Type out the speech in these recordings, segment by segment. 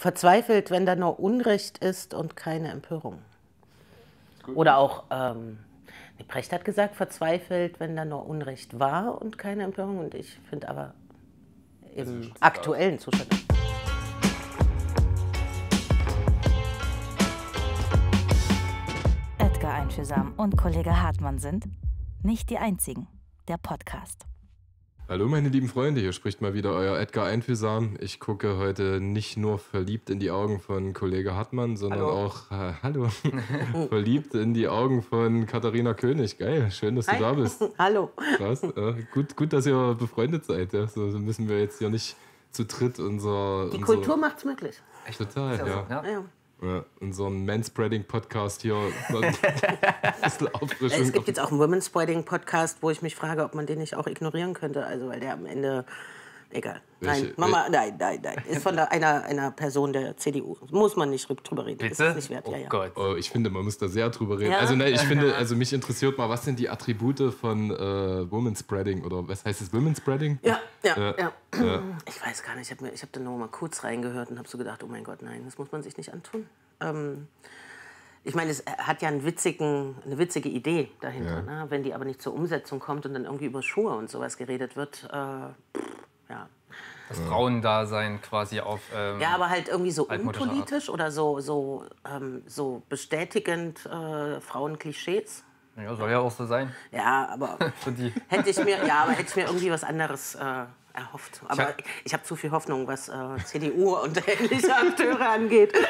verzweifelt, wenn da nur Unrecht ist und keine Empörung. Gut. Oder auch, ähm, Precht hat gesagt, verzweifelt, wenn da nur Unrecht war und keine Empörung. Und ich finde aber im aktuellen Zustand. Edgar Einschüsam und Kollege Hartmann sind nicht die einzigen. Der Podcast. Hallo meine lieben Freunde, hier spricht mal wieder euer Edgar Einfühlsam. Ich gucke heute nicht nur verliebt in die Augen von Kollege Hartmann, sondern hallo. auch, äh, hallo, oh. verliebt in die Augen von Katharina König. Geil, schön, dass du Hi. da bist. hallo. Krass, äh, gut, gut, dass ihr befreundet seid. Ja. So müssen wir jetzt hier nicht zu dritt unser... Die unser Kultur es möglich. Echt? Total, ja. ja. Ne? ja. Oder in so einem Manspreading-Podcast hier ein bisschen Auffrischung. Es gibt jetzt auch einen Womanspreading-Podcast, wo ich mich frage, ob man den nicht auch ignorieren könnte. Also, weil der am Ende egal. nein, Mama, nein, nein, nein. Ist von einer, einer Person der CDU. Muss man nicht drüber reden. Bitte? Ist nicht wert. Oh ja, ja. Gott. Oh, ich finde, man muss da sehr drüber reden. Ja? Also, nein, ich finde, also mich interessiert mal, was sind die Attribute von äh, Women Spreading oder was heißt es, Women Spreading? Ja, ja, ja. ja. Ich weiß gar nicht, ich habe hab da nur mal kurz reingehört und habe so gedacht, oh mein Gott, nein, das muss man sich nicht antun. Ähm, ich meine, es hat ja witzigen, eine witzige Idee dahinter. Ja. Ne? Wenn die aber nicht zur Umsetzung kommt und dann irgendwie über Schuhe und sowas geredet wird, äh, ja. Das Frauendasein quasi auf. Ähm, ja, aber halt irgendwie so unpolitisch oder so, so, ähm, so bestätigend äh, Frauenklischees. Ja, soll ja auch so sein. Ja, aber hätte ich mir, ja, aber hätte ich mir irgendwie was anderes äh, er Aber ich habe zu viel Hoffnung, was äh, CDU und ähnliche Akteure angeht.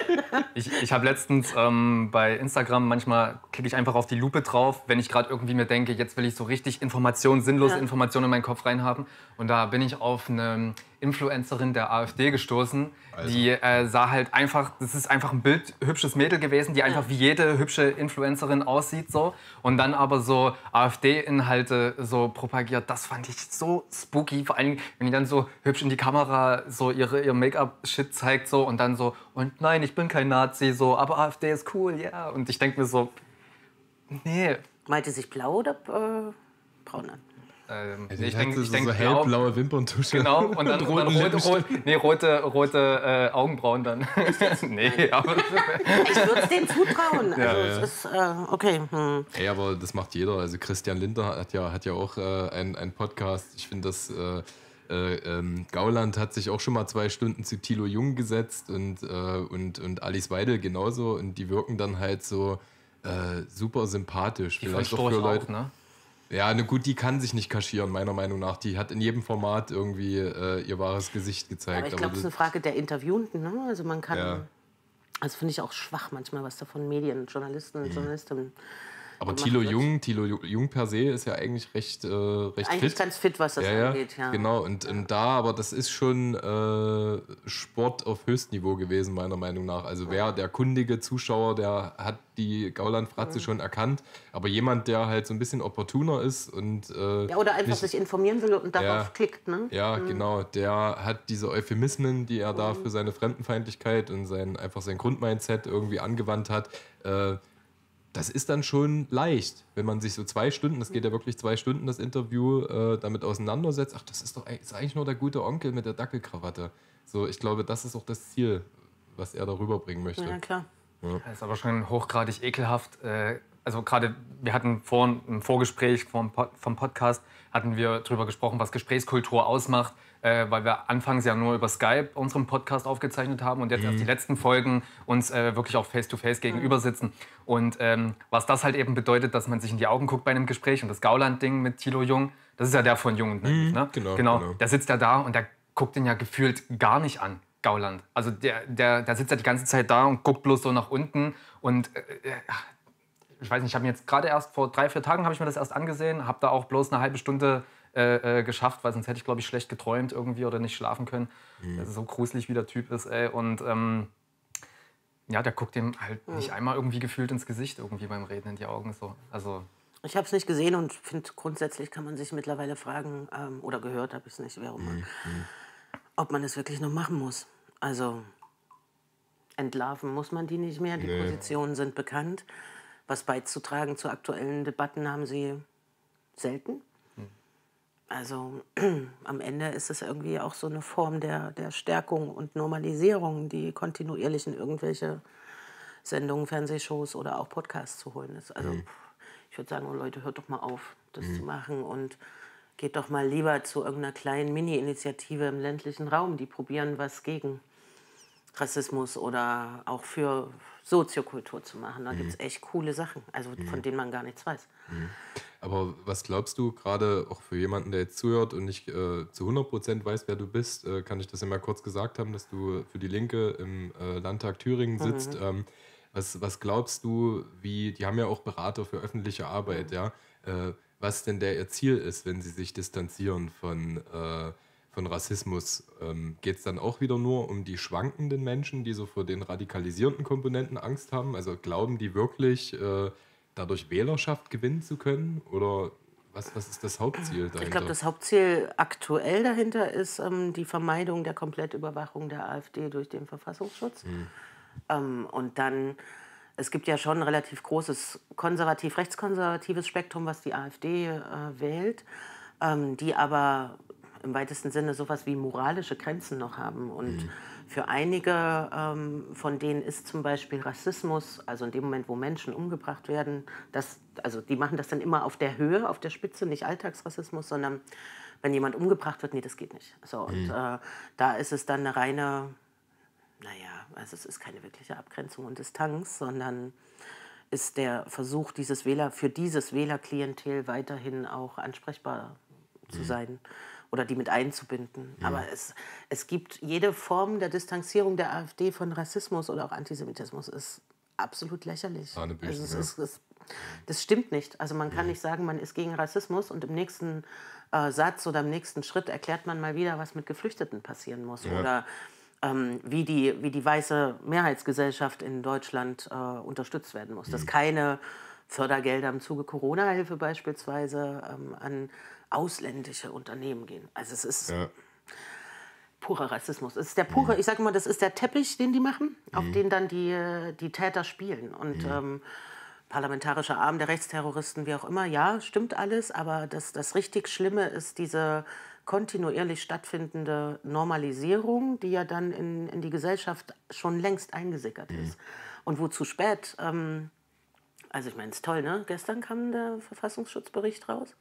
Ich, ich habe letztens ähm, bei Instagram, manchmal klicke ich einfach auf die Lupe drauf, wenn ich gerade irgendwie mir denke, jetzt will ich so richtig Informationen, sinnlose ja. Informationen in meinen Kopf reinhaben. Und da bin ich auf eine Influencerin der AfD gestoßen. Also. Die äh, sah halt einfach, das ist einfach ein Bild, hübsches Mädel gewesen, die einfach wie jede hübsche Influencerin aussieht so und dann aber so AfD-Inhalte so propagiert. Das fand ich so spooky, vor allem wenn die dann so hübsch in die Kamera so ihre, ihr Make-up-Shit zeigt so und dann so und nein, ich bin kein Nazi so, aber AfD ist cool, ja. Yeah. Und ich denke mir so, nee. Meinte sich blau oder äh, braun an? Ähm, also ich denke, so ich denke, so hellblaue Wimperntusche. Genau, und dann, und dann rote, rote, nee, rote, rote äh, Augenbrauen dann. nee, aber. ich würde es denen zutrauen. Ja. Also, ja. Ist, äh, okay. Hm. Ey, aber das macht jeder. Also, Christian Linder hat ja, hat ja auch äh, einen, einen Podcast. Ich finde das. Äh, äh, ähm, Gauland hat sich auch schon mal zwei Stunden zu Thilo Jung gesetzt und, äh, und, und Alice Weidel genauso. Und die wirken dann halt so super sympathisch. Die Vielleicht auch für Leute. Auch, ne? Ja, ne, gut, die kann sich nicht kaschieren, meiner Meinung nach. Die hat in jedem Format irgendwie äh, ihr wahres Gesicht gezeigt. Aber ich glaube, es ist eine Frage der Interviewenden. Ne? Also man kann, ja. also finde ich auch schwach manchmal, was da von Medien, Journalisten und mhm. Journalistinnen aber Tilo Jung, Thilo Jung per se ist ja eigentlich recht, äh, recht eigentlich fit. ganz fit, was das ja, angeht. Ja. Genau, und, und, da, aber das ist schon äh, Sport auf Höchstniveau gewesen, meiner Meinung nach. Also wer der kundige Zuschauer, der hat die Gauland-Fratze mhm. schon erkannt. Aber jemand, der halt so ein bisschen opportuner ist und... Äh, ja, oder einfach sich informieren will und darauf ja, klickt, ne? Ja, mhm. genau. Der hat diese Euphemismen, die er mhm. da für seine Fremdenfeindlichkeit und sein, einfach sein Grundmindset irgendwie angewandt hat, äh, das ist dann schon leicht, wenn man sich so zwei Stunden, das geht ja wirklich zwei Stunden, das Interview, äh, damit auseinandersetzt. Ach, das ist doch ist eigentlich nur der gute Onkel mit der Dackelkrawatte. So, ich glaube, das ist auch das Ziel, was er darüber bringen möchte. Ja, klar. Ja. Das ist aber schon hochgradig ekelhaft. Äh, also gerade, wir hatten vor, im Vorgespräch vom, vom Podcast, hatten wir darüber gesprochen, was Gesprächskultur ausmacht äh, weil wir anfangs ja nur über Skype unseren Podcast aufgezeichnet haben und jetzt mhm. erst die letzten Folgen uns äh, wirklich auch face-to-face -face mhm. gegenüber sitzen. Und ähm, was das halt eben bedeutet, dass man sich in die Augen guckt bei einem Gespräch und das Gauland-Ding mit Thilo Jung, das ist ja der von Jung und mhm, ne? Genau, genau, genau. Der sitzt ja da und der guckt ihn ja gefühlt gar nicht an. Gauland. Also der, der, der sitzt ja die ganze Zeit da und guckt bloß so nach unten und äh, äh ich weiß nicht, ich habe mir jetzt gerade erst vor drei, vier Tagen habe ich mir das erst angesehen, habe da auch bloß eine halbe Stunde äh, äh, geschafft, weil sonst hätte ich, glaube ich, schlecht geträumt irgendwie oder nicht schlafen können. Mhm. Also so gruselig, wie der Typ ist, ey. Und ähm, ja, der guckt dem halt mhm. nicht einmal irgendwie gefühlt ins Gesicht irgendwie beim Reden in die Augen so. Also ich habe es nicht gesehen und finde grundsätzlich kann man sich mittlerweile fragen ähm, oder gehört habe ich es nicht, warum mhm. ob man es wirklich noch machen muss. Also entlarven muss man die nicht mehr. Die nee. Positionen sind bekannt. Was beizutragen zu aktuellen Debatten haben sie selten. Also am Ende ist es irgendwie auch so eine Form der, der Stärkung und Normalisierung, die kontinuierlich in irgendwelche Sendungen, Fernsehshows oder auch Podcasts zu holen ist. Also mhm. ich würde sagen, oh Leute, hört doch mal auf, das mhm. zu machen und geht doch mal lieber zu irgendeiner kleinen Mini-Initiative im ländlichen Raum, die probieren was gegen Rassismus oder auch für Soziokultur zu machen. Da mhm. gibt es echt coole Sachen, also von denen man gar nichts weiß. Mhm. Aber was glaubst du, gerade auch für jemanden, der jetzt zuhört und nicht äh, zu 100% weiß, wer du bist, äh, kann ich das ja mal kurz gesagt haben, dass du für die Linke im äh, Landtag Thüringen mhm. sitzt. Mhm. Ähm, was, was glaubst du, wie, die haben ja auch Berater für öffentliche Arbeit, mhm. ja, äh, was denn der ihr Ziel ist, wenn sie sich distanzieren von, äh, von Rassismus? Ähm, Geht es dann auch wieder nur um die schwankenden Menschen, die so vor den radikalisierenden Komponenten Angst haben? Also glauben die wirklich äh, dadurch Wählerschaft gewinnen zu können? Oder was, was ist das Hauptziel dahinter? Ich glaube, das Hauptziel aktuell dahinter ist ähm, die Vermeidung der Komplettüberwachung der AfD durch den Verfassungsschutz. Hm. Ähm, und dann, es gibt ja schon ein relativ großes konservativ-rechtskonservatives Spektrum, was die AfD äh, wählt, ähm, die aber im weitesten Sinne sowas wie moralische Grenzen noch haben und hm für einige ähm, von denen ist zum Beispiel Rassismus, also in dem Moment, wo Menschen umgebracht werden, das, also die machen das dann immer auf der Höhe, auf der Spitze, nicht Alltagsrassismus, sondern wenn jemand umgebracht wird, nee, das geht nicht. So, und mhm. äh, da ist es dann eine reine, naja, also es ist keine wirkliche Abgrenzung und Distanz, sondern ist der Versuch, dieses Wähler, für dieses Wählerklientel weiterhin auch ansprechbar zu mhm. sein oder die mit einzubinden. Mhm. Aber es, es gibt jede Form der Distanzierung der AfD von Rassismus oder auch Antisemitismus ist absolut lächerlich. Also es, ist, ja. es, das stimmt nicht. Also man kann mhm. nicht sagen, man ist gegen Rassismus und im nächsten äh, Satz oder im nächsten Schritt erklärt man mal wieder, was mit Geflüchteten passieren muss. Ja. Oder ähm, wie, die, wie die weiße Mehrheitsgesellschaft in Deutschland äh, unterstützt werden muss. Mhm. Dass keine Fördergelder im Zuge Corona-Hilfe beispielsweise ähm, an ausländische Unternehmen gehen. Also es ist ja. purer Rassismus. Es ist der pure, mhm. ich sage immer, das ist der Teppich, den die machen, mhm. auf den dann die, die Täter spielen. Und mhm. ähm, parlamentarischer Arm der Rechtsterroristen, wie auch immer, ja, stimmt alles, aber das, das richtig Schlimme ist diese kontinuierlich stattfindende Normalisierung, die ja dann in, in die Gesellschaft schon längst eingesickert mhm. ist. Und wo zu spät ähm, also ich meine, es ist toll, ne? Gestern kam der Verfassungsschutzbericht raus.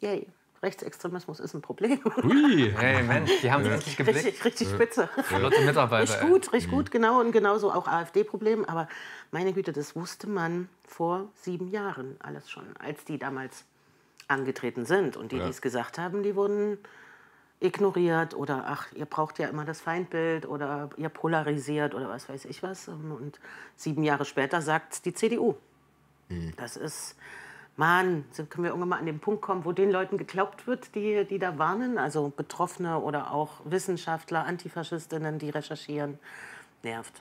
Yay. Rechtsextremismus ist ein Problem. Ui, hey Mensch, die haben sich ja. richtig geblickt. Richtig, richtig spitze. ja. Mitarbeiter. Richtig gut, richtig mhm. gut, genau. Und genauso auch AfD-Problem. Aber meine Güte, das wusste man vor sieben Jahren alles schon, als die damals angetreten sind. Und die, ja. die es gesagt haben, die wurden ignoriert oder ach, ihr braucht ja immer das Feindbild oder ihr polarisiert oder was weiß ich was. Und sieben Jahre später sagt die CDU. Mhm. Das ist, Mann, können wir irgendwann mal an den Punkt kommen, wo den Leuten geglaubt wird, die, die da warnen? Also Betroffene oder auch Wissenschaftler, Antifaschistinnen, die recherchieren. Nervt.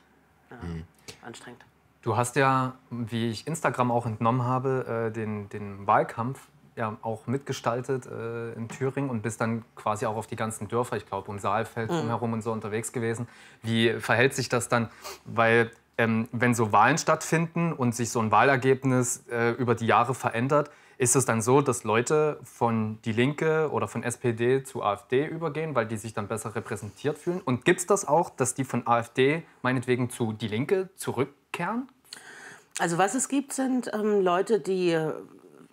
Ja, mhm. Anstrengend. Du hast ja, wie ich Instagram auch entnommen habe, äh, den, den Wahlkampf ja auch mitgestaltet äh, in Thüringen und bist dann quasi auch auf die ganzen Dörfer, ich glaube, um Saalfeld mhm. drumherum und so unterwegs gewesen. Wie verhält sich das dann? Weil ähm, wenn so Wahlen stattfinden und sich so ein Wahlergebnis äh, über die Jahre verändert, ist es dann so, dass Leute von Die Linke oder von SPD zu AfD übergehen, weil die sich dann besser repräsentiert fühlen? Und gibt es das auch, dass die von AfD meinetwegen zu Die Linke zurückkehren? Also was es gibt, sind ähm, Leute, die äh,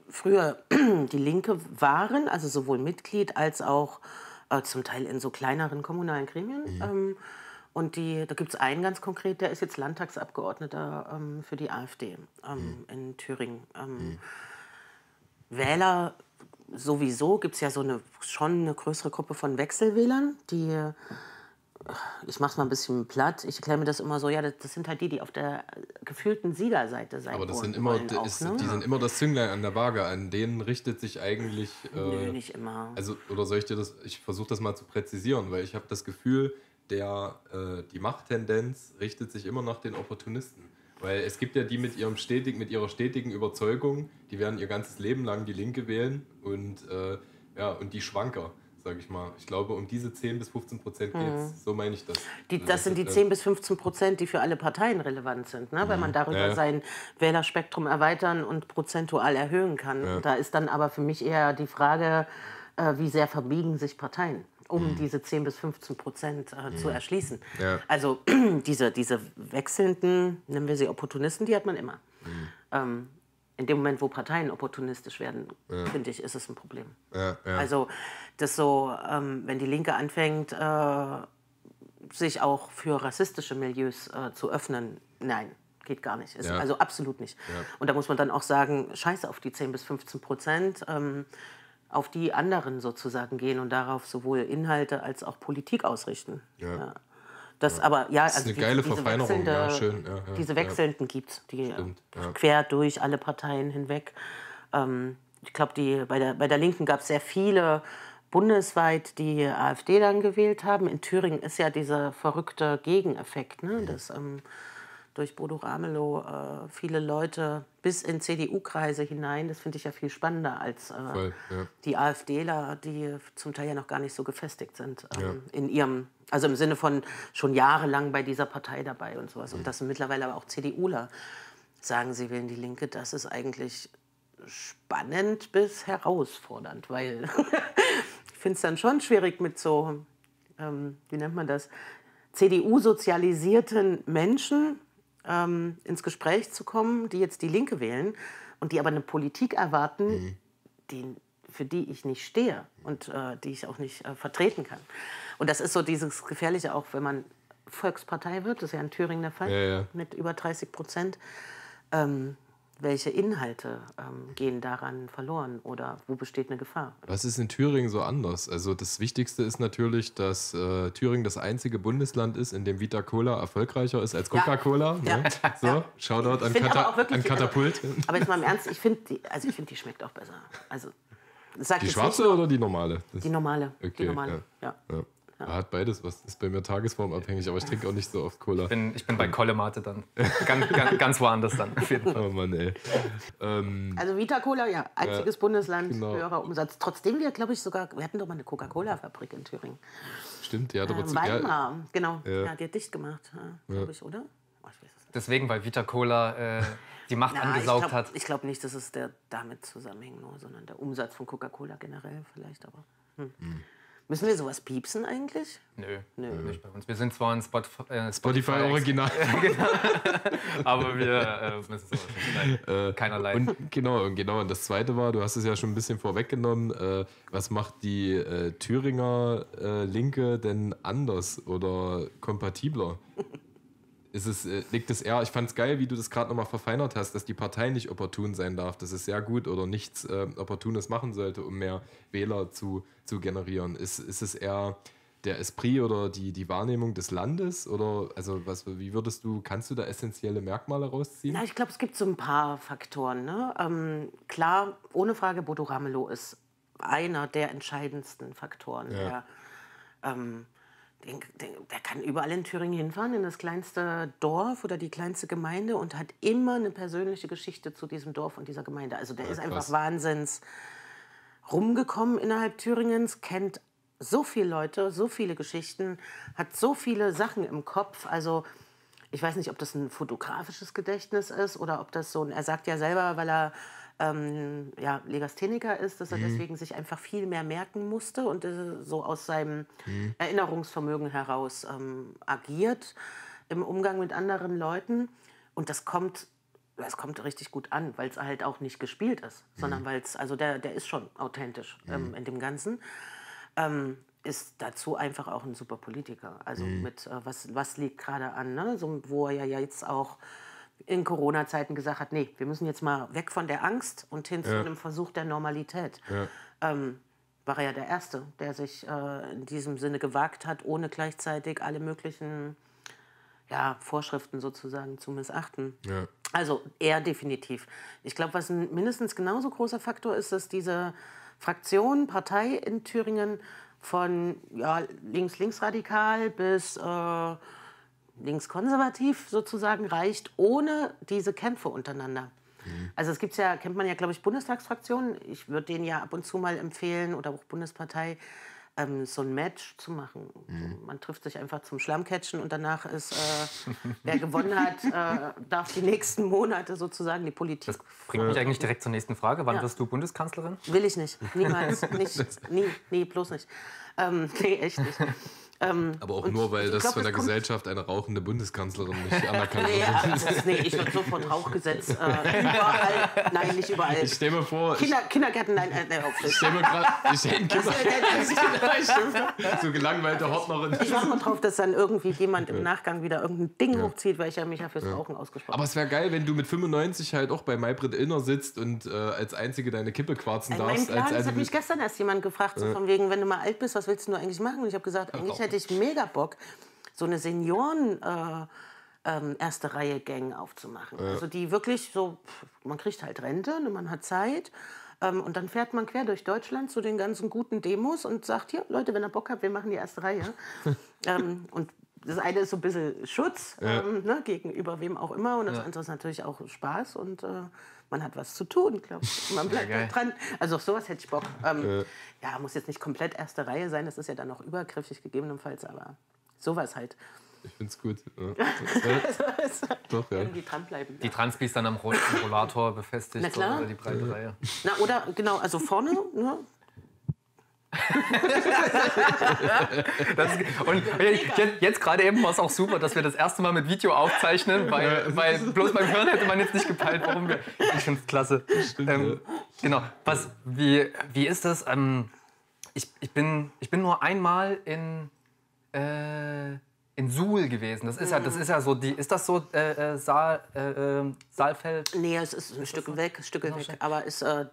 früher die Linke waren, also sowohl Mitglied als auch äh, zum Teil in so kleineren kommunalen Gremien. Mhm. Ähm, und die, da gibt es einen ganz konkret, der ist jetzt Landtagsabgeordneter ähm, für die AfD ähm, mhm. in Thüringen. Mhm. Wähler sowieso gibt es ja so eine, schon eine größere Gruppe von Wechselwählern, die, ich mache es mal ein bisschen platt, ich erkläre mir das immer so, ja, das, das, sind halt die, die auf der gefühlten Siegerseite sein Aber das sind immer, auch, ist, ne? die sind immer das Zünglein an der Waage, an denen richtet sich eigentlich... Äh, Nö, nicht immer. Also, oder soll ich dir das, ich versuche das mal zu präzisieren, weil ich habe das Gefühl, der, äh, die Machttendenz richtet sich immer nach den Opportunisten. Weil es gibt ja die mit, ihrem stetig, mit ihrer stetigen Überzeugung, die werden ihr ganzes Leben lang die Linke wählen und, äh, ja, und die Schwanker, sage ich mal. Ich glaube, um diese 10 bis 15 Prozent geht es. Mhm. So meine ich das. Die, also das sind die 10 äh, bis 15 Prozent, die für alle Parteien relevant sind, ne? Mhm. weil man mhm. darüber ja. sein Wählerspektrum erweitern und prozentual erhöhen kann. Ja. Da ist dann aber für mich eher die Frage, äh, wie sehr verbiegen sich Parteien um mhm. diese 10 bis 15 Prozent äh, mhm. zu erschließen. Ja. Also diese, diese wechselnden, nennen wir sie Opportunisten, die hat man immer. Mhm. Ähm, in dem Moment, wo Parteien opportunistisch werden, ja. finde ich, ist es ein Problem. Ja, also das so, ähm, wenn die Linke anfängt, äh, sich auch für rassistische Milieus äh, zu öffnen, nein, geht gar nicht. Also absolut nicht. Und da muss man dann auch sagen, scheiße auf die 10 bis 15 Prozent. Ähm, auf die anderen sozusagen gehen und darauf sowohl Inhalte als auch Politik ausrichten. Ja. ja. Das ja. aber ja, das ist also eine die, geile diese Verfeinerung, ja, schön. Ja, diese Wechselnden gibt es, die ja. quer durch alle Parteien hinweg. Ähm, ich glaube, bei der bei der Linken gab es sehr viele bundesweit die AfD dann gewählt haben. In Thüringen ist ja dieser verrückte Gegeneffekt, ne? Mhm. Das, ähm, durch Bodo Ramelow äh, viele Leute bis in CDU-Kreise hinein. Das finde ich ja viel spannender als äh, Voll, ja. die AfDler, die zum Teil ja noch gar nicht so gefestigt sind ähm, ja. in ihrem, also im Sinne von schon jahrelang bei dieser Partei dabei und sowas. Mhm. Und das sind mittlerweile aber auch CDUler, sagen sie, wählen die Linke. Das ist eigentlich spannend bis herausfordernd, weil ich finde es dann schon schwierig mit so, ähm, wie nennt man das, CDU-sozialisierten Menschen ähm, ins Gespräch zu kommen, die jetzt die Linke wählen und die aber eine Politik erwarten, mhm. die, für die ich nicht stehe und äh, die ich auch nicht äh, vertreten kann. Und das ist so dieses Gefährliche auch, wenn man Volkspartei wird, das ist ja in Thüringen der Fall, ja, ja. mit über 30 Prozent. Ähm, welche Inhalte ähm, gehen daran verloren oder wo besteht eine Gefahr? Was ist in Thüringen so anders? Also das Wichtigste ist natürlich, dass äh, Thüringen das einzige Bundesland ist, in dem Vita Cola erfolgreicher ist als Coca-Cola. Ja. Ne? Ja. So, ja. Shoutout an, Kata an Katapult. Also, aber jetzt mal im Ernst, ich finde, die, also find, die schmeckt auch besser. Also, die schwarze oder die normale? Das die normale. Okay, die normale, ja. ja. Ja. Ah, hat beides was. Ist bei mir tagesformabhängig, aber ich trinke auch nicht so oft Cola. Ich bin, ich bin bei Kollemate dann. ganz, ganz, ganz, woanders dann, auf jeden Fall. Oh Mann, ey. Ähm, also Vita Cola, ja, einziges ja, Bundesland, genau. höherer Umsatz. Trotzdem wir, glaube ich, sogar, wir hatten doch mal eine Coca-Cola-Fabrik in Thüringen. Stimmt, die hat aber äh, zu Weimar, ja, genau. Ja. die hat dicht gemacht, glaube ich, oder? Oh, ich Deswegen, weil Vita Cola... Äh, die Macht Na, angesaugt ich glaub, hat. Ich glaube nicht, dass es der damit zusammenhängt, sondern der Umsatz von Coca-Cola generell vielleicht, aber. Hm. Mhm. Müssen wir sowas piepsen eigentlich? Nö, Nö. nicht bei uns. Wir sind zwar ein Spotify, äh, Spotify Original. genau. Aber wir äh, müssen sowas nicht äh, Keinerlei. Und genau, genau. Und das zweite war, du hast es ja schon ein bisschen vorweggenommen, äh, was macht die äh, Thüringer äh, Linke denn anders oder kompatibler? ist es, äh, liegt es eher, ich fand es geil, wie du das gerade nochmal verfeinert hast, dass die Partei nicht opportun sein darf, dass es sehr gut oder nichts äh, Opportunes machen sollte, um mehr Wähler zu, zu generieren. Ist, ist es eher der Esprit oder die, die Wahrnehmung des Landes? Oder also was, wie würdest du, kannst du da essentielle Merkmale rausziehen? Na, ich glaube, es gibt so ein paar Faktoren. Ne? Ähm, klar, ohne Frage, Bodo Ramelow ist einer der entscheidendsten Faktoren, ja. der ähm, den, den, der kann überall in Thüringen hinfahren, in das kleinste Dorf oder die kleinste Gemeinde und hat immer eine persönliche Geschichte zu diesem Dorf und dieser Gemeinde. Also der ja, ist einfach krass. wahnsinns rumgekommen innerhalb Thüringens, kennt so viele Leute, so viele Geschichten, hat so viele Sachen im Kopf. Also ich weiß nicht, ob das ein fotografisches Gedächtnis ist oder ob das so ein, er sagt ja selber, weil er ähm, ja, Legastheniker ist, dass er mhm. deswegen sich einfach viel mehr merken musste und äh, so aus seinem mhm. Erinnerungsvermögen heraus ähm, agiert im Umgang mit anderen Leuten. Und das kommt es kommt richtig gut an, weil es halt auch nicht gespielt ist, sondern mhm. weil es, also der, der ist schon authentisch ähm, mhm. ähm, in dem Ganzen. Ähm, ist dazu einfach auch ein super Politiker. Also mhm. mit äh, was, was liegt gerade an, ne? so, wo er ja jetzt auch in Corona-Zeiten gesagt hat, nee, wir müssen jetzt mal weg von der Angst und hin ja. zu einem Versuch der Normalität. Ja. Ähm, war er ja der Erste, der sich äh, in diesem Sinne gewagt hat, ohne gleichzeitig alle möglichen ja, Vorschriften sozusagen zu missachten. Ja. Also er definitiv. Ich glaube, was ein mindestens genauso großer Faktor ist, dass diese Fraktion, Partei in Thüringen von ja, links-linksradikal bis äh, linkskonservativ sozusagen reicht, ohne diese Kämpfe untereinander. Also es gibt ja, kennt man ja, glaube ich, Bundestagsfraktionen. Ich würde denen ja ab und zu mal empfehlen oder auch Bundespartei, ähm, so ein Match zu machen. Mhm. man trifft sich einfach zum Schlammcatchen und danach ist, äh, wer gewonnen hat, äh, darf die nächsten Monate sozusagen die Politik. Das bringt mich eigentlich direkt zur nächsten Frage. Wann ja. wirst du Bundeskanzlerin? Will ich nicht. Niemals. Nicht. Nie, nee, bloß nicht. Ähm, nee, echt nicht. Ähm, aber auch nur, weil das glaub, von der Gesellschaft eine rauchende Bundeskanzlerin nicht anerkannt wird. nee, nee, ich würde sofort Rauchgesetz äh, überall, nein, nicht überall. Ich stelle mir vor... Kinder, ich, Kindergärten, nein, äh, nein, äh, auf Ich stelle mir gerade... Ich hänge So gelangweilte Hoffnerin. Ich warte mal drauf, dass dann irgendwie jemand im Nachgang wieder irgendein Ding ja. hochzieht, weil ich ja mich ja fürs ja. Rauchen ausgesprochen habe. Aber es wäre geil, wenn du mit 95 halt auch bei Maybrit Inner sitzt und äh, als Einzige deine Kippe quarzen also darfst. Mein Plan, als, als das hat mich gestern erst jemand gefragt, so von wegen, wenn du mal alt bist, was willst du eigentlich machen? Und ich habe gesagt, eigentlich hätte ich mega Bock, so eine Senioren... Äh, ähm, erste Reihe Gang aufzumachen. Ja. Also die wirklich so, man kriegt halt Rente, ne, man hat Zeit. Ähm, und dann fährt man quer durch Deutschland zu den ganzen guten Demos und sagt, hier, Leute, wenn ihr Bock habt, wir machen die erste Reihe. ähm, und das eine ist so ein bisschen Schutz ja. Ähm, ne, gegenüber wem auch immer und das ja. andere ist natürlich auch Spaß. Und äh, man hat was zu tun, glaube ich. Man bleibt ja, dran. Also auf sowas hätte ich Bock. Ähm, ja. ja, muss jetzt nicht komplett erste Reihe sein, das ist ja dann auch übergriffig gegebenenfalls, aber sowas halt. Ich finde es gut. Doch, ja. Irgendwie dranbleiben. Die Transpis dann am Rollator befestigt Na klar. oder die breite Reihe. Na, oder genau, also vorne, ne, das, und jetzt, jetzt gerade eben war es auch super, dass wir das erste Mal mit Video aufzeichnen, weil, weil bloß beim Hören hätte man jetzt nicht gepeilt, warum wir. Ich finde es klasse. Stimmt, ähm, Genau. Was, wie, wie ist das? Ähm, ich, ich, bin, ich bin nur einmal in. Äh, in Suhl gewesen. Das ist ja, das mhm. ist ja so die. Ist das so äh, äh Saal, äh, ähm, Saalfeld? Nee, es ist ein ist Stück weg, Stücke genau weg. Aber ist äh,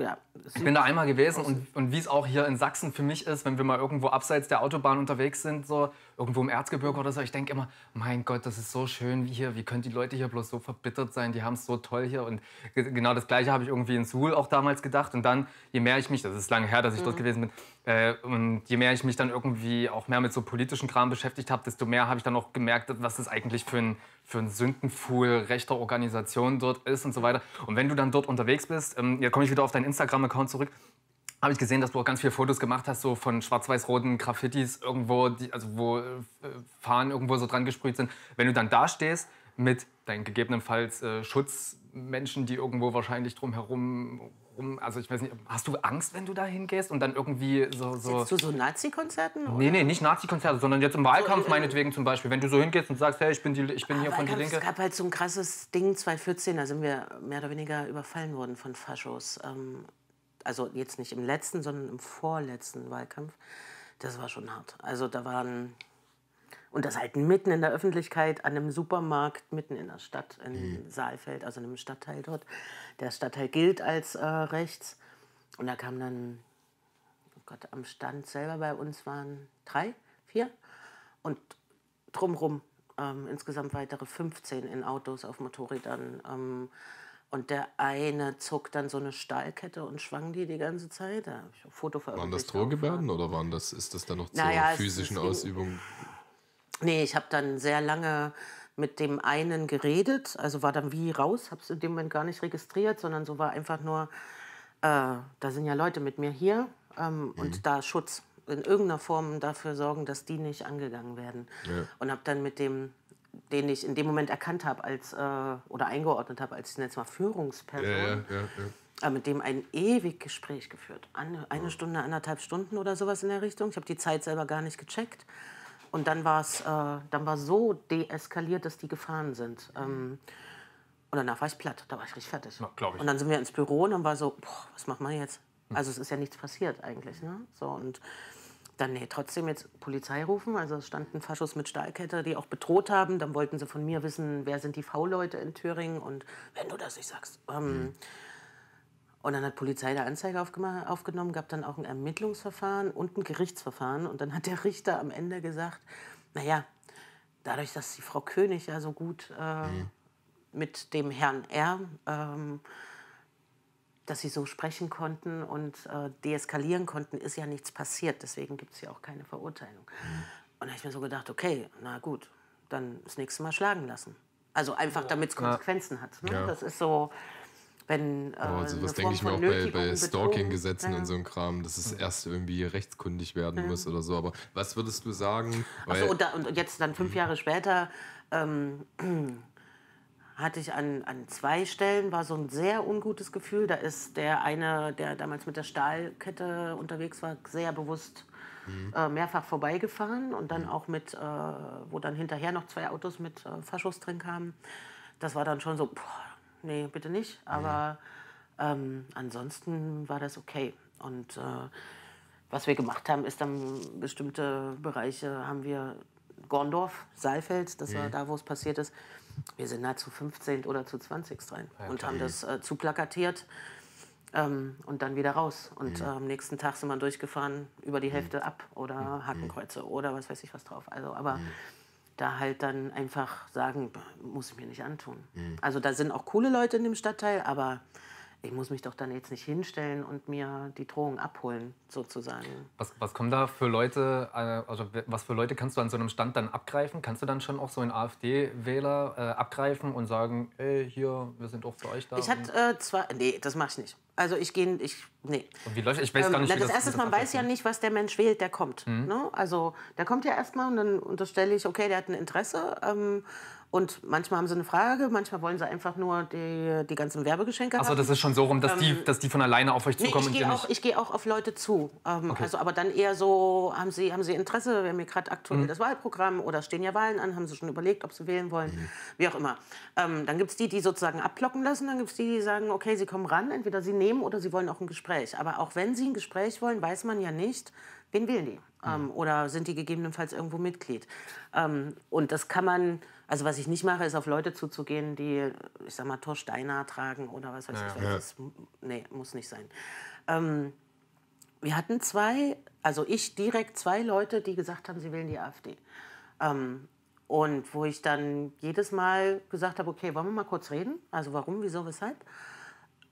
ja. Ist ich bin da einmal gewesen und, und wie es auch hier in Sachsen für mich ist, wenn wir mal irgendwo abseits der Autobahn unterwegs sind, so irgendwo im Erzgebirge oder so. Ich denke immer, mein Gott, das ist so schön hier. Wie können die Leute hier bloß so verbittert sein? Die haben es so toll hier. Und genau das Gleiche habe ich irgendwie in Suhl auch damals gedacht. Und dann, je mehr ich mich, das ist lange her, dass ich mhm. dort gewesen bin, äh, und je mehr ich mich dann irgendwie auch mehr mit so politischen Kram beschäftigt habe, desto mehr habe ich dann auch gemerkt, was das eigentlich für ein, für ein Sündenfuhl rechter Organisation dort ist und so weiter. Und wenn du dann dort unterwegs bist, ähm, jetzt komme ich wieder auf deinen Instagram-Account zurück, habe ich gesehen, dass du auch ganz viele Fotos gemacht hast, so von schwarz-weiß-roten Graffitis irgendwo, die, also wo äh, Fahnen irgendwo so dran gesprüht sind. Wenn du dann da stehst mit deinen gegebenenfalls äh, Schutzmenschen, die irgendwo wahrscheinlich drumherum um, also ich weiß nicht, hast du Angst, wenn du da hingehst und dann irgendwie so... so Sitzt du so Nazi-Konzerten? Nee, nee, nicht Nazi-Konzerte, sondern jetzt im Wahlkampf so, äh, meinetwegen zum Beispiel. Wenn du so hingehst und sagst, hey, ich bin, die, ich bin ah, hier von der Linke. Es gab halt so ein krasses Ding 2014, da sind wir mehr oder weniger überfallen worden von Faschos. Ähm, also jetzt nicht im letzten, sondern im vorletzten Wahlkampf, das war schon hart. Also da waren, und das halt mitten in der Öffentlichkeit, an einem Supermarkt, mitten in der Stadt, in mhm. Saalfeld, also in einem Stadtteil dort. Der Stadtteil gilt als äh, rechts. Und da kam dann, oh Gott, am Stand selber bei uns waren drei, vier. Und drumherum ähm, insgesamt weitere 15 in Autos, auf Motorrädern. Ähm, und der eine zog dann so eine Stahlkette und schwang die die ganze Zeit. Da ich ein Foto Waren das Drohgebärden oder waren das, ist das dann noch zur naja, physischen es, Ausübung? Nee, ich habe dann sehr lange mit dem einen geredet, also war dann wie raus, habe es in dem Moment gar nicht registriert, sondern so war einfach nur, äh, da sind ja Leute mit mir hier ähm, mhm. und da Schutz in irgendeiner Form dafür sorgen, dass die nicht angegangen werden. Ja. Und habe dann mit dem den ich in dem Moment erkannt habe als äh, oder eingeordnet habe als ich jetzt mal Führungsperson, ja, ja, ja, äh, mit dem ein ewig Gespräch geführt, eine, eine Stunde, anderthalb Stunden oder sowas in der Richtung. Ich habe die Zeit selber gar nicht gecheckt. Und dann war es äh, dann war so deeskaliert, dass die gefahren sind. Ähm, und danach war ich platt, da war ich richtig fertig. Na, ich. Und dann sind wir ins Büro und dann war so, boah, was macht man jetzt? Also es ist ja nichts passiert eigentlich, ne? So und dann nee, trotzdem jetzt Polizei rufen. Also es standen Faschos mit Stahlkette, die auch bedroht haben. Dann wollten sie von mir wissen, wer sind die V-Leute in Thüringen und wenn du das nicht sagst. Ähm, mhm. Und dann hat Polizei der Anzeige aufgenommen, gab dann auch ein Ermittlungsverfahren und ein Gerichtsverfahren. Und dann hat der Richter am Ende gesagt, naja, dadurch, dass die Frau König ja so gut äh, mhm. mit dem Herrn R. Ähm, dass sie so sprechen konnten und äh, deeskalieren konnten, ist ja nichts passiert. Deswegen gibt es ja auch keine Verurteilung. Hm. Und da habe ich mir so gedacht, okay, na gut, dann das nächste Mal schlagen lassen. Also einfach, damit es Konsequenzen hat. Ne? Ja. Das ist so, wenn. Äh, also, was denke ich mir auch bei, bei Stalking-Gesetzen ja. und so einem Kram, dass es erst irgendwie rechtskundig werden ja. muss oder so. Aber was würdest du sagen? Achso, und, und, jetzt dann fünf hm. Jahre später. Ähm, hatte ich an, an zwei Stellen, war so ein sehr ungutes Gefühl. Da ist der eine, der damals mit der Stahlkette unterwegs war, sehr bewusst mhm. äh, mehrfach vorbeigefahren und dann mhm. auch mit, äh, wo dann hinterher noch zwei Autos mit äh, Faschos drin kamen. Das war dann schon so, boah, nee, bitte nicht. Aber mhm. ähm, ansonsten war das okay. Und äh, was wir gemacht haben, ist dann bestimmte Bereiche haben wir Gorndorf, Saalfeld, das war mhm. da, wo es passiert ist wir sind da zu 15 oder zu 20 rein ja, und haben das äh, zu plakatiert. Ähm, und dann wieder raus. Und mhm. äh, am nächsten Tag sind wir durchgefahren, über die mhm. Hälfte mhm. ab oder mhm. Hakenkreuze oder was weiß ich was drauf. Also, aber mhm. da halt dann einfach sagen, muss ich mir nicht antun. Mhm. Also da sind auch coole Leute in dem Stadtteil, aber ich muss mich doch dann jetzt nicht hinstellen und mir die Drohung abholen, sozusagen. Was, was kommen da für Leute, äh, also was für Leute kannst du an so einem Stand dann abgreifen? Kannst du dann schon auch so einen AfD-Wähler äh, abgreifen und sagen, ey, hier, wir sind auch für euch da? Ich hatte äh, zwei, nee, das mache ich nicht. Also ich gehe, ich, nee. Und wie Leute, ich weiß ähm, gar nicht, ähm, das, das erste, man weiß ja nicht, was der Mensch wählt, der kommt. Mhm. Ne? Also der kommt ja erstmal und dann unterstelle ich, okay, der hat ein Interesse. Ähm, und manchmal haben sie eine Frage, manchmal wollen sie einfach nur die, die ganzen Werbegeschenke Achso, das ist schon so rum, dass, ähm, die, dass die von alleine auf euch zukommen? Nee, ich gehe auch, geh auch auf Leute zu. Ähm, okay. also, aber dann eher so, haben sie, haben sie Interesse, wir haben hier gerade aktuell mhm. das Wahlprogramm oder stehen ja Wahlen an, haben sie schon überlegt, ob sie wählen wollen, mhm. wie auch immer. Ähm, dann gibt es die, die sozusagen abblocken lassen, dann gibt es die, die sagen, okay, sie kommen ran, entweder sie nehmen oder sie wollen auch ein Gespräch. Aber auch wenn sie ein Gespräch wollen, weiß man ja nicht, wen wählen die? Mhm. Ähm, oder sind die gegebenenfalls irgendwo Mitglied? Ähm, und das kann man also was ich nicht mache, ist auf Leute zuzugehen, die, ich sag mal, Torsteiner tragen oder was weiß ja, ich. Ja. Das, nee, muss nicht sein. Ähm, wir hatten zwei, also ich direkt zwei Leute, die gesagt haben, sie wählen die AfD. Ähm, und wo ich dann jedes Mal gesagt habe, okay, wollen wir mal kurz reden? Also warum, wieso, weshalb?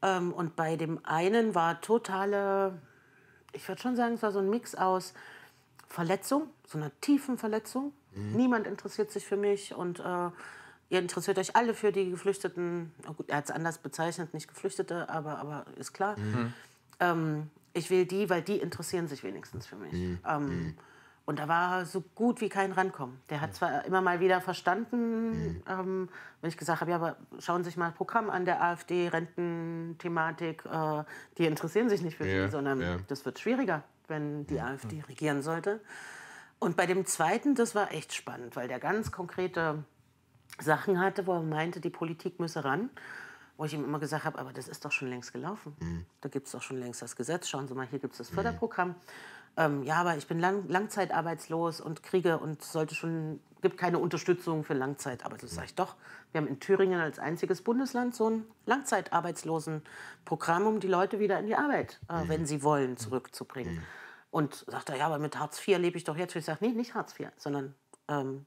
Ähm, und bei dem einen war totale, ich würde schon sagen, es war so ein Mix aus Verletzung, so einer tiefen Verletzung, Mhm. Niemand interessiert sich für mich und äh, ihr interessiert euch alle für die Geflüchteten. Oh gut, er hat es anders bezeichnet, nicht Geflüchtete, aber, aber ist klar. Mhm. mhm. Ähm, ich will die, weil die interessieren sich wenigstens für mich. Mhm. Ähm, mhm. und da war so gut wie kein Rankommen. Der hat zwar immer mal wieder verstanden, mhm. ähm, wenn ich gesagt habe, ja, aber schauen Sie sich mal das Programm an der AfD, Rententhematik, äh, die interessieren sich nicht für ja, die, sondern ja. das wird schwieriger, wenn die ja. Mhm. AfD regieren sollte. Und bei dem zweiten, das war echt spannend, weil der ganz konkrete Sachen hatte, wo er meinte, die Politik müsse ran. Wo ich ihm immer gesagt habe, aber das ist doch schon längst gelaufen. Mhm. Da gibt es doch schon längst das Gesetz. Schauen Sie mal, hier gibt es das mhm. Förderprogramm. Ähm, ja, aber ich bin lang langzeitarbeitslos und kriege und sollte schon, gibt keine Unterstützung für Langzeitarbeitslos. Mhm. Sag ich doch, wir haben in Thüringen als einziges Bundesland so ein Langzeitarbeitslosenprogramm, um die Leute wieder in die Arbeit, äh, mhm. wenn sie wollen, zurückzubringen. Mhm. Und sagt er, ja, aber mit Hartz IV lebe ich doch jetzt. ich sage, nee, nicht Hartz IV, sondern ähm,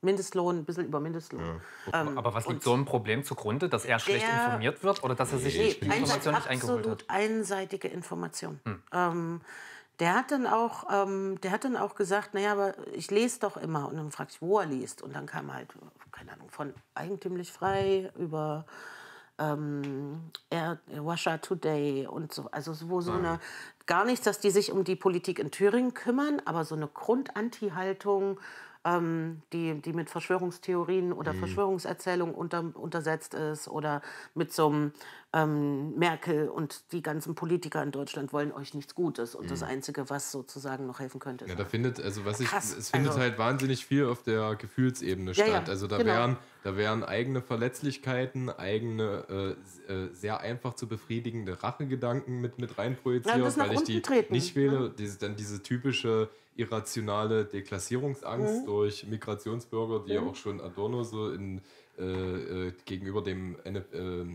Mindestlohn, ein bisschen über Mindestlohn. Ja. Ähm, aber was liegt so einem Problem zugrunde, dass er schlecht informiert wird oder dass er sich nee, die Information nicht eingeholt hat? Absolut einseitige Information. Hm. Ähm, der hat dann auch, ähm, der hat dann auch gesagt, naja, aber ich lese doch immer. Und dann fragte ich, wo er liest. Und dann kam halt, keine Ahnung, von eigentümlich frei über ähm, Russia äh, Today und so. Also wo so ah, eine, gar nichts, dass die sich um die Politik in Thüringen kümmern, aber so eine Grundanti-Haltung ähm, die, die mit Verschwörungstheorien oder mhm. Verschwörungserzählungen unter, untersetzt ist oder mit so einem ähm, Merkel und die ganzen Politiker in Deutschland wollen euch nichts Gutes und mhm. das Einzige, was sozusagen noch helfen könnte. Ja, da halt findet, also was ich, Krass. es findet also, halt wahnsinnig viel auf der Gefühlsebene ja, statt. also da genau. wären, da wären eigene Verletzlichkeiten, eigene, äh, äh sehr einfach zu befriedigende Rachegedanken mit, mit reinprojiziert, ja, weil ich die treten. nicht wähle. Ne? Diese, dann diese typische irrationale Deklassierungsangst mhm. durch Migrationsbürger, die mhm. ja auch schon Adorno so in, äh, äh, gegenüber dem, äh,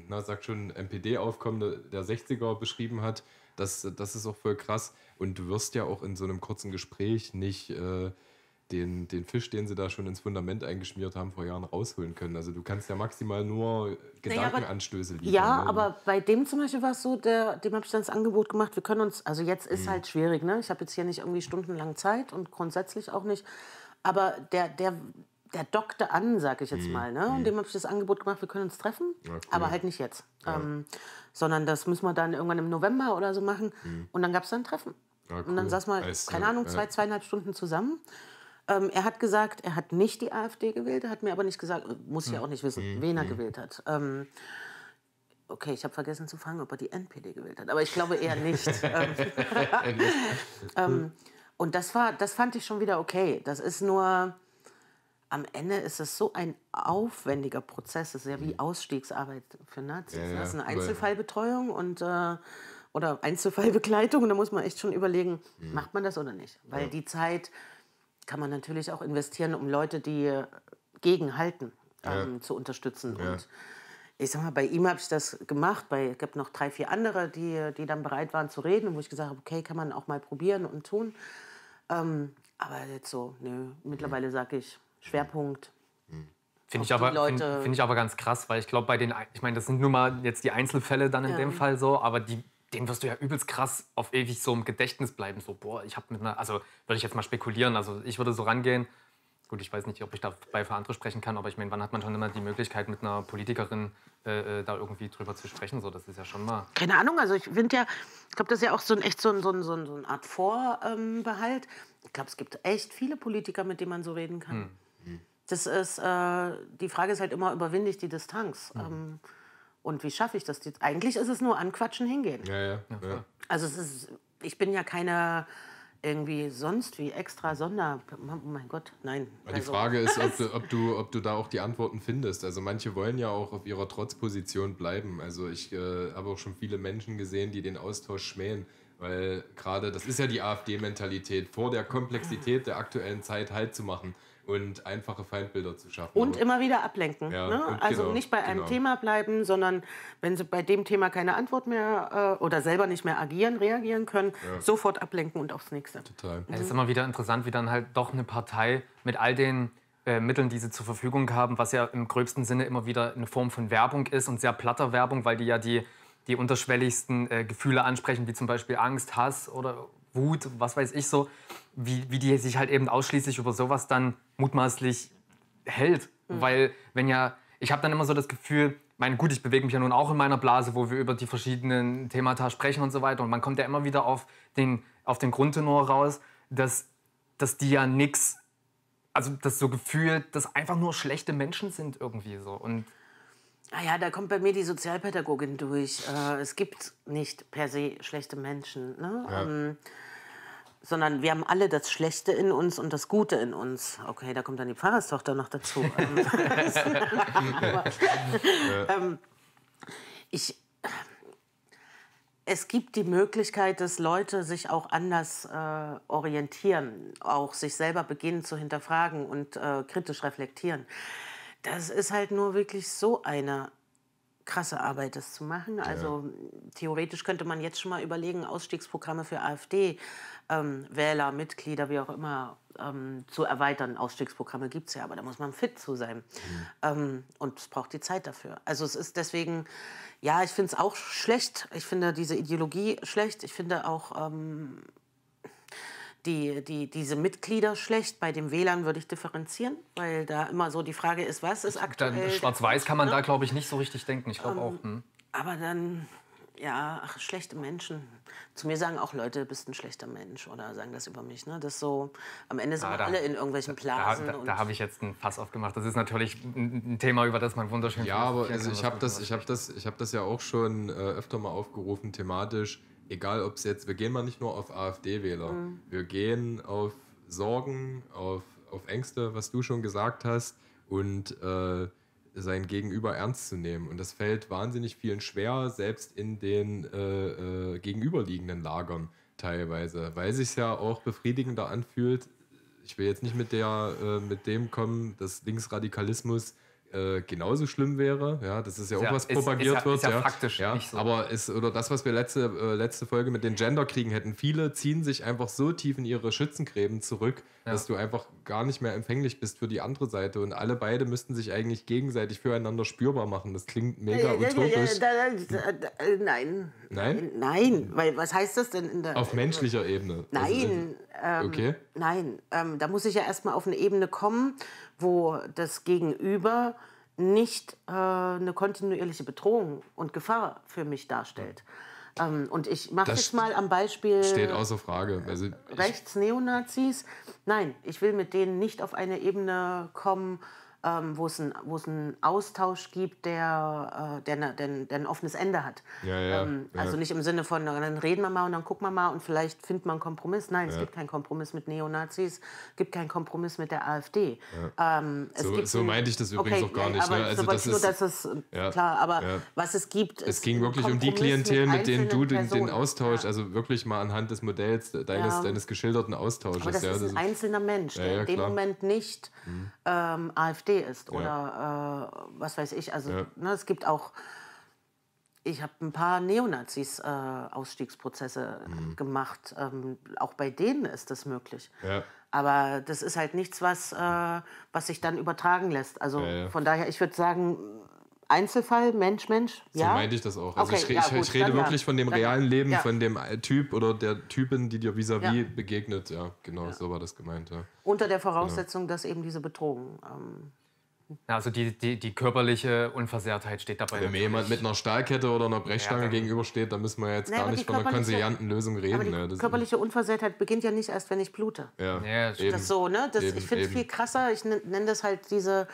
na, sagt schon, MPD-Aufkommen der 60er beschrieben hat. Das, das ist auch voll krass. Und du wirst ja auch in so einem kurzen Gespräch nicht äh, den, den Fisch, den sie da schon ins Fundament eingeschmiert haben, vor Jahren rausholen können. Also du kannst ja maximal nur Gedankenanstöße liefern. Ja, ne? aber bei dem zum Beispiel war es so, der, dem habe ich dann das Angebot gemacht, wir können uns, also jetzt ist mhm. halt schwierig, ne? ich habe jetzt hier nicht irgendwie stundenlang Zeit und grundsätzlich auch nicht, aber der, der, der dockte an, sage ich jetzt mhm. mal. Ne? Und mhm. dem habe ich das Angebot gemacht, wir können uns treffen, ja, cool. aber halt nicht jetzt. Ja. Ähm, sondern das müssen wir dann irgendwann im November oder so machen. Mhm. Und dann gab es dann ein Treffen. Ja, ah, cool. Und dann saß man, keine Ahnung, zwei, zweieinhalb Stunden zusammen. Ähm, er hat gesagt, er hat nicht die AfD gewählt, hat mir aber nicht gesagt, äh, muss ich ja hm. auch nicht wissen, mhm. wen er hm. gewählt hat. Ähm, okay, ich habe vergessen zu fragen, ob er die NPD gewählt hat, aber ich glaube eher nicht. Ähm, ähm, und das, war, das fand ich schon wieder okay. Das ist nur, am Ende ist es so ein aufwendiger Prozess. Es ist ja wie hm. Ausstiegsarbeit für Nazis. Ja, ne? ja. Das ist eine Einzelfallbetreuung und, äh, oder Einzelfallbegleitung. Und da muss man echt schon überlegen, mhm. macht man das oder nicht? Weil ja. die Zeit kann man natürlich auch investieren, um Leute, die äh, gegenhalten, ähm, ja. zu unterstützen. Ja. Und ich sag mal, bei ihm habe ich das gemacht. Bei gibt noch drei, vier andere, die, die dann bereit waren zu reden, wo ich gesagt habe, okay, kann man auch mal probieren und tun. Ähm, aber jetzt so, nö. Mittlerweile mhm. sage ich Schwerpunkt. Mhm. Finde ich, aber, find, find, ich aber ganz krass, weil ich glaube, bei den, ich meine, das sind nur mal jetzt die Einzelfälle dann in ja. dem Fall so, aber die dem wirst du ja übelst krass auf ewig so im Gedächtnis bleiben. So, boah, ich habe mit einer, also würde ich jetzt mal spekulieren, also ich würde so rangehen. Gut, ich weiß nicht, ob ich dabei für andere sprechen kann, aber ich meine, wann hat man schon immer die Möglichkeit, mit einer Politikerin äh, äh da irgendwie drüber zu sprechen? So, das ist ja schon mal. Keine Ahnung, also ich finde ja, ich glaube, das ist ja auch so ein echt so ein, so ein, so ein, Art Vorbehalt. Ich glaube, es gibt echt viele Politiker, mit denen man so reden kann. Hm. Das ist, äh, die Frage ist halt immer, überwinde ich die Distanz? Hm. Ähm, und wie schaffe ich das jetzt? Eigentlich ist es nur anquatschen, hingehen. Ja, ja. ja. Also es ist, ich bin ja keine irgendwie sonst wie extra Sonder. Oh mein Gott, nein. Die also Frage ist, ob du, ob, du, ob du da auch die Antworten findest. Also manche wollen ja auch auf ihrer Trotzposition bleiben. Also ich äh, habe auch schon viele Menschen gesehen, die den Austausch schmähen. Weil gerade, das ist ja die AfD-Mentalität, vor der Komplexität der aktuellen Zeit Halt zu machen und einfache Feindbilder zu schaffen. Und aber immer wieder ablenken. Ja, ne? Also genau, nicht bei einem genau. Thema bleiben, sondern wenn sie bei dem Thema keine Antwort mehr äh, oder selber nicht mehr agieren, reagieren können, ja. sofort ablenken und aufs nächste. Total. Es ist immer wieder interessant, wie dann halt doch eine Partei mit all den äh, Mitteln, die sie zur Verfügung haben, was ja im gröbsten Sinne immer wieder eine Form von Werbung ist und sehr platter Werbung, weil die ja die, die unterschwelligsten äh, Gefühle ansprechen, wie zum Beispiel Angst, Hass oder Wut, was weiß ich so, wie, wie die sich halt eben ausschließlich über sowas dann mutmaßlich hält. Mhm. Weil wenn ja, ich habe dann immer so das Gefühl, meine gut, ich bewege mich ja nun auch in meiner Blase, wo wir über die verschiedenen Themata sprechen und so weiter. Und man kommt ja immer wieder auf den, auf den Grundtenor raus, dass, dass die ja nichts, also das so Gefühl, dass einfach nur schlechte Menschen sind irgendwie so. Und naja, ah da kommt bei mir die Sozialpädagogin durch. Äh, es gibt nicht per se schlechte Menschen, ne? Ja. Ähm, sondern wir haben alle das Schlechte in uns und das Gute in uns. Okay, da kommt dann die Pfarrerstochter noch dazu. Aber, ähm, ähm, ich, es gibt die Möglichkeit, dass Leute sich auch anders äh, orientieren, auch sich selber beginnen zu hinterfragen und äh, kritisch reflektieren. Das ist halt nur wirklich so eine krasse Arbeit, das zu machen. Also theoretisch könnte man jetzt schon mal überlegen, Ausstiegsprogramme für AfD-Wähler, ähm, Mitglieder, wie auch immer, ähm, zu erweitern. Ausstiegsprogramme gibt es ja, aber da muss man fit zu sein. Mhm. Ähm, und es braucht die Zeit dafür. Also es ist deswegen, ja, ich finde es auch schlecht. Ich finde diese Ideologie schlecht. Ich finde auch ähm, die, die, diese Mitglieder schlecht. Bei den Wählern würde ich differenzieren, weil da immer so die Frage ist, was ist aktuell. Schwarz-Weiß kann man ne? da, glaube ich, nicht so richtig denken. Ich glaube ähm, auch. Hm. Aber dann, ja, ach, schlechte Menschen. Zu mir sagen auch Leute, du bist ein schlechter Mensch oder sagen das über mich. Ne? Das so, am Ende sind ah, wir da, alle in irgendwelchen Blasen. Da, da, da habe ich jetzt einen Pass aufgemacht. Das ist natürlich ein Thema, über das man wunderschön Ja, aber also ich habe das, hab das, hab das ja auch schon äh, öfter mal aufgerufen, thematisch egal ob es jetzt, wir gehen mal nicht nur auf AfD-Wähler, mhm. wir gehen auf Sorgen, auf, auf Ängste, was du schon gesagt hast, und äh, sein Gegenüber ernst zu nehmen. Und das fällt wahnsinnig vielen schwer, selbst in den äh, äh, gegenüberliegenden Lagern teilweise, weil sich ja auch befriedigender anfühlt. Ich will jetzt nicht mit der, äh, mit dem kommen, dass Linksradikalismus äh, genauso schlimm wäre. Ja, das ist ja auch ja, was propagiert ist, wird. Ist ja, ja, faktisch ja, nicht so. Aber ist, oder das, was wir letzte, äh, letzte Folge mit den Genderkriegen hätten, viele ziehen sich einfach so tief in ihre Schützengräben zurück, dass du einfach gar nicht mehr empfänglich bist für die andere Seite. Und alle beide müssten sich eigentlich gegenseitig füreinander spürbar machen. Das klingt mega utopisch. Äh, nein. Nein? Nein, weil was heißt das denn in der. Auf menschlicher Ebene. Also, nein. Also, okay. Nein, ähm, da muss ich ja erstmal auf eine Ebene kommen, wo das Gegenüber nicht äh, eine kontinuierliche Bedrohung und Gefahr für mich darstellt. Ja. Ähm, und ich mache jetzt mal am Beispiel. Steht außer Frage. Also rechts Neonazis. Nein, ich will mit denen nicht auf eine Ebene kommen, ähm, wo es einen Austausch gibt, der, äh, der, ne, der, der, ein offenes Ende hat. Ja, ja, ähm, ja. Also nicht im Sinne von, dann reden wir mal und dann gucken wir mal und vielleicht findet man einen Kompromiss. Nein, es gibt keinen Kompromiss mit Neonazis, es gibt keinen Kompromiss mit der AfD. Ähm, so, so meinte ich das übrigens okay, auch gar nicht. Ne? Aber ne? also das nur, dass es, äh, klar, aber was es gibt. Es ging wirklich um die Klientel, mit, mit denen du den, den Austausch, also wirklich mal anhand des Modells deines, deines geschilderten Austausches. Aber das ist ein einzelner Mensch, der in dem Moment nicht mhm. ähm, AfD LSD ja. oder äh, was weiß ich. Also ja. ne, es gibt auch, ich habe ein paar Neonazis äh, Ausstiegsprozesse mhm. gemacht. Ähm, auch bei denen ist das möglich. Ja. Aber das ist halt nichts, was, äh, was sich dann übertragen lässt. Also von daher, ich würde sagen, Einzelfall, Mensch, Mensch. So ja? meinte ich das auch. Also okay, ich, ja, ich, gut, rede wirklich ja. von dem realen Leben, von dem Typ oder der Typin, die dir vis-à-vis -vis begegnet. Ja, genau, so war das gemeint. Unter der genau. Voraussetzung, genau. dass eben diese Bedrohung ähm, also die, die, die körperliche Unversehrtheit steht dabei. Wenn mir jemand mit einer Stahlkette oder einer Brechstange ja, gegenübersteht, dann müssen wir jetzt naja, gar nicht von einer konsilianten Lösung reden. Aber die ne? körperliche Unversehrtheit beginnt ja nicht erst, wenn ich blute. Ja, ja eben, das so, ne? Das, eben, ich finde es viel krasser. Ich nenne das halt diese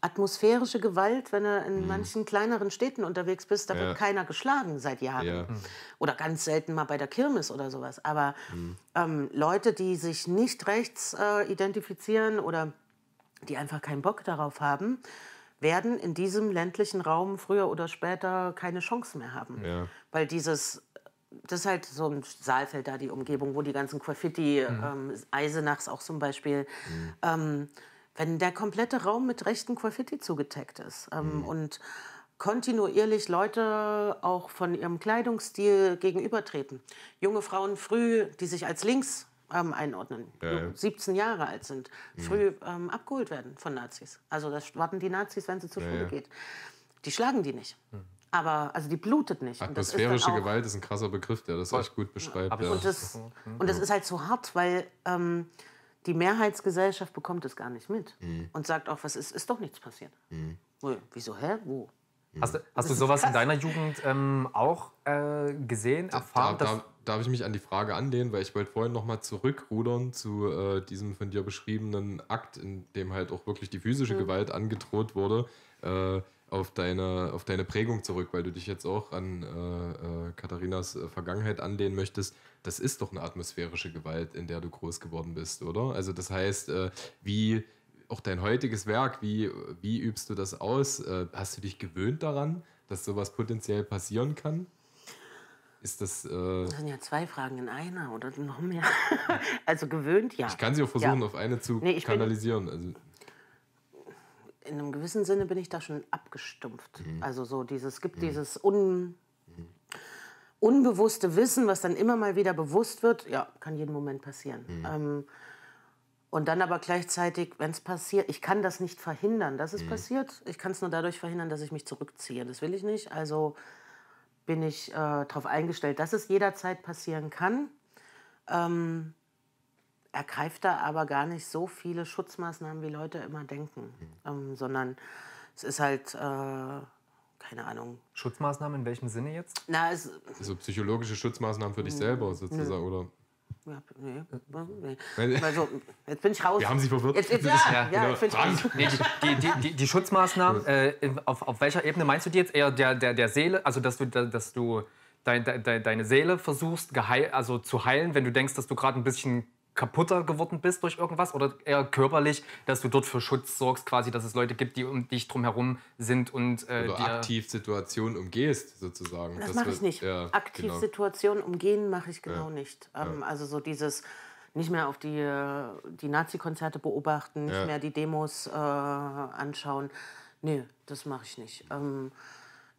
atmosphärische Gewalt, wenn du in mhm. manchen kleineren Städten unterwegs bist, da ja. wird keiner geschlagen seit Jahren. Ja. Mhm. Oder ganz selten mal bei der Kirmes oder sowas. Aber mhm. ähm, Leute, die sich nicht rechts äh, identifizieren oder die einfach keinen Bock darauf haben, werden in diesem ländlichen Raum früher oder später keine Chance mehr haben. Ja. Weil dieses, das ist halt so ein Saalfeld da, die Umgebung, wo die ganzen Graffiti, mhm. ähm, Eisenachs auch zum Beispiel, mhm. ähm, wenn der komplette Raum mit rechten Graffiti zugetaggt ist ähm, mhm. und kontinuierlich Leute auch von ihrem Kleidungsstil gegenübertreten. Junge Frauen früh, die sich als links ähm, einordnen, ja, 17 Jahre alt sind, mhm. früh ähm, abgeholt werden von Nazis. Also das warten die Nazis, wenn sie zur Schule geht. Die schlagen die nicht. Mhm. Aber also die blutet nicht. Atmosphärische ist Gewalt ist ein krasser Begriff, der das echt gut beschreibt. Ja. Und, das, mhm. und das ist halt so hart, weil ähm, die Mehrheitsgesellschaft bekommt es gar nicht mit mhm. und sagt auch, was ist, ist doch nichts passiert. Mhm. Wieso, hä, wo? Hast du, hast du sowas in deiner Jugend ähm, auch äh, gesehen, erfahren? Da, da, darf ich mich an die Frage anlehnen, weil ich wollte vorhin nochmal zurückrudern zu äh, diesem von dir beschriebenen Akt, in dem halt auch wirklich die physische mhm. Gewalt angedroht wurde, äh, auf, deine, auf deine Prägung zurück, weil du dich jetzt auch an äh, äh Katharinas äh, Vergangenheit anlehnen möchtest. Das ist doch eine atmosphärische Gewalt, in der du groß geworden bist, oder? Also das heißt, äh, wie auch dein heutiges Werk, wie, wie übst du das aus? hast du dich gewöhnt daran, dass sowas potenziell passieren kann? Ist das. Äh das sind ja zwei Fragen in einer oder noch mehr. also gewöhnt, ja. Ich kann sie auch versuchen, ja. auf eine zu nee, kanalisieren. Also. In einem gewissen Sinne bin ich da schon abgestumpft. Mhm. Also so dieses, gibt mhm. dieses un, unbewusste Wissen, was dann immer mal wieder bewusst wird. Ja, kann jeden Moment passieren. Mhm. Ähm, und dann aber gleichzeitig, wenn es passiert, ich kann das nicht verhindern, dass es mhm. passiert. Ich kann es nur dadurch verhindern, dass ich mich zurückziehe. Das will ich nicht. Also bin ich äh, darauf eingestellt, dass es jederzeit passieren kann. Ähm, ergreift da aber gar nicht so viele Schutzmaßnahmen, wie Leute immer denken, hm. ähm, sondern es ist halt, äh, keine Ahnung. Schutzmaßnahmen in welchem Sinne jetzt? Na, es, also psychologische Schutzmaßnahmen für dich hm. selber sozusagen, oder? Nee. Äh, ne, nee. Also, jetzt bin ich raus. Wir haben Sie verwirrt. Jetzt, jetzt, ja, ja, ja, genau. raus. Nee, die, die, die, die, Schutzmaßnahmen, äh, auf, auf welcher Ebene meinst du die jetzt? Eher der, der, der Seele, also dass du, dass du deine Seele versuchst, geheil, also zu heilen, wenn du denkst, dass du gerade ein bisschen kaputter geworden bist durch irgendwas oder eher körperlich, dass du dort für Schutz sorgst, quasi, dass es Leute gibt, die um dich drumherum sind und äh, oder aktiv Situationen umgehst sozusagen. Das, das mache ich nicht. Ja, aktiv genau. Situationen umgehen mache ich genau ja. nicht. Ähm, ja. Also so dieses nicht mehr auf die, die Nazi-Konzerte beobachten, nicht mehr die Demos äh, anschauen. Nee, das mache ich nicht. Ähm,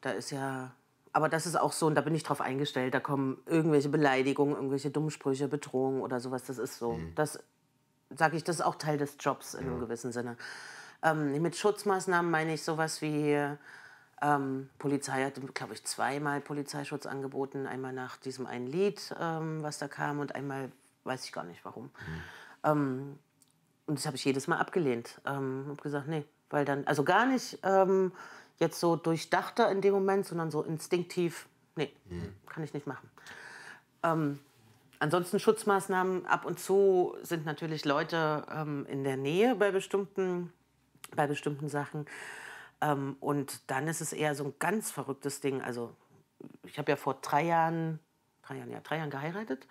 da ist ja aber das ist auch so, und da bin ich drauf eingestellt, da kommen irgendwelche Beleidigungen, irgendwelche Dummsprüche, Bedrohungen oder sowas, das ist so. Mhm. Das sage ich, das ist auch Teil des Jobs in ja. einem gewissen Sinne. Ähm, mit Schutzmaßnahmen meine ich sowas wie, ähm, Polizei hat, glaube ich, zweimal Polizeischutz angeboten. Einmal nach diesem einen Lied, ähm, was da kam, und einmal weiß ich gar nicht warum. Mhm. Ähm, und das habe ich jedes Mal abgelehnt. Ähm, habe gesagt, nee, weil dann, also gar nicht ähm, jetzt so durchdachter in dem Moment, sondern so instinktiv, nee, mhm. kann ich nicht machen. Ähm, ansonsten Schutzmaßnahmen ab und zu sind natürlich Leute ähm, in der Nähe bei bestimmten, bei bestimmten Sachen. Ähm, und dann ist es eher so ein ganz verrücktes Ding. Also ich habe ja vor drei Jahren, drei Jahren, ja, drei Jahren geheiratet.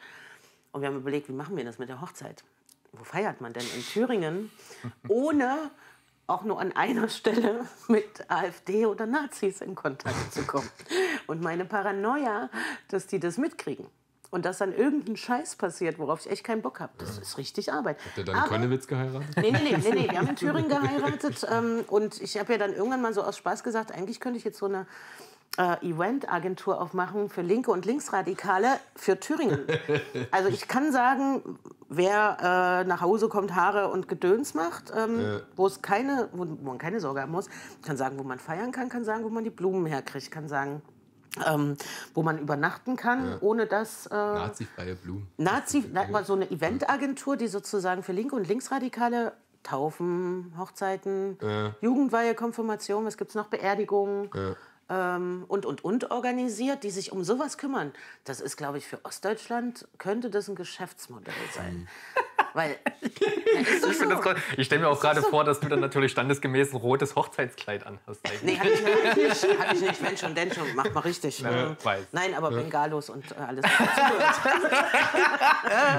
Und wir haben überlegt, wie machen wir das mit der Hochzeit? Wo feiert man denn in Thüringen, ohne auch nur an einer Stelle mit AfD oder Nazis in Kontakt zu kommen. Und meine Paranoia, dass die das mitkriegen. Und dass dann irgendein Scheiß passiert, worauf ich echt keinen Bock habe. Das ist richtig Arbeit. Habt ihr dann Aber, Könnewitz geheiratet? Nee, nee, nee, nee, Wir haben in Thüringen geheiratet. Ähm, und ich habe ja dann irgendwann mal so aus Spaß gesagt, eigentlich könnte ich jetzt so eine äh, Eventagentur aufmachen für Linke und Linksradikale für Thüringen. also ich kann sagen, wer äh, nach Hause kommt, Haare und Gedöns macht, ähm, ja. wo es keine, wo man keine Sorge haben muss, kann sagen, wo man feiern kann, kann sagen, wo man die Blumen herkriegt, kann sagen, ähm, wo man übernachten kann, ja. ohne dass. Äh, Nazifreie Blumen. Nazi, na, so eine Eventagentur, die sozusagen für Linke und Linksradikale Taufen, Hochzeiten, ja. Jugendweihe, Konfirmation, was gibt es noch? Beerdigungen ähm, und und und organisiert, die sich um sowas kümmern. Das ist, glaube ich, für Ostdeutschland könnte das ein Geschäftsmodell sein. Ähm, weil, so ich, so. ich stelle mir auch gerade vor, dass du dann natürlich standesgemäß ein rotes Hochzeitskleid anhast. Eigentlich. Nee, hatte ich, nicht, hatte ich nicht. Wenn schon, denn schon. Mach mal richtig. Ja, ja. Nein, aber Bengalos und äh, alles.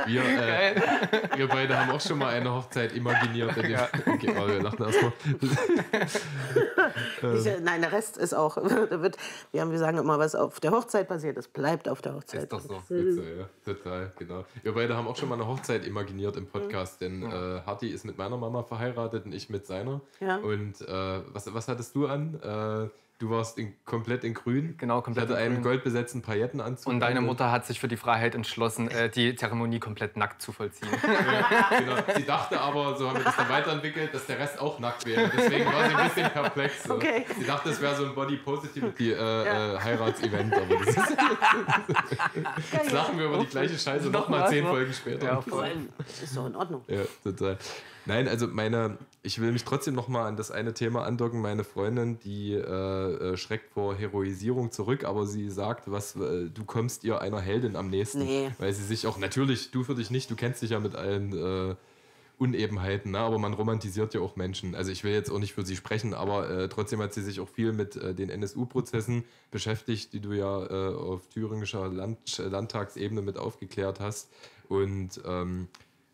wir, äh, wir beide haben auch schon mal eine Hochzeit imaginiert. Ja. Okay, oh, wir lachen erstmal. Ich, äh, nein, der Rest ist auch. Wird, wir, haben, wir sagen immer, was auf der Hochzeit passiert ist, bleibt auf der Hochzeit. Ist doch so. Witze, ja. Total, genau. Wir beide haben auch schon mal eine Hochzeit imaginiert im mhm. Podcast, denn ja. äh, Harti ist mit meiner Mama verheiratet und ich mit seiner. Ja. Und äh, was, was hattest du an? Äh, Du warst in, komplett in grün. Genau, komplett. Ich hatte einen grün. goldbesetzten Paillettenanzug. Und deine ne? Mutter hat sich für die Freiheit entschlossen, äh, die Zeremonie komplett nackt zu vollziehen. ja, genau. Sie dachte aber, so haben wir das dann weiterentwickelt, dass der Rest auch nackt wäre. Deswegen war sie ein bisschen perplex. So. Okay. Sie dachte, es wäre so ein Body Positivity äh, ja. Äh, Heiratsevent. Aber das ist Jetzt lachen wir über die gleiche Scheiße nochmal zehn ne? Folgen später. Ja, voll. ist doch in Ordnung. Ja, total. Nein, also meine, ich will mich trotzdem nochmal an das eine Thema andocken. Meine Freundin, die äh, äh, schreckt vor Heroisierung zurück, aber sie sagt, was, äh, du kommst ihr einer Heldin am nächsten. Nee. Weil sie sich auch, natürlich, du für dich nicht, du kennst dich ja mit allen äh, Unebenheiten, ne? aber man romantisiert ja auch Menschen. Also ich will jetzt auch nicht für sie sprechen, aber äh, trotzdem hat sie sich auch viel mit äh, den NSU-Prozessen beschäftigt, die du ja auf thüringischer Land Landtagsebene mit aufgeklärt hast. Und ähm,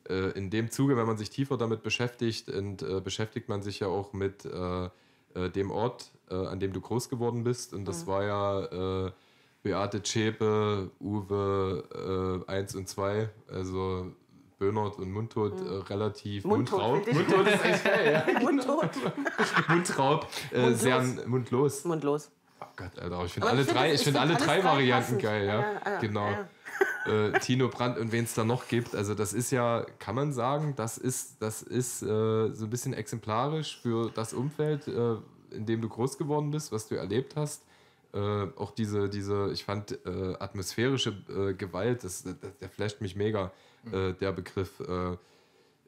äh, in dem Zuge, wenn man sich tiefer damit beschäftigt, und, äh, beschäftigt man sich ja auch mit äh, äh, dem Ort, äh, an dem du groß geworden bist. Und das mhm. war ja äh, Beate Zschäpe, Uwe 1 und 2, also Böhnert und Mundtot mhm. relativ mundtot. Mundtot ist echt geil, ja. Mundtot. Mundraub, sehr mundlos. Mundlos. Oh Gott, Alter, ich finde alle, find, drei, find, alle drei Varianten geil, ja. ja, ja genau. Ja äh, Tino Brandt und wen es da noch gibt. Also das ist ja, kann man sagen, das ist, das ist äh, so ein bisschen exemplarisch für das Umfeld, äh, in dem du groß geworden bist, was du erlebt hast. Äh, auch diese, diese, ich fand äh, atmosphärische äh, Gewalt, das, das, der flasht mich mega, mhm. der Begriff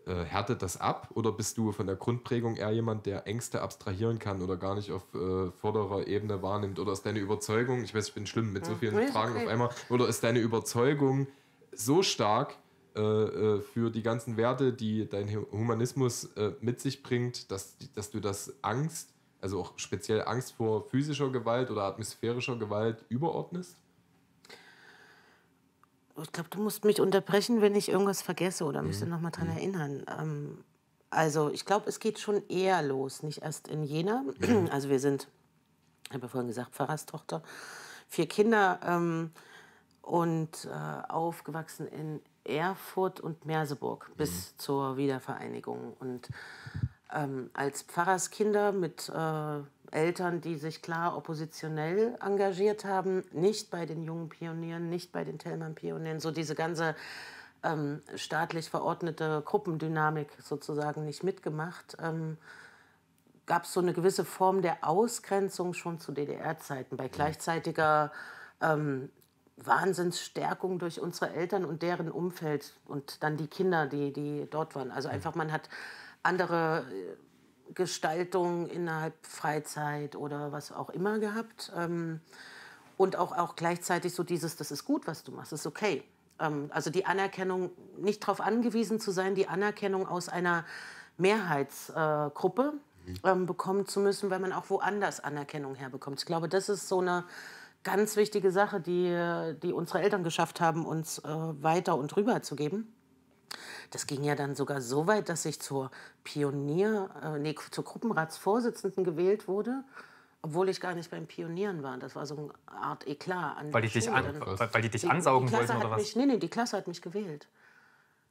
äh, härtet das ab oder bist du von der Grundprägung eher jemand, der Ängste abstrahieren kann oder gar nicht auf äh, vorderer Ebene wahrnimmt? Oder ist deine Überzeugung, ich weiß, ich bin schlimm mit so vielen ja, Fragen okay. auf einmal, oder ist deine Überzeugung so stark äh, äh für die ganzen Werte, die dein Humanismus äh, mit sich bringt, dass, dass du das Angst, also auch speziell Angst vor physischer Gewalt oder atmosphärischer Gewalt überordnest? ich glaube, du musst mich unterbrechen, wenn ich irgendwas vergesse oder mhm. müsste nochmal mal dran mhm. erinnern. Ähm, also ich glaube, es geht schon eher los, nicht erst in Jena. Mhm. Also wir sind, ich habe ja vorhin gesagt, Pfarrerstochter, vier Kinder ähm, und äh, aufgewachsen in Erfurt und Merseburg mhm. bis zur Wiedervereinigung. Und ähm, als Pfarrerskinder mit äh, Eltern, die sich klar oppositionell engagiert haben, nicht bei den jungen Pionieren, nicht bei den Tellmann-Pionieren, so diese ganze ähm, staatlich verordnete Gruppendynamik sozusagen nicht mitgemacht. Ähm, Gab es so eine gewisse Form der Ausgrenzung schon zu DDR-Zeiten bei gleichzeitiger ähm, Wahnsinnsstärkung durch unsere Eltern und deren Umfeld und dann die Kinder, die, die dort waren. Also einfach, man hat andere äh, Gestaltung innerhalb Freizeit oder was auch immer gehabt. Ähm, und auch, auch gleichzeitig so dieses, das ist gut, was du machst, ist okay. Ähm, also die Anerkennung, nicht darauf angewiesen zu sein, die Anerkennung aus einer Mehrheitsgruppe äh, ähm, bekommen zu müssen, weil man auch woanders Anerkennung herbekommt. Ich glaube, das ist so eine ganz wichtige Sache, die, die unsere Eltern geschafft haben, uns äh, weiter und rüber zu geben. Das ging ja dann sogar so weit, dass ich zur Pionier, äh, nee, zur Gruppenratsvorsitzenden gewählt wurde. Obwohl ich gar nicht beim Pionieren war. Das war so eine Art Eklat. An weil, die dich an, weil, weil die dich die, ansaugen die wollten, oder was? Mich, nee, nee, die Klasse hat mich gewählt.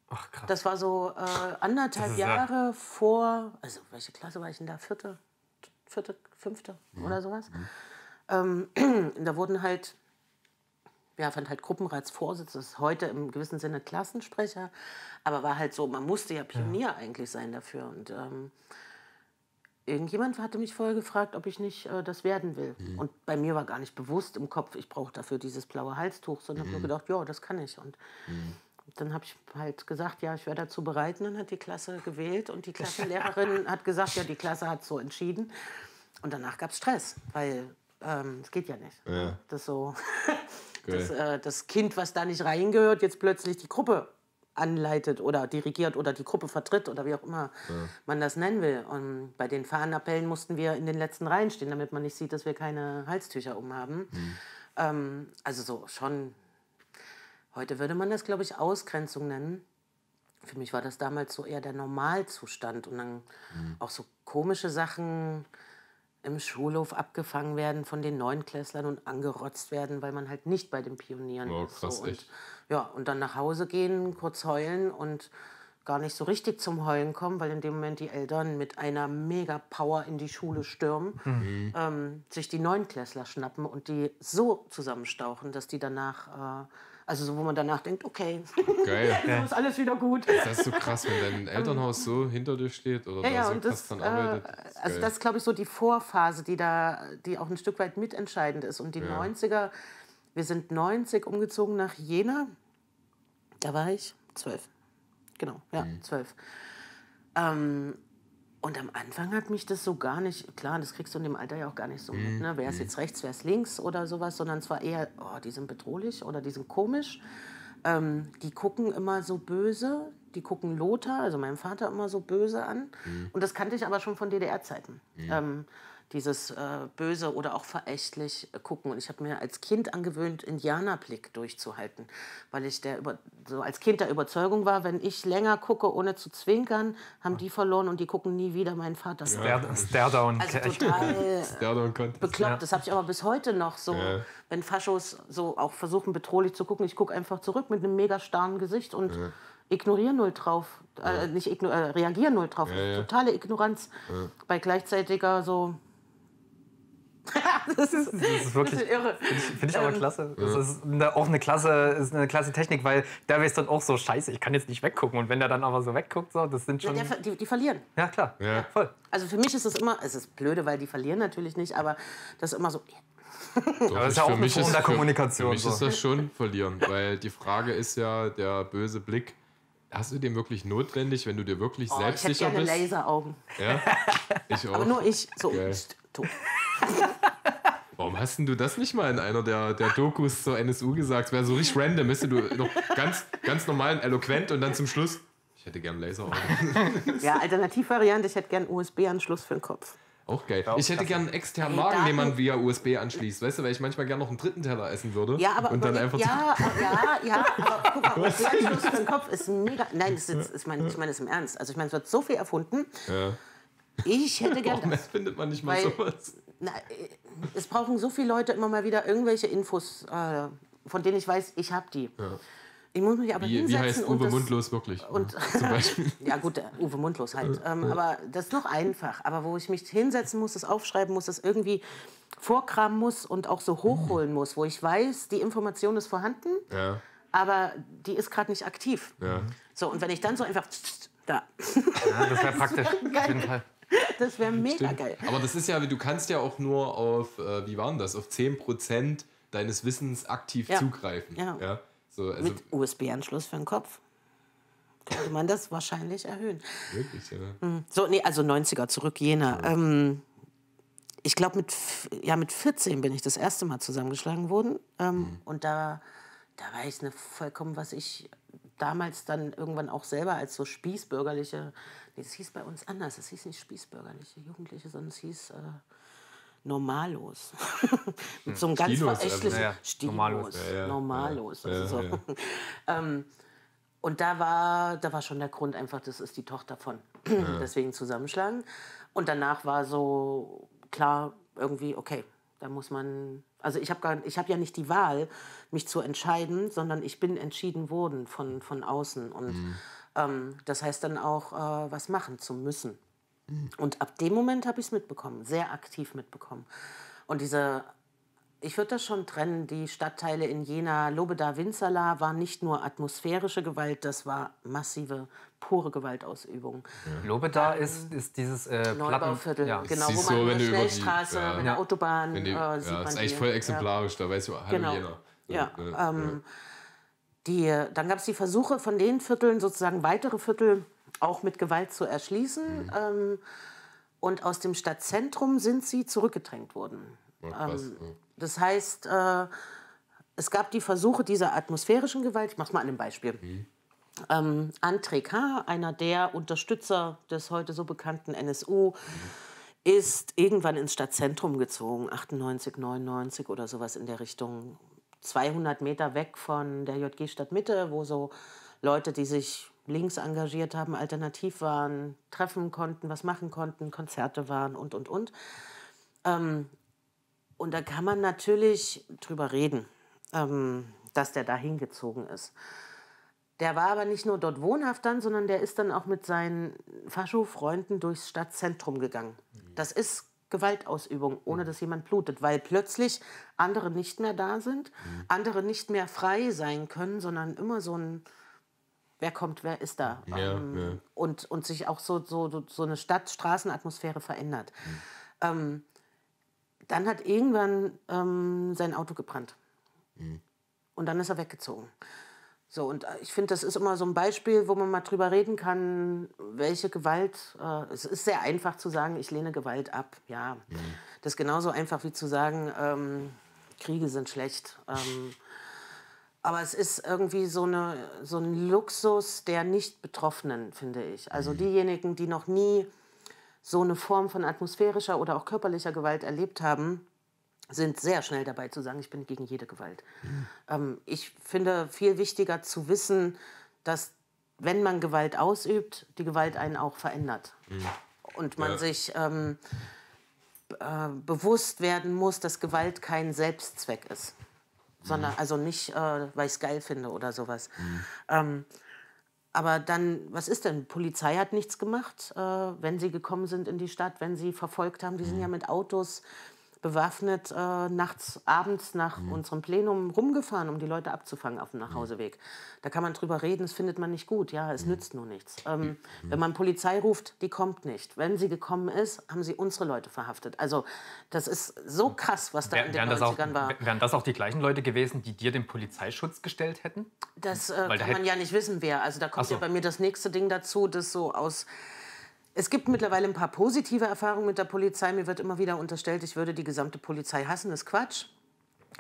Ach, krass. Das war so äh, anderthalb Jahre ja. vor, also welche Klasse war ich denn da? Vierte, vierte fünfte ja. Mhm. oder sowas. Mhm. Ähm, da wurden halt ja, fand halt Gruppenratsvorsitzender, ist heute im gewissen Sinne Klassensprecher, aber war halt so, man musste ja Pionier ja. eigentlich sein dafür. Und ähm, irgendjemand hatte mich vorher gefragt, ob ich nicht äh, das werden will. Mhm. Und bei mir war gar nicht bewusst im Kopf, ich brauche dafür dieses blaue Halstuch, sondern mhm. habe nur gedacht, ja, das kann ich. Und mhm. dann habe ich halt gesagt, ja, ich werde dazu bereit. Und dann hat die Klasse gewählt und die Klassenlehrerin hat gesagt, ja, die Klasse hat so entschieden. Und danach gab es Stress, weil ähm, es ähm, geht ja nicht. Ja. Das so. dass äh, das Kind, was da nicht reingehört, jetzt plötzlich die Gruppe anleitet oder dirigiert oder die Gruppe vertritt oder wie auch immer ja. man das nennen will. Und bei den Fahnenappellen mussten wir in den letzten Reihen stehen, damit man nicht sieht, dass wir keine Halstücher umhaben. Mhm. Ähm, also so schon, heute würde man das, glaube ich, Ausgrenzung nennen. Für mich war das damals so eher der Normalzustand und dann mhm. auch so komische Sachen im Schulhof abgefangen werden von den Neunklässlern und angerotzt werden, weil man halt nicht bei den Pionieren oh, ist. Krass, so. und, ja, und dann nach Hause gehen, kurz heulen und gar nicht so richtig zum Heulen kommen, weil in dem Moment die Eltern mit einer mega Power in die Schule stürmen, mhm. ähm, sich die Neunklässler schnappen und die so zusammenstauchen, dass die danach äh, also so, wo man danach denkt, okay, Geil. so ist alles wieder gut. Ist das so krass, wenn dein Elternhaus so hinter dir steht oder ja, da ja, so und krass das, dran äh, arbeitet? also das ist, also glaube ich, so die Vorphase, die da, die auch ein Stück weit mitentscheidend ist. Und die ja. 90er, wir sind 90 umgezogen nach Jena. Da war ich zwölf. Genau, ja, mhm. zwölf. Ähm, und am Anfang hat mich das so gar nicht, klar, das kriegst du in dem Alter ja auch gar nicht so mit, ne? wer ist mhm. jetzt rechts, wer ist links oder sowas, sondern zwar eher, oh, die sind bedrohlich oder die sind komisch. Ähm, die gucken immer so böse, die gucken Lothar, also meinem Vater, immer so böse an. Mhm. Und das kannte ich aber schon von DDR-Zeiten. Mhm. Ähm, dieses äh, böse oder auch verächtlich äh, gucken. Und ich habe mir als Kind angewöhnt, Indianerblick durchzuhalten, weil ich der über, so als Kind der Überzeugung war, wenn ich länger gucke, ohne zu zwinkern, haben die verloren und die gucken nie wieder meinen Vater. Ja. Staredown. Also total Stare bekloppt. Das habe ich aber bis heute noch so, ja. wenn Faschos so auch versuchen, bedrohlich zu gucken. Ich gucke einfach zurück mit einem mega starren Gesicht und ja. ignoriere null drauf. Äh, nicht äh, reagiere null drauf. Totale Ignoranz bei gleichzeitiger so das, ist, das ist wirklich irre. Finde ich, find ich, aber ähm, klasse. Das ist eine, auch eine klasse, ist eine klasse Technik, weil da wäre es dann auch so scheiße, ich kann jetzt nicht weggucken. Und wenn der dann aber so wegguckt, so, das sind schon. Ja, der, die, die, verlieren. Ja, klar. Ja. Voll. Also für mich ist es immer, es ist blöde, weil die verlieren natürlich nicht, aber das ist immer so. Doch, aber das ist ja auch eine Form der Kommunikation. Für mich so. ist das schon verlieren, weil die Frage ist ja der böse Blick hast du den wirklich notwendig, wenn du dir wirklich oh, sicher bist? Ich hätte gerne bist? Laseraugen. Ja? Ich auch. Aber nur ich. So tot. Warum hast denn du das nicht mal in einer der, der Dokus zur NSU gesagt? wäre so richtig random, bist du noch ganz, ganz normal und eloquent und dann zum Schluss, ich hätte gern Laser. ja, Alternativvariante, ich hätte gern USB-Anschluss für den Kopf. Auch geil. Ich hätte gern einen externen Magen, den man via USB anschließt. Weißt du, weil ich manchmal gern noch einen dritten Teller essen würde. Ja, aber. Und dann einfach ja, ja, ja, aber guck mal, USB-Anschluss für den Kopf ist mega. Nein, das ist, ich meine, ich meine das im Ernst. Also, ich meine, es wird so viel erfunden. Ja. Ich hätte gerne. Warum das. findet man nicht mal weil, sowas? Na, äh, es brauchen so viele Leute immer mal wieder irgendwelche Infos, äh, von denen ich weiß, ich habe die. Ja. Ich muss mich aber wie, hinsetzen. Wie heißt Uwe das, Mundlos wirklich? Und, ja, ja gut, äh, Uwe Mundlos halt. Ähm, ja. Aber das ist noch einfach. Aber wo ich mich hinsetzen muss, das aufschreiben muss, das irgendwie vorkramen muss und auch so hochholen muss, wo ich weiß, die Information ist vorhanden, ja. aber die ist gerade nicht aktiv. So, und wenn ich dann so einfach da. Ja, das wäre praktisch. Auf jeden Fall. Das wäre mega Stimmt. geil. Aber das ist ja, du kannst ja auch nur auf, äh, wie waren das, auf 10% deines Wissens aktiv ja. zugreifen. Ja. ja? So, also Mit USB-Anschluss für den Kopf. Könnte man das wahrscheinlich erhöhen. Wirklich, ja. Hm. So, nee, also 90er zurück, jener. Ja. Ähm, ich glaube, mit, ja, mit 14 bin ich das erste Mal zusammengeschlagen worden. Ähm, mhm. Und da, da war ich eine vollkommen, was ich damals dann irgendwann auch selber als so spießbürgerliche es hieß bei uns anders. Es hieß nicht spießbürgerliche Jugendliche, sondern es hieß äh, Normalos. Mit hm, so einem ganz also, verächtlichen Stil. ja, Stilos. Normalos. Normalos also ähm, und da war, da war schon der Grund einfach, das ist die Tochter von. Deswegen zusammenschlagen. Und danach war so klar, irgendwie, okay, da muss man. Also ich habe hab ja nicht die Wahl, mich zu entscheiden, sondern ich bin entschieden worden von, von außen. Und mhm ähm, das heißt dann auch, äh, was machen zu müssen. Mhm. Und ab dem Moment habe ich es mitbekommen, sehr aktiv mitbekommen. Und diese ich würde das schon trennen. Die Stadtteile in Jena, Lobeda, Winzerla war nicht nur atmosphärische Gewalt, das war massive, pure Gewaltausübung. Ja. Lobeda ähm, ist, ist dieses äh, Neubauviertel, ja. genau, wo man so, eine Schnellstraße, ja. eine Autobahn äh, die, äh, sieht ja, man. Das ist echt voll exemplarisch, da weißt du, hallo genau. Jena. Ja, ähm, die, dann gab es die Versuche von den Vierteln, sozusagen weitere Viertel auch mit Gewalt zu erschließen. Mhm. Ähm, und aus dem Stadtzentrum sind sie zurückgedrängt worden. Ähm, ja, ähm, das heißt, äh, es gab die Versuche dieser atmosphärischen Gewalt. Ich mache mal an einem Beispiel. Mhm. Ähm, André K., einer der Unterstützer des heute so bekannten NSU, mhm. ist irgendwann ins Stadtzentrum gezogen, 98, 99 oder sowas in der Richtung 200 Meter weg von der JG Stadtmitte, wo so Leute, die sich links engagiert haben, alternativ waren, treffen konnten, was machen konnten, Konzerte waren und, und, und. Ähm, und da kann man natürlich drüber reden, ähm, dass der da hingezogen ist. Der war aber nicht nur dort wohnhaft dann, sondern der ist dann auch mit seinen Fascho-Freunden durchs Stadtzentrum gegangen. Mhm. Das ist Gewaltausübung, ohne mhm. dass jemand blutet, weil plötzlich andere nicht mehr da sind, mhm. andere nicht mehr frei sein können, sondern immer so ein wer kommt, wer ist da. Ja, ähm, ja. Und, und sich auch so, so, so eine Stadt-Straßenatmosphäre verändert. Mhm. Ähm, dann hat irgendwann ähm, sein Auto gebrannt. Mhm. Und dann ist er weggezogen. So, und äh, ich finde, das ist immer so ein Beispiel, wo man mal drüber reden kann, welche Gewalt. Äh, es ist sehr einfach zu sagen, ich lehne Gewalt ab. Ja, mhm. das ist genauso einfach wie zu sagen, ähm, Kriege sind schlecht. Ähm, aber es ist irgendwie so, eine, so ein Luxus der Nicht-Betroffenen, finde ich. Also mhm. diejenigen, die noch nie so eine Form von atmosphärischer oder auch körperlicher Gewalt erlebt haben, sind sehr schnell dabei zu sagen, ich bin gegen jede Gewalt. Mhm. Ähm, ich finde viel wichtiger zu wissen, dass wenn man Gewalt ausübt, die Gewalt einen auch verändert. Mhm. Und man ja. sich ähm, äh, bewusst werden muss, dass Gewalt kein Selbstzweck ist. Sondern, mhm. also nicht, äh, weil ich es geil finde oder sowas. Mhm. Ähm, aber dann, was ist denn? Polizei hat nichts gemacht, äh, wenn sie gekommen sind in die Stadt, wenn sie verfolgt haben. Die sind mhm. ja mit Autos bewaffnet äh, nachts, abends nach mhm. unserem Plenum rumgefahren, um die Leute abzufangen auf dem mhm. Nachhauseweg. Da kann man drüber reden, das findet man nicht gut. Ja, es mhm. nützt nur nichts. Ähm, mhm. Wenn man Polizei ruft, die kommt nicht. Wenn sie gekommen ist, haben sie unsere Leute verhaftet. Also das ist so mhm. krass, was da Wär, in den 90ern auch, war. Wären das auch die gleichen Leute gewesen, die dir den Polizeischutz gestellt hätten? Das äh, kann da man ja nicht wissen, wer. Also da kommt so. ja bei mir das nächste Ding dazu, das so aus es gibt mittlerweile ein paar positive Erfahrungen mit der Polizei. Mir wird immer wieder unterstellt, ich würde die gesamte Polizei hassen. Das ist Quatsch.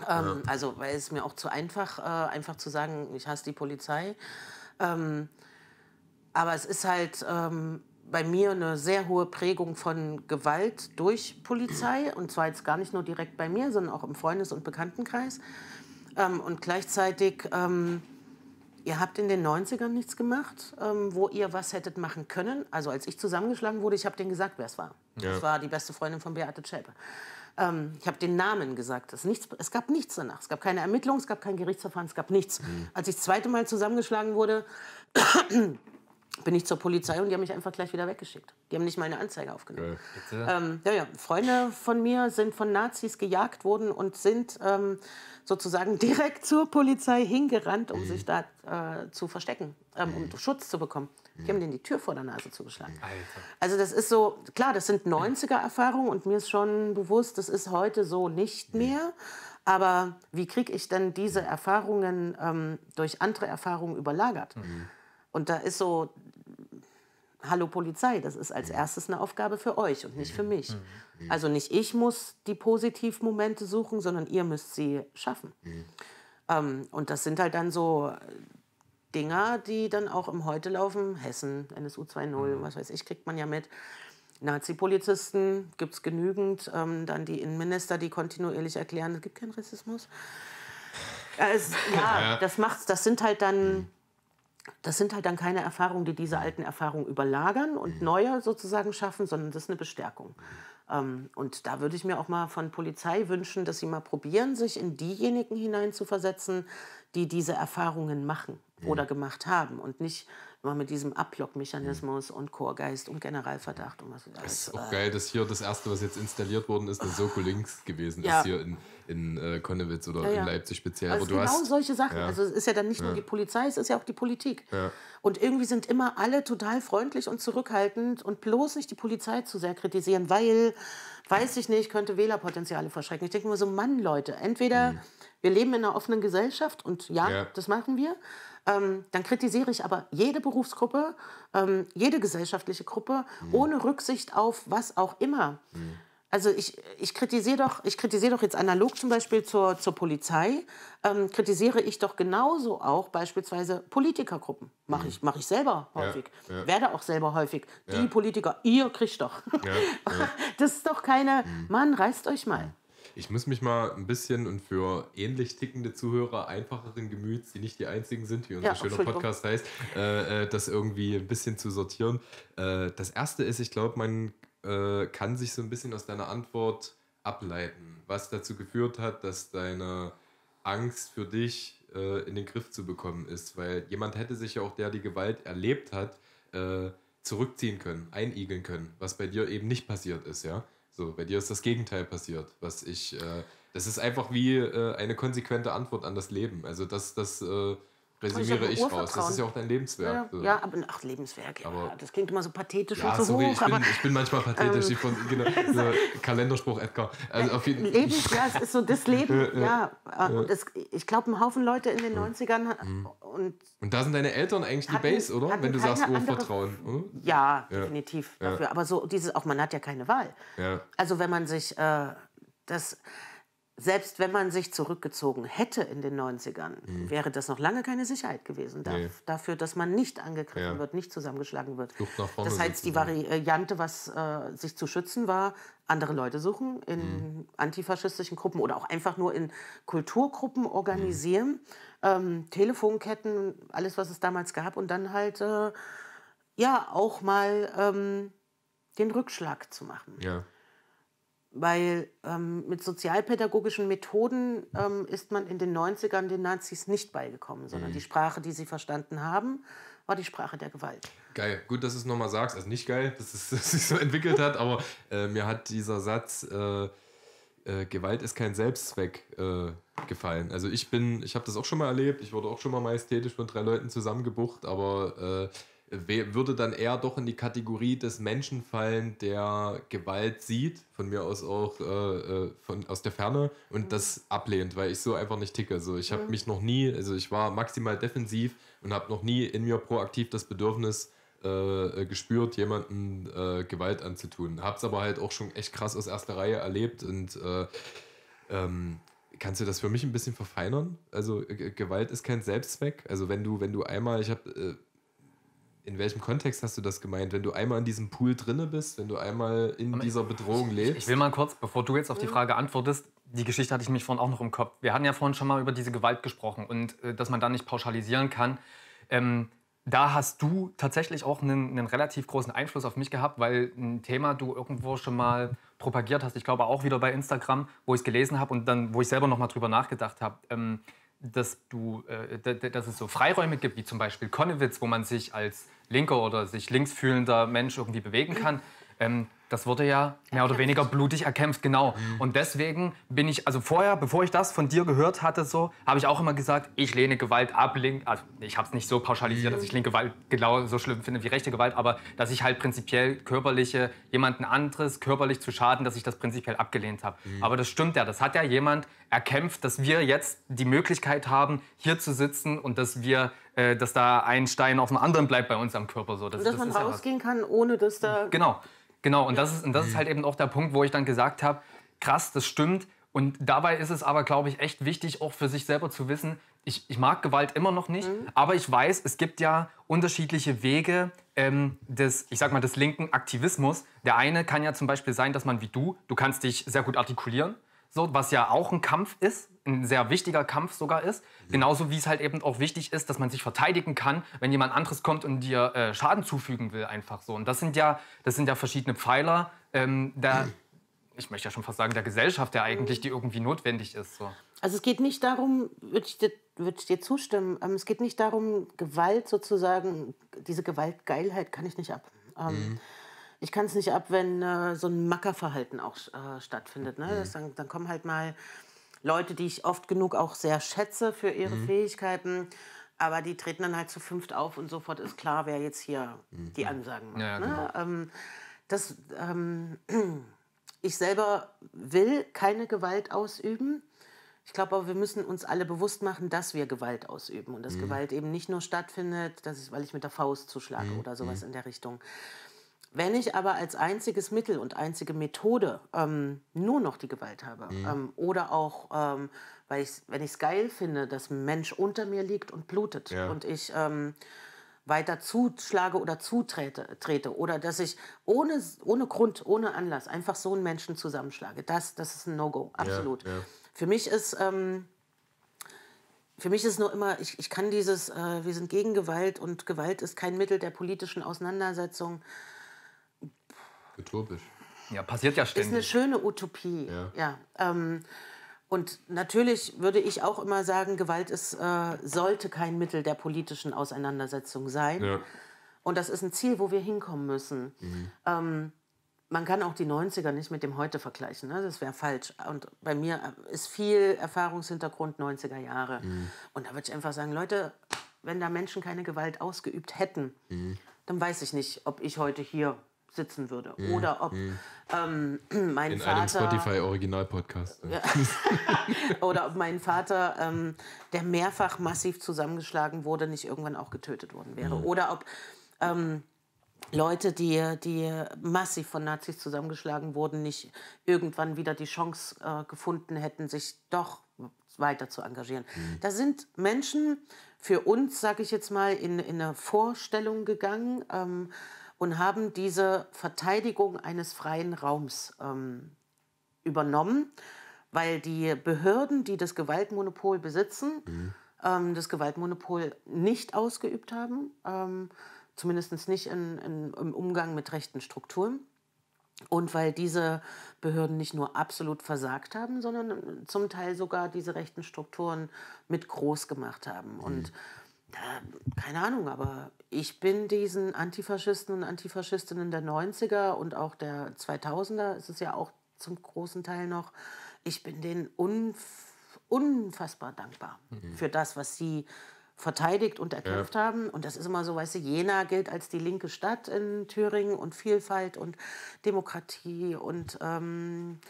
Ähm, ja. Also, weil es mir auch zu einfach, äh, einfach zu sagen, ich hasse die Polizei. Ähm, aber es ist halt ähm, bei mir eine sehr hohe Prägung von Gewalt durch Polizei. Und zwar jetzt gar nicht nur direkt bei mir, sondern auch im Freundes- und Bekanntenkreis. Ähm, und gleichzeitig ähm, Ihr habt in den 90ern nichts gemacht, ähm, wo ihr was hättet machen können. Also als ich zusammengeschlagen wurde, ich habe denen gesagt, wer es war. Ja. Das war die beste Freundin von Beate Zschäpe. Ähm, ich habe den Namen gesagt. Es, nichts, es, gab nichts danach. Es gab keine Ermittlung, es gab kein Gerichtsverfahren, es gab nichts. Mhm. Als ich das zweite Mal zusammengeschlagen wurde, bin ich zur Polizei und die haben mich einfach gleich wieder weggeschickt. Die haben nicht mal eine Anzeige aufgenommen. Ja, ähm, ja, ja. Freunde von mir sind von Nazis gejagt worden und sind ähm, sozusagen direkt zur Polizei hingerannt, um mhm. sich da äh, zu verstecken, ähm, um mhm. Schutz zu bekommen. Die mhm. haben denen die Tür vor der Nase zugeschlagen. Alter. Also das ist so, klar, das sind 90er-Erfahrungen und mir ist schon bewusst, das ist heute so nicht mehr. Aber wie kriege ich denn diese Erfahrungen ähm, durch andere Erfahrungen überlagert? Mhm. Und da ist so, hallo Polizei, das ist als mhm. erstes eine Aufgabe für euch und nicht für mhm. mich. Mhm. Also nicht ich muss die Positivmomente suchen, sondern ihr müsst sie schaffen. Ähm, und das sind halt dann so Dinger, die dann auch im Heute laufen. Hessen, NSU 2.0, was weiß ich, kriegt man ja mit. Nazi-Polizisten gibt es genügend. Ähm, dann die Innenminister, die kontinuierlich erklären, es gibt keinen Rassismus. Äh, ja, ja, das macht's. Das sind halt dann das sind halt dann keine Erfahrungen, die diese mhm. alten Erfahrungen überlagern und mhm. neue sozusagen schaffen, sondern das ist eine Bestärkung. Mhm. Ähm, und da würde ich mir auch mal von Polizei wünschen, dass sie mal probieren, sich in diejenigen hineinzuversetzen, die diese Erfahrungen machen mhm. oder gemacht haben und nicht immer mit diesem Ablockmechanismus mhm. und Chorgeist und Generalverdacht und was weiß Das ist auch äh. geil, dass hier das erste, was jetzt installiert worden ist, eine Soko Links gewesen ja. ist hier in, in äh, Konnewitz oder ja, ja. in Leipzig speziell. Also genau hast, solche Sachen. Also es ist ja dann nicht nur die Polizei, es ist ja auch die Politik. Und irgendwie sind immer alle total freundlich und zurückhaltend und bloß nicht die Polizei zu sehr kritisieren, weil weiß ich nicht, könnte Wählerpotenziale verschrecken. Ich denke mir so, Mann, Leute, entweder mhm. wir leben in einer offenen Gesellschaft und ja, ja. das machen wir, ähm, dann kritisiere ich aber jede Berufsgruppe, ähm, jede gesellschaftliche Gruppe, mhm. ohne Rücksicht auf was auch immer. Mhm also ich, ich kritisiere doch, ich kritisiere doch jetzt analog zum Beispiel zur, zur Polizei, ähm, kritisiere ich doch genauso auch beispielsweise Politikergruppen. Mache mhm. ich, mach ich selber häufig. Ja, ja. Werde auch selber häufig. Ja. Die Politiker, ihr kriegt doch. Das ist doch keine, mhm. Mann, reißt euch mal. Ich muss mich mal ein bisschen und für ähnlich tickende Zuhörer einfacheren Gemüts, die nicht die einzigen sind, wie unser ja, schöner Podcast heißt, äh, äh, das irgendwie ein bisschen zu sortieren. Äh, das erste ist, ich glaube, mein äh, kann sich so ein bisschen aus deiner Antwort ableiten, was dazu geführt hat, dass deine Angst für dich äh, in den Griff zu bekommen ist. Weil jemand hätte sich ja auch, der die Gewalt erlebt hat, äh, zurückziehen können, einigeln können, was bei dir eben nicht passiert ist, ja. So, bei dir ist das Gegenteil passiert, was ich. Äh, das ist einfach wie äh, eine konsequente Antwort an das Leben. Also das, das äh, resümiere ich, ich raus. Das ist ja auch dein Lebenswerk. Ja, ja aber ach, Lebenswerk, ja. Aber, das klingt immer so pathetisch ja, und so sorry, hoch. Ich bin, aber, ich bin manchmal pathetisch. Ähm, von, genau, so Kalenderspruch, Edgar. Also auf jeden Lebenswerk ja, ist so das Leben. ja, Und das, ich glaube, ein Haufen Leute in den 90ern mhm. und... Und da sind deine Eltern eigentlich hatten, die Base, oder? Wenn du sagst Urvertrauen. Hm? Ja, definitiv. Dafür. Aber so dieses, auch man hat ja keine Wahl. Also wenn man sich äh, das selbst wenn man sich zurückgezogen hätte in den 90ern, mhm. wäre das noch lange keine Sicherheit gewesen da, nee. dafür, dass man nicht angegriffen ja. wird, nicht zusammengeschlagen wird. das heißt, die Variante, was äh, sich zu schützen war, andere Leute suchen in mhm. antifaschistischen Gruppen oder auch einfach nur in Kulturgruppen organisieren, mhm. ähm, Telefonketten, alles, was es damals gab und dann halt äh, ja auch mal ähm, den Rückschlag zu machen. Ja weil ähm, mit sozialpädagogischen Methoden ähm, ist man in den 90ern den Nazis nicht beigekommen, sondern mhm. die Sprache, die sie verstanden haben, war die Sprache der Gewalt. Geil, gut, dass du es nochmal sagst. Also nicht geil, dass es, dass sich so entwickelt hat, aber äh, mir hat dieser Satz, äh, äh, Gewalt ist kein Selbstzweck, äh, gefallen. Also ich bin, ich habe das auch schon mal erlebt, ich wurde auch schon mal majestätisch von drei Leuten zusammengebucht, aber äh, würde dann eher doch in die Kategorie des Menschen fallen, der Gewalt sieht, von mir aus auch äh, äh von, aus der Ferne und mhm. das ablehnt, weil ich so einfach nicht ticke. So, ich habe mhm. mich noch nie, also ich war maximal defensiv und habe noch nie in mir proaktiv das Bedürfnis äh, äh gespürt, jemandem äh, Gewalt anzutun. Habe es aber halt auch schon echt krass aus erster Reihe erlebt und äh, ähm, kannst du das für mich ein bisschen verfeinern? Also Gewalt ist kein Selbstzweck. Also wenn du, wenn du einmal, ich habe in welchem Kontext hast du das gemeint? Wenn du einmal in diesem Pool drinne bist, wenn du einmal in Aber dieser Bedrohung lebst? Ich will mal kurz, bevor du jetzt auf die mhm. Frage antwortest, die Geschichte hatte ich mich vorhin auch noch im Kopf. Wir hatten ja vorhin schon mal über diese Gewalt gesprochen und äh, dass man da nicht pauschalisieren kann. Ähm, da hast du tatsächlich auch einen, einen, relativ großen Einfluss auf mich gehabt, weil ein Thema du irgendwo schon mal propagiert hast. Ich glaube auch wieder bei Instagram, wo ich es gelesen habe und dann, wo ich selber nochmal drüber nachgedacht habe. Ähm, dass, äh, dass es so Freiräume gibt, wie zum Beispiel Konnewitz, wo man sich als linker oder sich links fühlender Mensch irgendwie bewegen mhm. kann. Ähm, das wurde ja mehr oder weniger blutig erkämpft, genau. Mhm. Und deswegen bin ich, also vorher, bevor ich das von dir gehört hatte, so, habe ich auch immer gesagt, ich lehne Gewalt ab, link, also ich habe es nicht so pauschalisiert, dass mhm. ich linke Gewalt genau so schlimm finde wie rechte Gewalt, aber dass ich halt prinzipiell körperliche, jemanden anderes körperlich zu schaden, dass ich das prinzipiell abgelehnt habe. Mhm. Aber das stimmt ja, das hat ja jemand erkämpft, dass wir jetzt die Möglichkeit haben, hier zu sitzen und dass wir äh, dass da ein Stein auf dem anderen bleibt bei uns am Körper. So. Das, dass das man rausgehen ja kann, ohne dass da... Genau, genau. Und das, ist, und das ist halt eben auch der Punkt, wo ich dann gesagt habe, krass, das stimmt. Und dabei ist es aber, glaube ich, echt wichtig, auch für sich selber zu wissen, ich, ich mag Gewalt immer noch nicht, mhm. aber ich weiß, es gibt ja unterschiedliche Wege ähm, des, ich sag mal, des linken Aktivismus. Der eine kann ja zum Beispiel sein, dass man wie du, du kannst dich sehr gut artikulieren, so, was ja auch ein Kampf ist, ein sehr wichtiger Kampf sogar ist. Genauso wie es halt eben auch wichtig ist, dass man sich verteidigen kann, wenn jemand anderes kommt und dir äh, Schaden zufügen will, einfach so. Und das sind ja, das sind ja verschiedene Pfeiler ähm, der, ich möchte ja schon fast sagen, der Gesellschaft, der eigentlich, die irgendwie notwendig ist. So. Also es geht nicht darum, würde ich, dir, würd ich dir zustimmen, ähm, es geht nicht darum, Gewalt sozusagen, diese Gewaltgeilheit kann ich nicht ab. Ähm, mhm ich kann es nicht ab, wenn äh, so ein Mackerverhalten auch äh, stattfindet. Ne? Mhm. Dann, dann, kommen halt mal Leute, die ich oft genug auch sehr schätze für ihre mhm. Fähigkeiten. Aber die treten dann halt zu fünft auf und sofort ist klar, wer jetzt hier mhm. die Ansagen macht. Ja, ne? genau. ne? ähm, das, ähm, ich selber will keine Gewalt ausüben. Ich glaube aber, wir müssen uns alle bewusst machen, dass wir Gewalt ausüben und dass mhm. Gewalt eben nicht nur stattfindet, dass ich, weil ich mit der Faust zuschlage mhm. oder sowas mhm. in der Richtung, wenn ich aber als einziges Mittel und einzige Methode ähm, nur noch die Gewalt habe mhm. ähm, oder auch, ähm, weil ich, wenn ich es geil finde, dass ein Mensch unter mir liegt und blutet ja. und ich ähm, weiter zuschlage oder zutrete trete, oder dass ich ohne, ohne Grund, ohne Anlass einfach so einen Menschen zusammenschlage, das, das ist ein No-Go, absolut. Ja, ja. Für mich ist ähm, für mich ist nur immer, ich, ich kann dieses, äh, wir sind gegen Gewalt und Gewalt ist kein Mittel der politischen Auseinandersetzung. Utopisch. Ja, passiert ja ständig. Ist eine schöne Utopie. Ja. ja ähm, und natürlich würde ich auch immer sagen, Gewalt ist, äh, sollte kein Mittel der politischen Auseinandersetzung sein. Ja. Und das ist ein Ziel, wo wir hinkommen müssen. Mhm. Ähm, man kann auch die 90er nicht mit dem heute vergleichen, ne? das wäre falsch. Und bei mir äh, ist viel Erfahrungshintergrund 90er Jahre. Mhm. Und da würde ich einfach sagen, Leute, wenn da Menschen keine Gewalt ausgeübt hätten, mhm. dann weiß ich nicht, ob ich heute hier sitzen würde. Mm, Oder ob mm. ähm, mein In Vater. Spotify Original-Podcast. Ne? Oder ob mein Vater, ähm, der mehrfach massiv zusammengeschlagen wurde, nicht irgendwann auch getötet worden wäre. Mm. Oder ob ähm, Leute, die, die massiv von Nazis zusammengeschlagen wurden, nicht irgendwann wieder die Chance äh, gefunden hätten, sich doch weiter zu engagieren. Mhm. Da sind Menschen für uns, sage ich jetzt mal, in, in eine Vorstellung gegangen. Ähm, und haben diese Verteidigung eines freien Raums ähm, übernommen, weil die Behörden, die das Gewaltmonopol besitzen, mhm. ähm, das Gewaltmonopol nicht ausgeübt haben, ähm, zumindest nicht in, in, im Umgang mit rechten Strukturen. Und weil diese Behörden nicht nur absolut versagt haben, sondern äh, zum Teil sogar diese rechten Strukturen mit groß gemacht haben. Mhm. Und äh, keine Ahnung, aber ich bin diesen Antifaschisten und Antifaschistinnen der 90er und auch der 2000er, ist es ja auch zum großen Teil noch, ich bin denen unf unfassbar dankbar mhm. für das, was sie verteidigt und erkämpft ja. haben. Und das ist immer so, weißt du, Jena gilt als die linke Stadt in Thüringen und Vielfalt und Demokratie und ähm,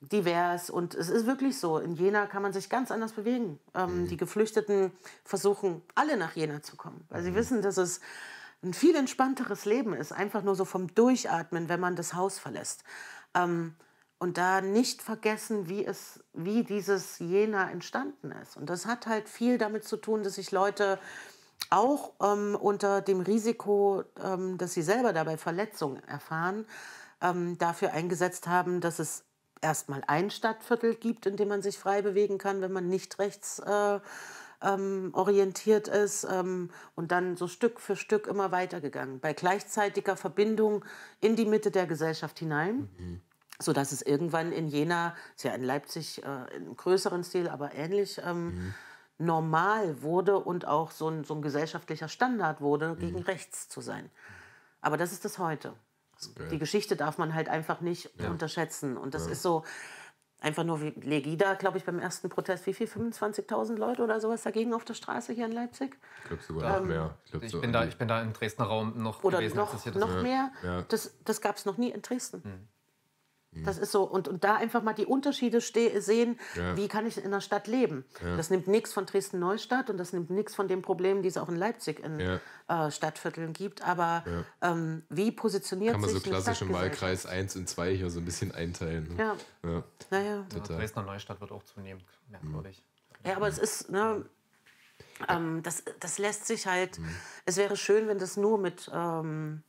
divers und es ist wirklich so, in Jena kann man sich ganz anders bewegen. Ähm, mhm. Die Geflüchteten versuchen alle nach Jena zu kommen, weil sie mhm. wissen, dass es ein viel entspannteres Leben ist, einfach nur so vom Durchatmen, wenn man das Haus verlässt. Ähm, und da nicht vergessen, wie es, wie dieses Jena entstanden ist. Und das hat halt viel damit zu tun, dass sich Leute auch ähm, unter dem Risiko, ähm, dass sie selber dabei Verletzungen erfahren, ähm, dafür eingesetzt haben, dass es erstmal ein Stadtviertel gibt, in dem man sich frei bewegen kann, wenn man nicht rechts äh, ähm, orientiert ist ähm, und dann so Stück für Stück immer weitergegangen, bei gleichzeitiger Verbindung in die Mitte der Gesellschaft hinein. Mhm. So dass es irgendwann in Jena, ist ja in Leipzig äh, in größeren Stil, aber ähnlich, ähm, mhm. normal wurde und auch so ein, so ein gesellschaftlicher Standard wurde, mhm. gegen rechts zu sein. Aber das ist das heute die Geschichte darf man halt einfach nicht ja. unterschätzen. Und das ja. ist so einfach nur wie Legida, glaube ich, beim ersten Protest, wie viel? 25.000 Leute oder sowas dagegen auf der Straße hier in Leipzig? Ich glaube sogar ähm, noch mehr. Ich, ich so bin da, ich bin da im Dresdner Raum noch oder gewesen. Noch, noch mehr. Ja. Das, das gab es noch nie in Dresden. Mhm. Das mhm. ist so, und, und da einfach mal die Unterschiede sehen, ja. wie kann ich in der Stadt leben. Ja. Das nimmt nichts von Dresden-Neustadt und das nimmt nichts von den Problemen, die es auch in Leipzig in ja. äh, Stadtvierteln gibt. Aber ähm, wie positioniert sich Kann man sich so klassisch im Wahlkreis 1 und 2 hier so ein bisschen einteilen. Ne? Ja. Naja. Dresden-Neustadt wird auch zunehmend mhm. merkwürdig. Ja, aber es ist, ne, ähm, das, das lässt sich halt, mhm. es wäre schön, wenn das nur mit... Ähm,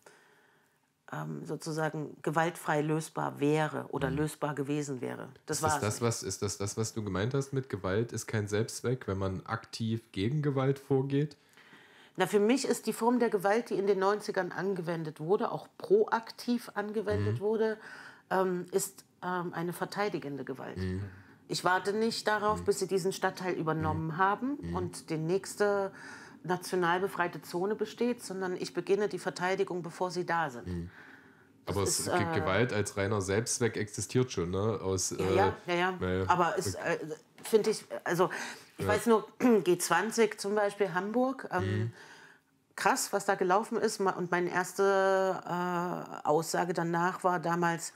ähm, sozusagen gewaltfrei lösbar wäre oder mhm. lösbar gewesen wäre. Das war das, was ist das das was du gemeint hast mit Gewalt ist kein Selbstzweck, wenn man aktiv gegen Gewalt vorgeht? Na, für mich ist die Form der Gewalt, die in den 90ern angewendet wurde, auch proaktiv angewendet mhm. wurde, ähm, ist ähm, eine verteidigende Gewalt. Mhm. Ich warte nicht darauf, mhm. bis sie diesen Stadtteil übernommen mhm. haben mhm. und den nächsten national befreite Zone besteht, sondern ich beginne die Verteidigung, bevor sie da sind. Mhm. Aber ist, äh, Gewalt als reiner Selbstzweck existiert schon, ne? Aus, ja, äh, ja, ja, ja. Aber ist, äh, finde ich, also ich ja. weiß nur, G20 zum Beispiel Hamburg, ähm, mhm. krass, was da gelaufen ist. Und meine erste äh, Aussage danach war damals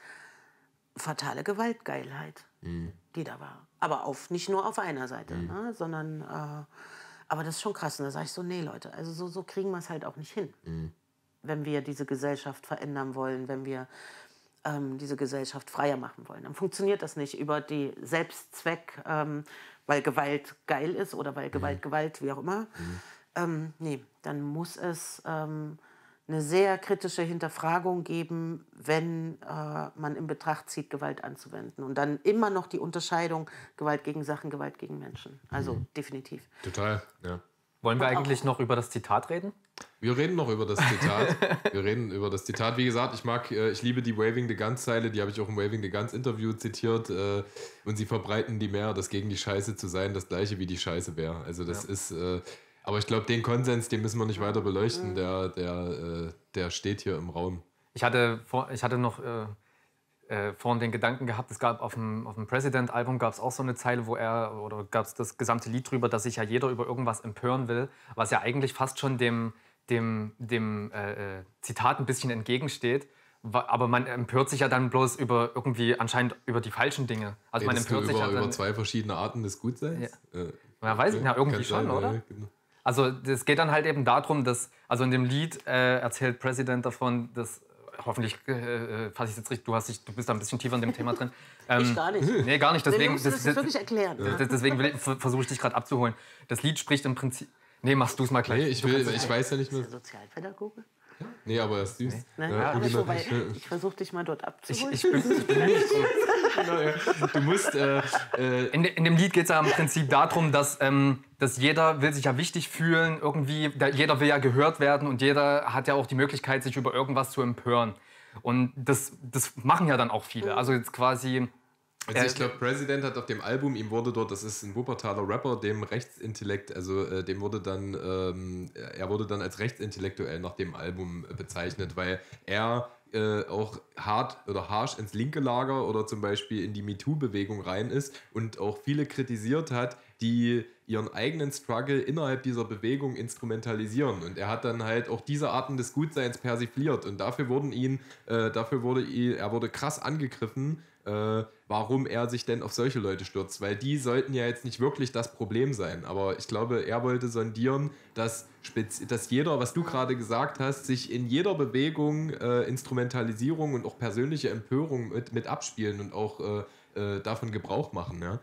fatale Gewaltgeilheit, mhm. die da war. Aber auf, nicht nur auf einer Seite, mhm. ne? sondern äh, aber das ist schon krass. Und da sage ich so, nee, Leute, also so, so kriegen wir es halt auch nicht hin. Mhm. Wenn wir diese Gesellschaft verändern wollen, wenn wir ähm, diese Gesellschaft freier machen wollen, dann funktioniert das nicht über die Selbstzweck, ähm, weil Gewalt geil ist oder weil mhm. Gewalt, mhm. Gewalt, wie auch immer. Mhm. Ähm, nee, dann muss es ähm, eine sehr kritische Hinterfragung geben, wenn äh, man in Betracht zieht, Gewalt anzuwenden. Und dann immer noch die Unterscheidung Gewalt gegen Sachen, Gewalt gegen Menschen. Also mhm. definitiv. Total, ja. Wollen wir eigentlich noch über das Zitat reden? Wir reden noch über das Zitat. wir reden über das Zitat. Wie gesagt, ich mag, äh, ich liebe die Waving the Guns Zeile, die habe ich auch im Waving the Guns Interview zitiert. Äh, und sie verbreiten die mehr, das gegen die Scheiße zu sein das gleiche wie die Scheiße wäre. Also das ja. ist äh, aber ich glaube, den Konsens, den müssen wir nicht weiter beleuchten, mhm. der, der, äh, der steht hier im Raum. Ich hatte, vor, ich hatte noch äh, äh, vorhin den Gedanken gehabt, es gab auf dem, auf dem President-Album gab es auch so eine Zeile, wo er, oder gab es das gesamte Lied drüber, dass sich ja jeder über irgendwas empören will, was ja eigentlich fast schon dem, dem, dem äh, äh, Zitat ein bisschen entgegensteht. Aber man empört sich ja dann bloß über irgendwie anscheinend über die falschen Dinge. Also Redest man empört du über, sich ja dann, über zwei verschiedene Arten des Gutseins. Ja. Äh, ja, weiß ich, ja, irgendwie schon, sein, oder? Ja, genau. Also es geht dann halt eben darum, dass, also in dem Lied äh, erzählt President davon, dass hoffentlich äh, äh fasse ich jetzt richtig, du, hast dich, du bist da ein bisschen tiefer in dem Thema drin. Ähm, ich gar nicht. Nee, gar nicht. Deswegen, nee, das, wirklich erklären. Ja. Deswegen versuche ich dich gerade abzuholen. Das Lied spricht im Prinzip. Nee, machst du es mal gleich. Nee, ich, will, ich weiß ja nicht mehr. Sozialpädagoge? Nee, aber er ist süß. Nein, ja, ja, so, ich versuche dich mal dort abzuholen. Ich, ich bin, ich bin nicht genau, Du musst. Äh, äh in, in, dem Lied geht es ja im Prinzip darum, dass, ähm, dass jeder will sich ja wichtig fühlen, irgendwie, da, jeder will ja gehört werden und jeder hat ja auch die Möglichkeit, sich über irgendwas zu empören. Und das, das machen ja dann auch viele. Mhm. Also jetzt quasi also ich glaube, President hat auf dem Album, ihm wurde dort, das ist ein Wuppertaler Rapper, dem Rechtsintellekt, also äh, dem wurde dann, ähm, er wurde dann als rechtsintellektuell nach dem Album äh, bezeichnet, weil er äh, auch hart oder harsh ins linke Lager oder zum Beispiel in die MeToo-Bewegung rein ist und auch viele kritisiert hat, die ihren eigenen Struggle innerhalb dieser Bewegung instrumentalisieren. Und er hat dann halt auch diese Arten des Gutseins persifliert. Und dafür wurden ihn, äh, dafür wurde ihn, er wurde krass angegriffen äh, warum er sich denn auf solche Leute stürzt, weil die sollten ja jetzt nicht wirklich das Problem sein. Aber ich glaube, er wollte sondieren, dass, dass jeder, was du gerade gesagt hast, sich in jeder Bewegung äh, Instrumentalisierung und auch persönliche Empörung mit, mit abspielen und auch äh, äh davon Gebrauch machen. Ja?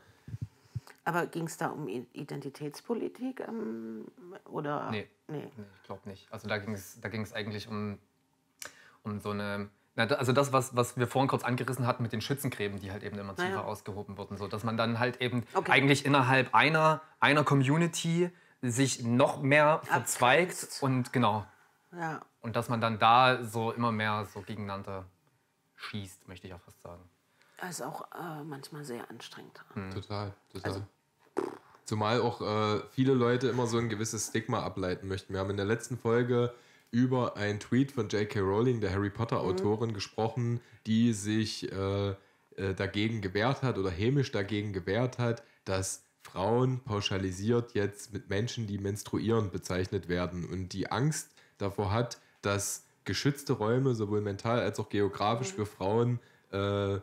Aber ging es da um Identitätspolitik ähm, oder? Nee, nee. nee ich glaube nicht. Also da ging es da eigentlich um, um so eine na, also das, was, was wir vorhin kurz angerissen hatten mit den Schützengräben, die halt eben immer tiefer naja. ausgehoben wurden, so dass man dann halt eben okay. eigentlich innerhalb einer, einer Community sich noch mehr verzweigt Abgrenzt. und genau. Ja. Und dass man dann da so immer mehr so gegeneinander schießt, möchte ich auch fast sagen. Das ist auch äh, manchmal sehr anstrengend. Mhm. Total, total. Also, Zumal auch äh, viele Leute immer so ein gewisses Stigma ableiten möchten. Wir haben in der letzten Folge über einen Tweet von J.K. Rowling, der Harry Potter-Autorin, mhm. gesprochen, die sich äh, äh, dagegen gewehrt hat oder hämisch dagegen gewehrt hat, dass Frauen pauschalisiert jetzt mit Menschen, die menstruieren, bezeichnet werden und die Angst davor hat, dass geschützte Räume sowohl mental als auch geografisch mhm. für Frauen äh,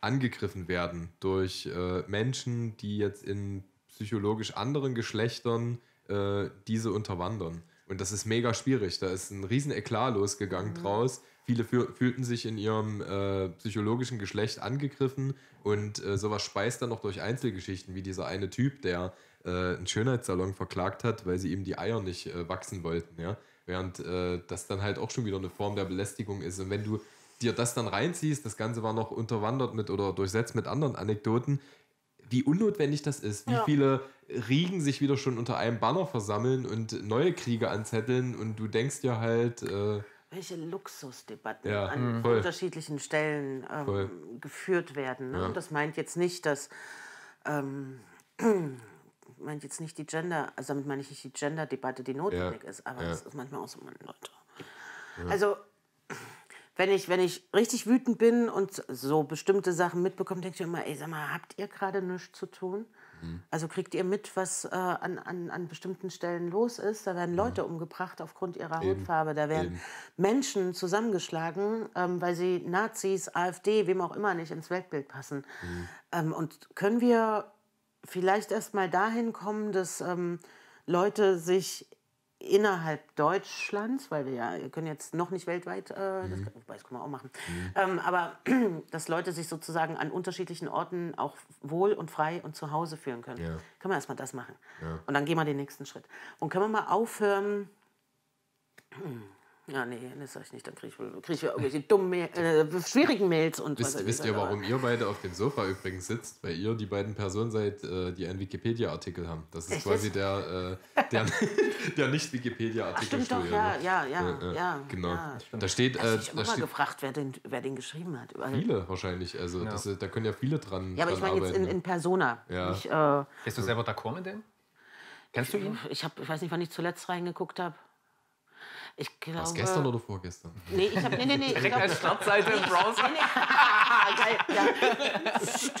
angegriffen werden durch äh, Menschen, die jetzt in psychologisch anderen Geschlechtern äh, diese unterwandern. Und das ist mega schwierig. Da ist ein riesen Eklat losgegangen mhm. draus. Viele fühlten sich in ihrem äh, psychologischen Geschlecht angegriffen und äh, sowas speist dann noch durch Einzelgeschichten, wie dieser eine Typ, der äh, einen Schönheitssalon verklagt hat, weil sie ihm die Eier nicht äh, wachsen wollten. Ja? Während äh, das dann halt auch schon wieder eine Form der Belästigung ist. Und wenn du dir das dann reinziehst, das Ganze war noch unterwandert mit oder durchsetzt mit anderen Anekdoten, wie unnotwendig das ist, wie ja. viele Riegen sich wieder schon unter einem Banner versammeln und neue Kriege anzetteln und du denkst ja halt. Äh, welche Luxusdebatten ja, an voll. unterschiedlichen Stellen ähm, geführt werden. Ne? Ja. Und das meint jetzt nicht, dass ähm, meint jetzt nicht die Gender, also damit meine ich nicht die Gender-Debatte, die notwendig ja. ist, aber das ist manchmal auch so, Leute. Also wenn ich, wenn ich richtig wütend bin und so bestimmte Sachen mitbekomme, denke ich immer, ey, sag mal, habt ihr gerade nichts zu tun? Mhm. Also kriegt ihr mit, was äh, an, an, an bestimmten Stellen los ist? Da werden Leute ja. umgebracht aufgrund ihrer Eben. Hautfarbe. Da werden Eben. Menschen zusammengeschlagen, ähm, weil sie Nazis, AfD, wem auch immer nicht ins Weltbild passen. Mhm. Ähm, und können wir vielleicht erst mal dahin kommen, dass ähm, Leute sich innerhalb Deutschlands, weil wir ja wir können jetzt noch nicht weltweit, äh, das, mhm. das können wir auch machen, mhm. ähm, aber dass Leute sich sozusagen an unterschiedlichen Orten auch wohl und frei und zu Hause fühlen können. Ja. Können wir erstmal das machen. Ja. Und dann gehen wir den nächsten Schritt. Und können wir mal aufhören, ja, nee, das sag ich nicht. Dann kriege ich, krieg ich irgendwelche dummen, äh, schwierigen Mails und wisst, was Wisst ihr, warum ihr beide auf dem Sofa übrigens sitzt? Weil ihr die beiden Personen seid, äh, die einen Wikipedia-Artikel haben. Das ist Echt? quasi der, äh, der, der Nicht-Wikipedia-Artikel. Stimmt doch, ne? ja, ja, ja, äh, äh, ja, Genau. Ja, da steht. Also ich habe immer gefragt, wer den, wer den geschrieben hat. Weil viele wahrscheinlich. Also ja. das, da können ja viele dran. Ja, aber ich meine jetzt in, ne? in Persona. Ja. Ich, Bist du selber d'accord mit dem? Kennst du ihn? Ich, hab, ich weiß nicht, wann ich zuletzt reingeguckt habe. Ich glaube. Was, gestern oder vorgestern? Nee, ich habe. Nee, nee, nee. Direkt als Startseite im Browser. Nee, nee. Geil, ja. Psst,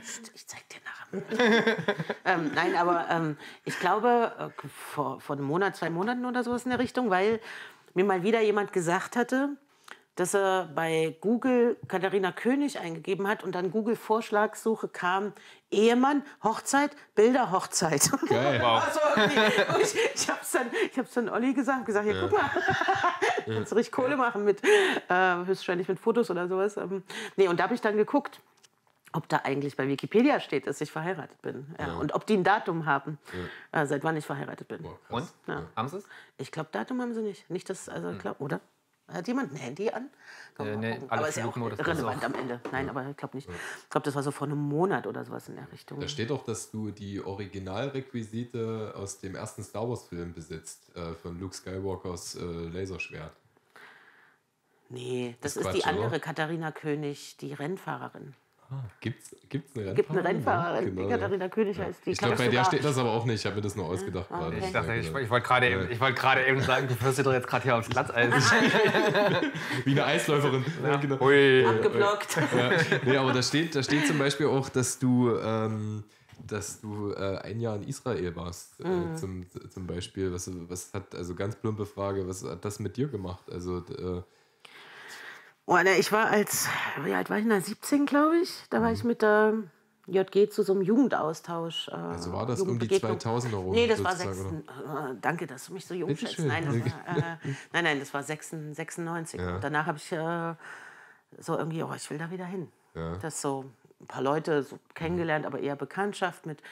psst, ich zeig dir nachher. ähm, nein, aber ähm, ich glaube, äh, vor, vor einem Monat, zwei Monaten oder sowas in der Richtung, weil mir mal wieder jemand gesagt hatte, dass er bei Google Katharina König eingegeben hat und dann Google Vorschlagssuche kam Ehemann, Hochzeit, Bilder, Hochzeit. Geil. Also, okay. ich, ich habe es dann, ich hab's dann Olli gesagt, gesagt, ja, ja. guck mal, ja. kannst du richtig Kohle ja. machen mit, äh, höchstwahrscheinlich mit Fotos oder sowas. Ähm, nee, und da habe ich dann geguckt ob da eigentlich bei Wikipedia steht, dass ich verheiratet bin. Ja. Ja. Und ob die ein Datum haben, ja. äh, seit wann ich verheiratet bin. Boah, und? Haben sie es? Ich glaube, Datum haben sie nicht. Nicht das, also, hm. glaub, oder? Hat jemand ein Handy an? Äh, nee, aber ist ja auch relevant auch. am Ende. Nein, ja. aber ich glaube nicht. Ich glaube, das war so vor einem Monat oder sowas in der Richtung. Da steht auch, dass du die Originalrequisite aus dem ersten Star Wars-Film besitzt, äh, von Luke Skywalkers äh, Laserschwert. Nee, das, das ist Quatsch, die andere oder? Katharina König, die Rennfahrerin. Gibt es eine Rennfahrerin? Gibt eine Rennfahrerin, genau, die Katharina ja. König heißt die. Ich glaube, bei der steht das aber auch nicht. Ich habe mir das nur ausgedacht ah, Okay. Ich, ich, genau. ich wollte gerade eben, wollt eben sagen, du führst dir doch jetzt gerade hier aufs Glatteis. Wie eine Eisläuferin. Ja. Genau. Ui, Abgeblockt. Ja. Nee, aber da steht, da steht zum Beispiel auch, dass du... Ähm, dass du äh, ein Jahr in Israel warst, äh, mhm. äh, zum, zum Beispiel. Was, was hat, also ganz plumpe Frage, was hat das mit dir gemacht? Also, äh, oder ne, ich war als, wie alt war ich denn 17, glaube ich. Da war ich mhm. mit der JG zu so einem Jugendaustausch. Äh, also war das um die 2000er rum? Nee, das war 6, äh, Danke, dass du mich so jung schätzt. Nein, äh, nein, nein, das war 96. 96. Ja. Und danach habe ich äh, so irgendwie, oh, ich will da wieder hin. Ja. Das so ein paar Leute so mhm. kennengelernt, mhm. aber eher Bekanntschaft mit.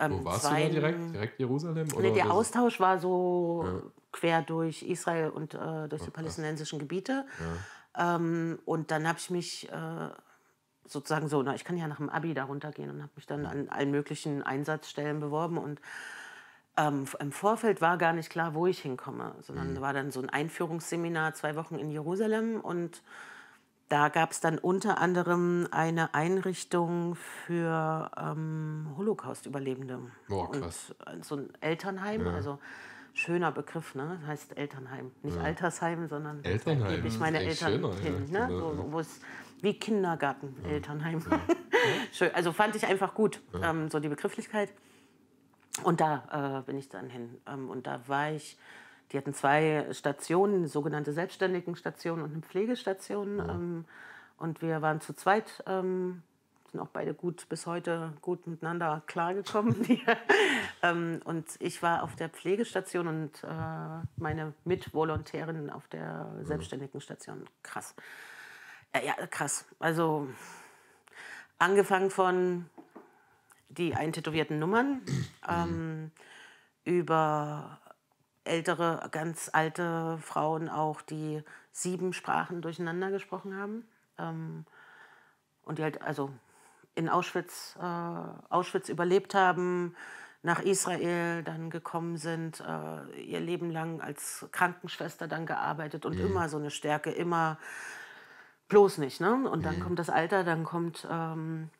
Ähm, Wo warst zwei, du direkt? Direkt Jerusalem? Oder nee, der Austausch war so ja. quer durch Israel und äh, durch Ach, oh, die palästinensischen Gebiete. Ähm, und dann habe ich mich äh, sozusagen so, na, ich kann ja nach dem Abi da runtergehen und habe mich dann an allen möglichen Einsatzstellen beworben und ähm, im Vorfeld war gar nicht klar, wo ich hinkomme, sondern mhm. war dann so ein Einführungsseminar zwei Wochen in Jerusalem und da gab es dann unter anderem eine Einrichtung für ähm, Holocaust-Überlebende. Boah, krass. Und so ein Elternheim, ja. also schöner Begriff, ne? Das heißt Elternheim. Nicht ja. Altersheim, sondern Elternheim. gebe ich meine Eltern schöner, hin. Ja, ne? Genau, so, wo es wie Kindergarten, ja. Elternheim. Schön. Also fand ich einfach gut, ähm, so die Begrifflichkeit. Und da äh, bin ich dann hin. Ähm, und da war ich, die hatten zwei Stationen, sogenannte Selbstständigenstationen und eine Pflegestation. Ähm, und wir waren zu zweit ähm, sind auch beide gut bis heute gut miteinander klargekommen. ähm, und ich war auf der Pflegestation und äh, meine Mitvolontärin auf der selbstständigen Station. Krass. Äh, ja, krass. Also angefangen von die eintätowierten Nummern ähm, über ältere, ganz alte Frauen auch, die sieben Sprachen durcheinander gesprochen haben. Ähm, und die halt, also in Auschwitz, äh, Auschwitz überlebt haben, nach Israel dann gekommen sind, äh, ihr Leben lang als Krankenschwester dann gearbeitet und mhm. immer so eine Stärke, immer bloß nicht. Ne? Und dann mhm. kommt das Alter, dann kommt, ähm,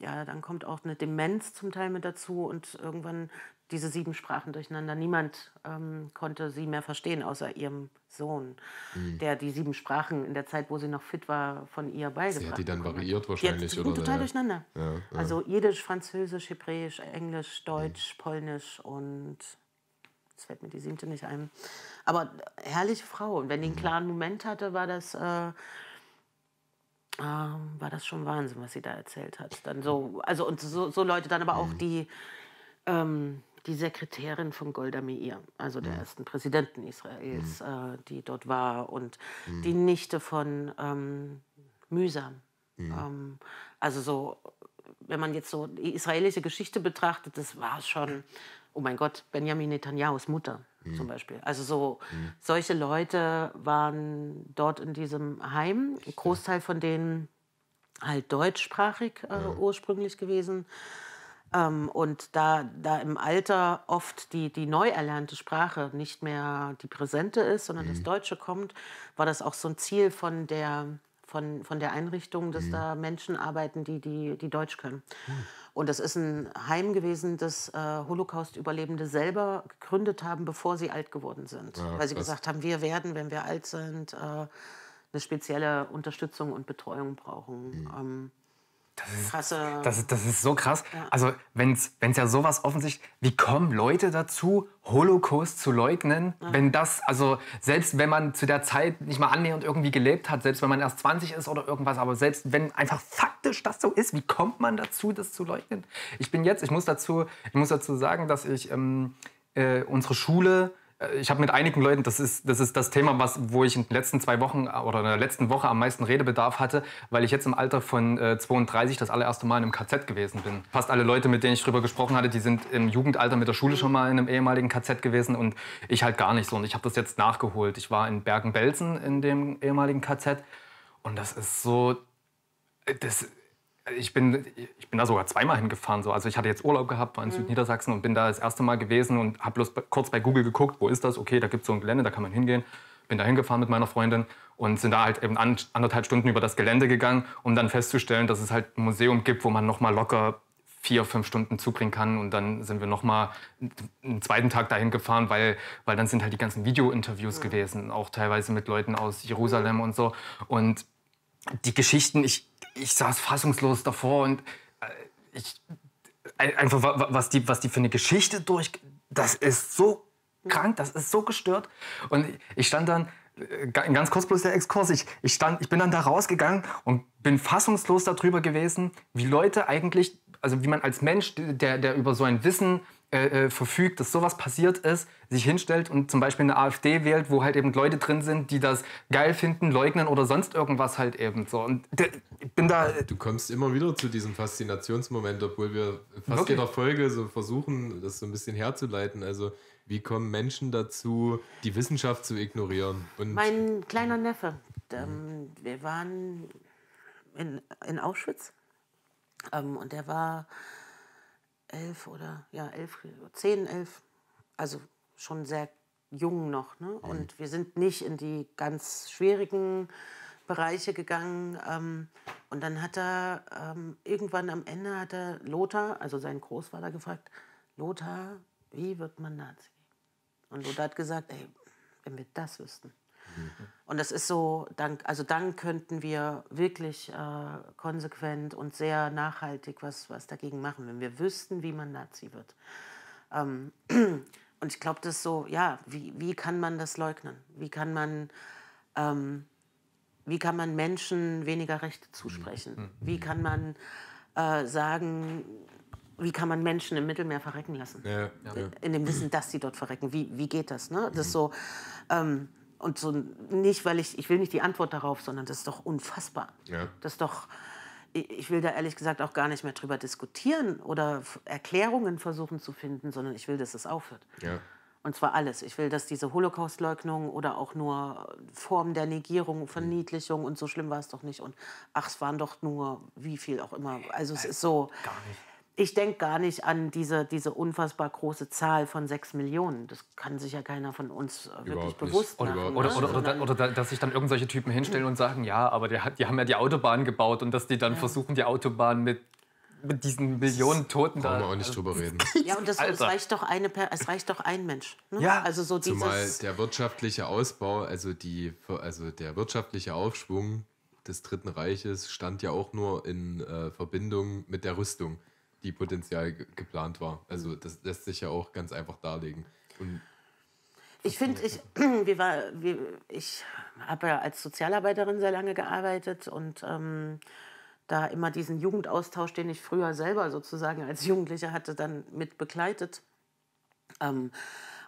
ja, dann kommt auch eine Demenz zum Teil mit dazu und irgendwann diese sieben Sprachen durcheinander. Niemand ähm, konnte sie mehr verstehen, außer ihrem Sohn, mhm. der die sieben Sprachen in der Zeit, wo sie noch fit war, von ihr beigebracht hat. Sie hat die dann variiert hat. wahrscheinlich, die hat, oder? Total ja. durcheinander. Ja, ja. Also Jiddisch, Französisch, Hebräisch, Englisch, hm. Deutsch, mhm. Polnisch und es fällt mir die siebte nicht ein. Aber herrliche Frau. Und wenn die einen hm. klaren Moment hatte, war das... Äh, ähm, war das schon Wahnsinn, was sie da erzählt hat. Dann so, also und so, so Leute dann aber auch, hm. die ähm, die Sekretärin von Golda Meir, also der mhm. ersten Präsidenten Israels, mhm. äh, die dort war und mhm. die Nichte von ähm, Mühsam. Ähm, also so, wenn man jetzt so die israelische Geschichte betrachtet, das war schon, oh mein Gott, Benjamin Netanyahus Mutter zum Beispiel. Also so mhm. solche Leute waren dort in diesem Heim. Ein Großteil von denen halt deutschsprachig äh, ja. ursprünglich gewesen. Ähm, und da, da im Alter oft die, die neu erlernte Sprache nicht mehr die präsente ist, sondern mhm. das Deutsche kommt, war das auch so ein Ziel von der, von, von der Einrichtung, dass mhm. da Menschen arbeiten, die, die, die Deutsch können. Mhm. Und das ist ein Heim gewesen, das äh, Holocaust-Überlebende selber gegründet haben, bevor sie alt geworden sind. Ja, ah, Weil sie gesagt haben, wir werden, wenn wir alt sind, äh, eine spezielle Unterstützung und Betreuung brauchen. Hm. Ähm, das ist, krasse. Das, das ist so krass. Ja. Also, wenn es ja sowas offensichtlich. Wie kommen Leute dazu, Holocaust zu leugnen? Ja. Wenn das, also selbst wenn man zu der Zeit nicht mal annähernd irgendwie gelebt hat, selbst wenn man erst 20 ist oder irgendwas, aber selbst wenn einfach faktisch das so ist, wie kommt man dazu, das zu leugnen? Ich bin jetzt, ich muss dazu, ich muss dazu sagen, dass ich ähm, äh, unsere Schule äh, ich habe mit einigen Leuten, das ist, das ist das Thema, was, wo ich in den letzten zwei Wochen äh, oder in der letzten Woche am meisten Redebedarf hatte, weil ich jetzt im Alter von äh, 32 das allererste Mal in einem KZ gewesen bin. Fast alle Leute, mit denen ich darüber gesprochen hatte, die sind im Jugendalter mit der Schule schon mal in einem ehemaligen KZ gewesen und ich halt gar nicht so. Und ich habe das jetzt nachgeholt. Ich war in Bergen-Belsen in dem ehemaligen KZ und das ist so, äh, das ich bin, ich bin da sogar zweimal hingefahren. So. Also ich hatte jetzt Urlaub gehabt, war in mhm. Südniedersachsen und bin da das erste Mal gewesen und habe bloß kurz bei Google geguckt, wo ist das? Okay, da gibt es so ein Gelände, da kann man hingehen. Bin da hingefahren mit meiner Freundin und sind da halt eben anderthalb Stunden über das Gelände gegangen, um dann festzustellen, dass es halt ein Museum gibt, wo man noch locker vier, fünf Stunden zubringen kann. Und dann sind wir nochmal einen zweiten Tag dahin gefahren, weil, weil dann sind halt die ganzen Video-Interviews gewesen, auch teilweise mit Leuten aus Jerusalem mhm. und so. Und die Geschichten, ich, ich saß fassungslos davor und äh, ich, einfach, was die, was die für eine Geschichte durch, das ist so krank, das ist so gestört. Und ich stand dann, äh, ganz kurz bloß der Exkurs, ich, ich, stand, ich bin dann da rausgegangen und bin fassungslos darüber gewesen, wie Leute eigentlich, also wie man als Mensch, der, der über so ein Wissen äh, äh, verfügt, dass sowas passiert ist, sich hinstellt und zum Beispiel eine AfD wählt, wo halt eben Leute drin sind, die das geil finden, leugnen oder sonst irgendwas halt eben so. Und ich bin da. Du kommst immer wieder zu diesem Faszinationsmoment, obwohl wir fast okay. jeder Folge so versuchen, das so ein bisschen herzuleiten. Also wie kommen Menschen dazu, die Wissenschaft zu ignorieren? Und mein kleiner Neffe, ähm, wir waren in, in Auschwitz ähm, und der war elf oder ja, elf, zehn, elf, also schon sehr jung noch. Ne? Mhm. Und wir sind nicht in die ganz schwierigen Bereiche gegangen. Ähm, und dann hat er ähm, irgendwann am Ende hat er Lothar, also sein Großvater, gefragt, Lothar, wie wird man Nazi? Und Lothar hat gesagt, ey, wenn wir das wüssten. Und das ist so, dann, also dann könnten wir wirklich äh, konsequent und sehr nachhaltig was, was dagegen machen, wenn wir wüssten, wie man Nazi wird. Ähm, und ich glaube, das ist so, ja, wie, wie kann man das leugnen? Wie kann man, ähm, wie kann man Menschen weniger Rechte zusprechen? Mhm. Mhm. Wie kann man äh, sagen, wie kann man Menschen im Mittelmeer verrecken lassen? Ja, ja. In dem Wissen, dass sie dort verrecken. Wie, wie geht das? Ne? Das mhm. ist so. Ähm, und so nicht, weil ich, ich will nicht die Antwort darauf, sondern das ist doch unfassbar. Ja. Das ist doch, ich will da ehrlich gesagt auch gar nicht mehr drüber diskutieren oder Erklärungen versuchen zu finden, sondern ich will, dass es aufhört. Ja. Und zwar alles. Ich will, dass diese Holocaustleugnung oder auch nur Formen der Negierung, mhm. Verniedlichung und so schlimm war es doch nicht und ach, es waren doch nur wie viel auch immer. Also es ist so. Gar nicht ich denke gar nicht an diese, diese unfassbar große Zahl von sechs Millionen. Das kann sich ja keiner von uns äh, wirklich bewusst nicht. machen. Ne? Oder, oder, oder, oder, dass sich dann irgendwelche Typen hinstellen und sagen, ja, aber die, die haben ja die Autobahn gebaut und dass die dann ja. versuchen, die Autobahn mit mit diesen Millionen Toten da. Wollen wir auch nicht drüber reden. Ja, und das, es, reicht doch eine, es reicht doch ein Mensch. Ne? Ja. Also so dieses Zumal der wirtschaftliche Ausbau, also, die, also der wirtschaftliche Aufschwung des Dritten Reiches stand ja auch nur in äh, Verbindung mit der Rüstung die Potenzial ge geplant war. Also das lässt sich ja auch ganz einfach darlegen. Und ich finde, ich, wir war, wir, ich habe ja als Sozialarbeiterin sehr lange gearbeitet und ähm, da immer diesen Jugendaustausch, den ich früher selber sozusagen als Jugendliche hatte, dann mit begleitet. Ähm,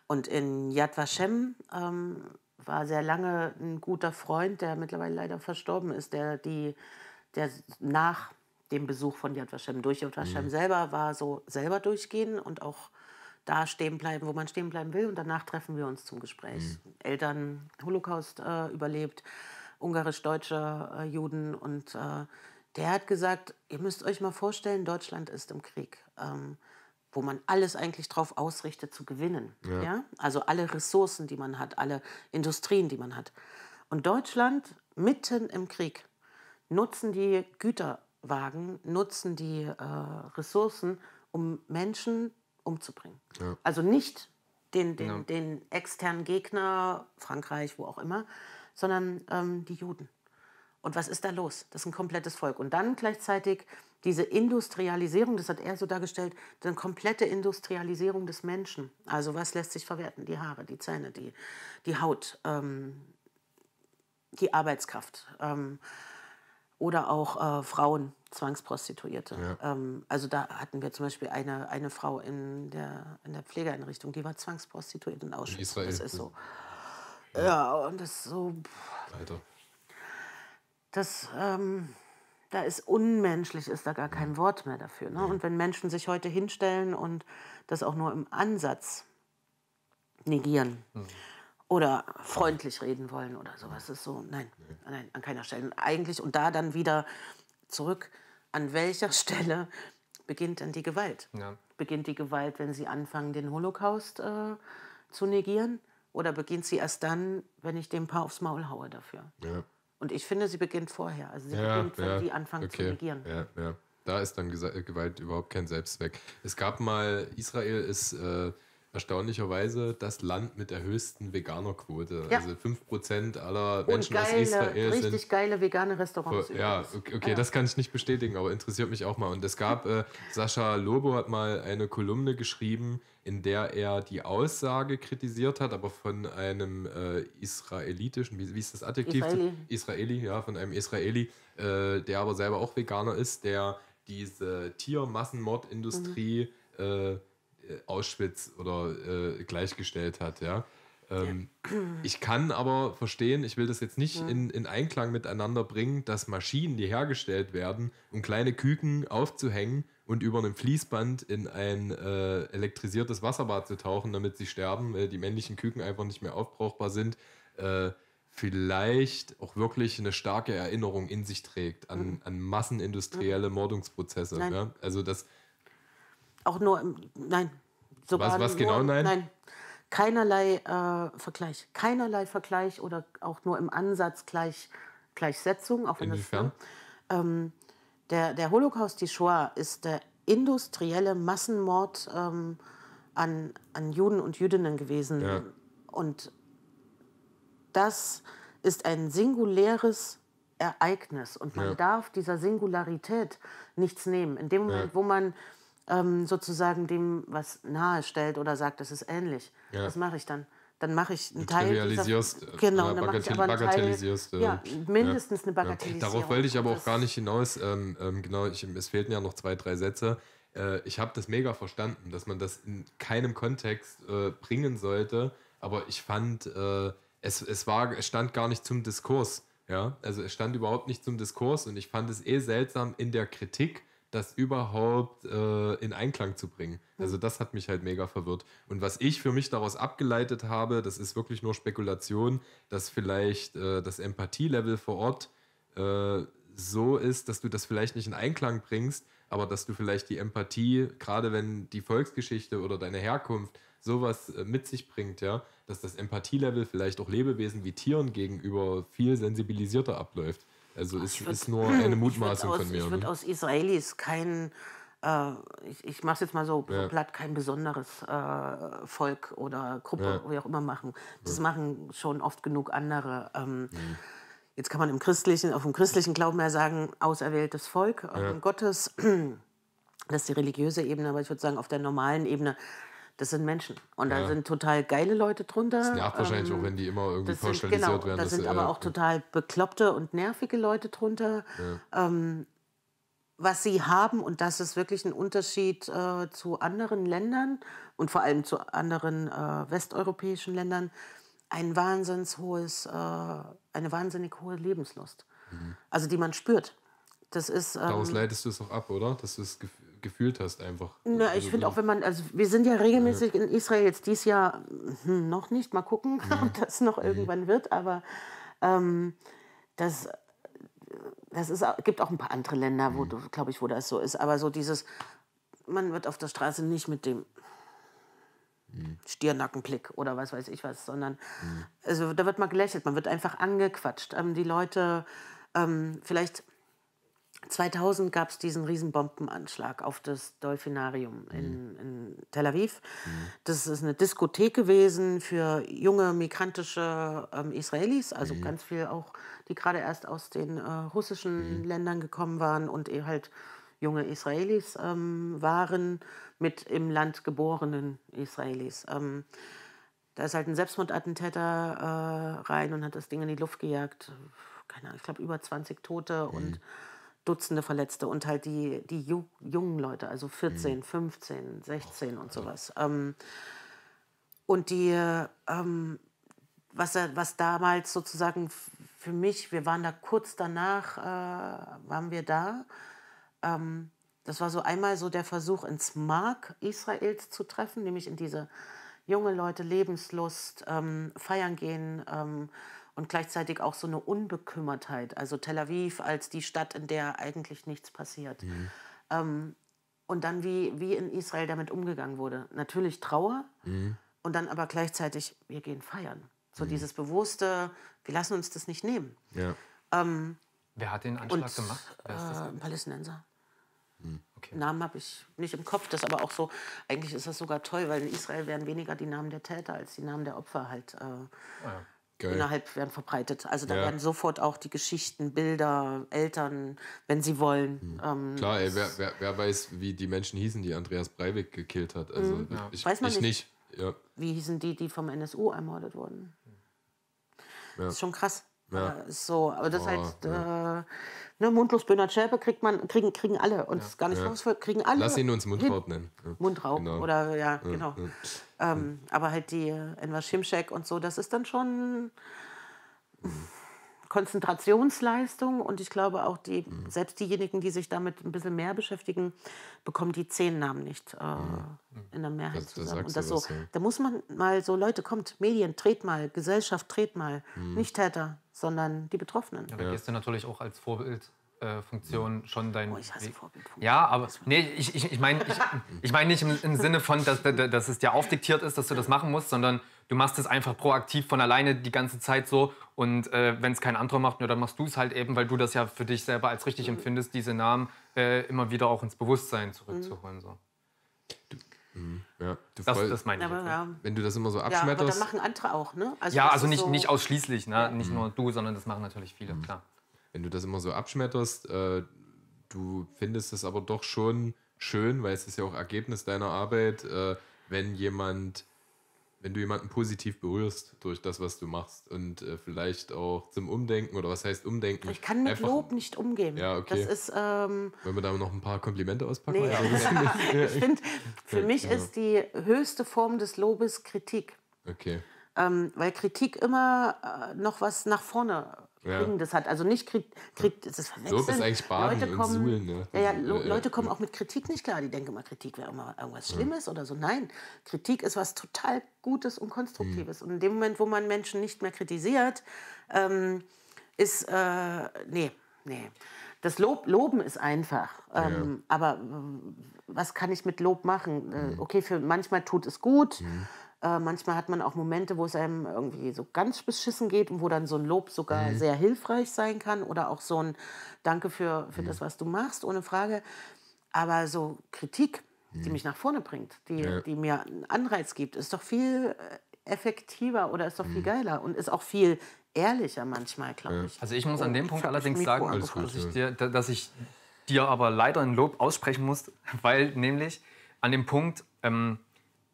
und in Yad Vashem ähm, war sehr lange ein guter Freund, der mittlerweile leider verstorben ist, der die der nach dem Besuch von Yad Vashem durch. Yad Vashem mhm. selber war so selber durchgehen und auch da stehen bleiben, wo man stehen bleiben will. Und danach treffen wir uns zum Gespräch. Mhm. Eltern, Holocaust äh, überlebt, ungarisch-deutsche äh, Juden. Und äh, der hat gesagt, ihr müsst euch mal vorstellen, Deutschland ist im Krieg. Ähm, wo man alles eigentlich drauf ausrichtet zu gewinnen. Ja. ja. Also alle Ressourcen, die man hat, alle Industrien, die man hat. Und Deutschland mitten im Krieg nutzen die Güter Wagen nutzen die äh, Ressourcen, um Menschen umzubringen. Ja. Also nicht den, den, ja. den externen Gegner, Frankreich, wo auch immer, sondern ähm, die Juden. Und was ist da los? Das ist ein komplettes Volk. Und dann gleichzeitig diese Industrialisierung, das hat er so dargestellt, eine komplette Industrialisierung des Menschen. Also was lässt sich verwerten? Die Haare, die Zähne, die, die Haut, ähm, die Arbeitskraft. Ähm, oder auch äh, Frauen, Zwangsprostituierte. Ja. Ähm, also da hatten wir zum Beispiel eine, eine Frau in der, in der Pflegeeinrichtung, die war Zwangsprostituiert in Auschwitz. In Israel. Das ist so. Ja, ja und das ist so. Leider. Das, ähm, da ist unmenschlich, ist da gar kein Wort mehr dafür. Ne? Ja. Und wenn Menschen sich heute hinstellen und das auch nur im Ansatz negieren. Mhm oder freundlich reden wollen oder sowas. Das ist so, nein, nein, an keiner Stelle. Eigentlich und da dann wieder zurück, an welcher Stelle beginnt dann die Gewalt? Ja. Beginnt die Gewalt, wenn sie anfangen, den Holocaust äh, zu negieren? Oder beginnt sie erst dann, wenn ich dem Paar aufs Maul haue dafür? Ja. Und ich finde, sie beginnt vorher. Also sie ja, beginnt, wenn die anfangen okay. zu negieren. Ja, ja. Da ist dann Gewalt überhaupt kein Selbstzweck. Es gab mal, Israel ist. Äh, erstaunlicherweise das Land mit der höchsten Veganerquote. Ja. Also 5% aller Menschen geile, aus Israel richtig sind. Richtig geile vegane Restaurants. ja, okay, okay ja. das kann ich nicht bestätigen, aber interessiert mich auch mal. Und es gab, äh, Sascha Lobo hat mal eine Kolumne geschrieben, in der er die Aussage kritisiert hat, aber von einem äh, israelitischen, wie, wie, ist das Adjektiv? Israeli. Israeli, ja, von einem Israeli, äh, der aber selber auch Veganer ist, der diese Tiermassenmordindustrie. Mhm äh, äh, Auschwitz oder äh, gleichgestellt hat, ja. Ähm, ja. Ich kann aber verstehen, ich will das jetzt nicht ja. in, in Einklang miteinander bringen, dass Maschinen, die hergestellt werden, um kleine Küken aufzuhängen und über einem Fließband in ein äh, elektrisiertes Wasserbad zu tauchen, damit sie sterben, weil die männlichen Küken einfach nicht mehr aufbrauchbar sind, äh, vielleicht auch wirklich eine starke Erinnerung in sich trägt an, mhm. an massenindustrielle mhm. Mordungsprozesse. Ja? Also das auch nur, im, nein. Sogar was was genau? nur, genau nein? Nein. Keinerlei äh, Vergleich. Keinerlei Vergleich oder auch nur im Ansatz gleich, Gleichsetzung. Auch wenn Inwiefern? Das, ähm, der, der Holocaust, die Shoah, ist der industrielle Massenmord ähm, an, an Juden und Jüdinnen gewesen. Ja. Und das ist ein singuläres Ereignis und man ja. darf dieser Singularität nichts nehmen. In dem Moment, ja. wo man ähm, sozusagen dem was nahe stellt oder sagt, das ist ähnlich. Ja. Das mache ich dann. Dann mache ich einen du Teil. Dieser, äh, genau, äh, dann mache ich aber Teil, äh, ja, mindestens eine äh, Bagatellisierung. Darauf wollte ich aber auch gar nicht hinaus. Ähm, ähm, genau, ich, es fehlten ja noch zwei, drei Sätze. Äh, ich habe das mega verstanden, dass man das in keinem Kontext äh, bringen sollte. Aber ich fand, es, es, war, es stand gar nicht zum Diskurs. Ja, also es stand überhaupt nicht zum Diskurs und ich fand es eh seltsam in der Kritik, das überhaupt äh, in Einklang zu bringen. Hm. Also das hat mich halt mega verwirrt. Und was ich für mich daraus abgeleitet habe, das ist wirklich nur Spekulation, dass vielleicht äh, das Empathielevel vor Ort äh, so ist, dass du das vielleicht nicht in Einklang bringst, aber dass du vielleicht die Empathie, gerade wenn die Volksgeschichte oder deine Herkunft sowas äh, mit sich bringt, ja, dass das Empathielevel vielleicht auch Lebewesen wie Tieren gegenüber viel sensibilisierter abläuft. Also es würd, ist nur eine Mutmaßung aus, von mir. Ich würde ne? aus Israelis kein, äh, ich, ich mache es jetzt mal so, ja. platt, kein besonderes äh, Volk oder Gruppe, ja. wie auch immer machen. Das ja. machen schon oft genug andere. Ähm, mhm. Jetzt kann man im christlichen, auf dem christlichen Glauben ja sagen, auserwähltes Volk ähm, Gottes. Das ist die religiöse Ebene, aber ich würde sagen, auf der normalen Ebene das sind Menschen. Und da sind total geile Leute drunter. Das nervt wahrscheinlich ähm, auch, wenn die immer irgendwie das sind, pauschalisiert genau, werden. Da sind aber äh, auch total bekloppte und nervige Leute drunter. Ja. Ähm, was sie haben, und das ist wirklich ein Unterschied äh, zu anderen Ländern und vor allem zu anderen äh, westeuropäischen Ländern, ein wahnsinns hohes, äh, eine wahnsinnig hohe Lebenslust. Mhm. Also die man spürt. Das ist, ähm, Daraus leitest du es auch ab, oder? Das ist gefühlt hast einfach. Na, also ich finde genau. auch, wenn man, also wir sind ja regelmäßig ja. in Israel jetzt dieses Jahr hm, noch nicht, mal gucken, ja. ob mhm. das noch irgendwann wird, aber ähm, das, das ist, gibt auch ein paar andere Länder, wo mhm. du, glaube ich, wo das so ist, aber so dieses, man wird auf der Straße nicht mit dem mhm. Stirnackenblick oder was weiß ich was, sondern also da wird mal gelächelt, man wird einfach angequatscht. Ähm, die Leute, ähm, vielleicht 2000 gab es diesen riesen Bombenanschlag auf das Dolphinarium mhm. in, in, Tel Aviv. Mhm. Das ist eine Diskothek gewesen für junge migrantische ähm, Israelis, also mhm. ganz viel auch, die gerade erst aus den äh, russischen mhm. Ländern gekommen waren und eh halt junge Israelis ähm, waren mit im Land geborenen Israelis. Ähm, da ist halt ein Selbstmordattentäter äh, rein und hat das Ding in die Luft gejagt. Keine Ahnung, ich glaube über 20 Tote und mhm. Dutzende Verletzte und halt die, die ju jungen Leute, also 14, mhm. 15, 16 und oh sowas. Ähm, und die, ähm, was, was damals sozusagen für mich, wir waren da kurz danach, äh, waren wir da. Ähm, das war so einmal so der Versuch, ins Mark Israels zu treffen, nämlich in diese junge Leute, Lebenslust, ähm, feiern gehen, ähm, und gleichzeitig auch so eine Unbekümmertheit. Also Tel Aviv als die Stadt, in der eigentlich nichts passiert. Mhm. Ähm, und dann, wie, wie in Israel damit umgegangen wurde. Natürlich Trauer mhm. und dann aber gleichzeitig, wir gehen feiern. So mhm. dieses bewusste, wir lassen uns das nicht nehmen. Ja. Ähm, Wer hat den Anschlag und, gemacht? Ein äh, Palästinenser. Mhm. Okay. Namen habe ich nicht im Kopf, das aber auch so, eigentlich ist das sogar toll, weil in Israel werden weniger die Namen der Täter als die Namen der Opfer halt äh, ah ja. Geil. innerhalb werden verbreitet. Also da ja. werden sofort auch die Geschichten, Bilder, Eltern, wenn sie wollen. Hm. Ähm, Klar, ey, wer, wer, wer, weiß, wie die Menschen hießen, die Andreas Breivik gekillt hat. Also hm. ja. ich, weiß man ich nicht. nicht. Ja. Wie hießen die, die vom NSU ermordet wurden? Das ist schon krass. Ja. Äh, so, aber das oh, halt, ja. äh, ne, mundlos Böhner Schäpe kriegt man, kriegen, kriegen alle. Und ja. gar nicht vorwurfsvoll, kriegen alle. Lass ihn uns Mundraub nennen. Mundraub, genau. oder ja, genau. Ähm, aber halt die äh, Enver Schimschek und so, das ist dann schon Konzentrationsleistung. Und ich glaube auch, die, mhm. selbst diejenigen, die sich damit ein bisschen mehr beschäftigen, bekommen die zehn Namen nicht äh, mhm. in der Mehrheit das, zusammen. Das und das so, was, Da muss man mal so, Leute, kommt, Medien, tret mal, Gesellschaft, tret mal, mhm. nicht Täter, sondern die Betroffenen. Ja, da gehst du natürlich auch als Vorbildfunktion äh, schon dein. Oh, ich hasse Vorbildfunktion. Ja, aber nee, ich, ich, ich meine ich, ich mein nicht im, im, Sinne von, dass, dass es dir aufdiktiert ist, dass du das machen musst, sondern du machst es einfach proaktiv von alleine die ganze Zeit so. Und äh, wenn es kein anderer macht, nur dann machst du es halt eben, weil du das ja für dich selber als richtig mhm. empfindest, diese Namen äh, immer wieder auch ins Bewusstsein mhm. zurückzuholen. So. Mhm, ja, das, voll, das meine ich. Aber, ja. Wenn du das immer so abschmetterst. Ja, aber dann machen andere auch, ne? Also ja, also nicht, so nicht ausschließlich, ne? nicht mhm. nur du, sondern das machen natürlich viele, mhm. klar. Wenn du das immer so abschmetterst, äh, du findest es aber doch schon schön, weil es ist ja auch Ergebnis deiner Arbeit, äh, wenn jemand wenn du jemanden positiv berührst durch das, was du machst und äh, vielleicht auch zum Umdenken oder was heißt Umdenken? Ich kann mit Einfach, Lob nicht umgehen. Ja, okay. Das ist, ähm, Wollen wir da noch ein paar Komplimente auspacken? Nee. ja, ich finde, für mich ja. ist die höchste Form des Lobes Kritik. Okay. Ähm, weil Kritik immer äh, noch was nach vorne bringen. Ja. Das hat also nicht kriegt, kriegt das ist verwechseln. So ist eigentlich Baden Leute kommen, Suhl, ne? ja, ja, also, äh, Leute kommen auch mit Kritik nicht klar. Die denken immer, Kritik wäre immer irgendwas Schlimmes oder so. Nein, Kritik ist was total Gutes und Konstruktives. Mhm. Und in dem Moment, wo man Menschen nicht mehr kritisiert, ähm, ist, äh, nee, nee. Das Lob, Loben ist einfach. Ähm, aber was kann ich mit Lob machen? Äh, mhm. Okay, für manchmal tut es gut. Mhm äh, manchmal hat man auch Momente, wo es einem irgendwie so ganz beschissen geht und wo dann so ein Lob sogar mhm. sehr hilfreich sein kann oder auch so ein Danke für, für mhm. das, was du machst, ohne Frage. Aber so Kritik, mhm. die mich nach vorne bringt, die, ja. die mir einen Anreiz gibt, ist doch viel äh, effektiver oder ist doch viel mhm. geiler und ist auch viel ehrlicher manchmal, glaube ich. Also ich muss oh, an dem Punkt allerdings sagen, dass ich, dir, dass ich dir aber leider ein Lob aussprechen muss, weil nämlich an dem Punkt, ähm,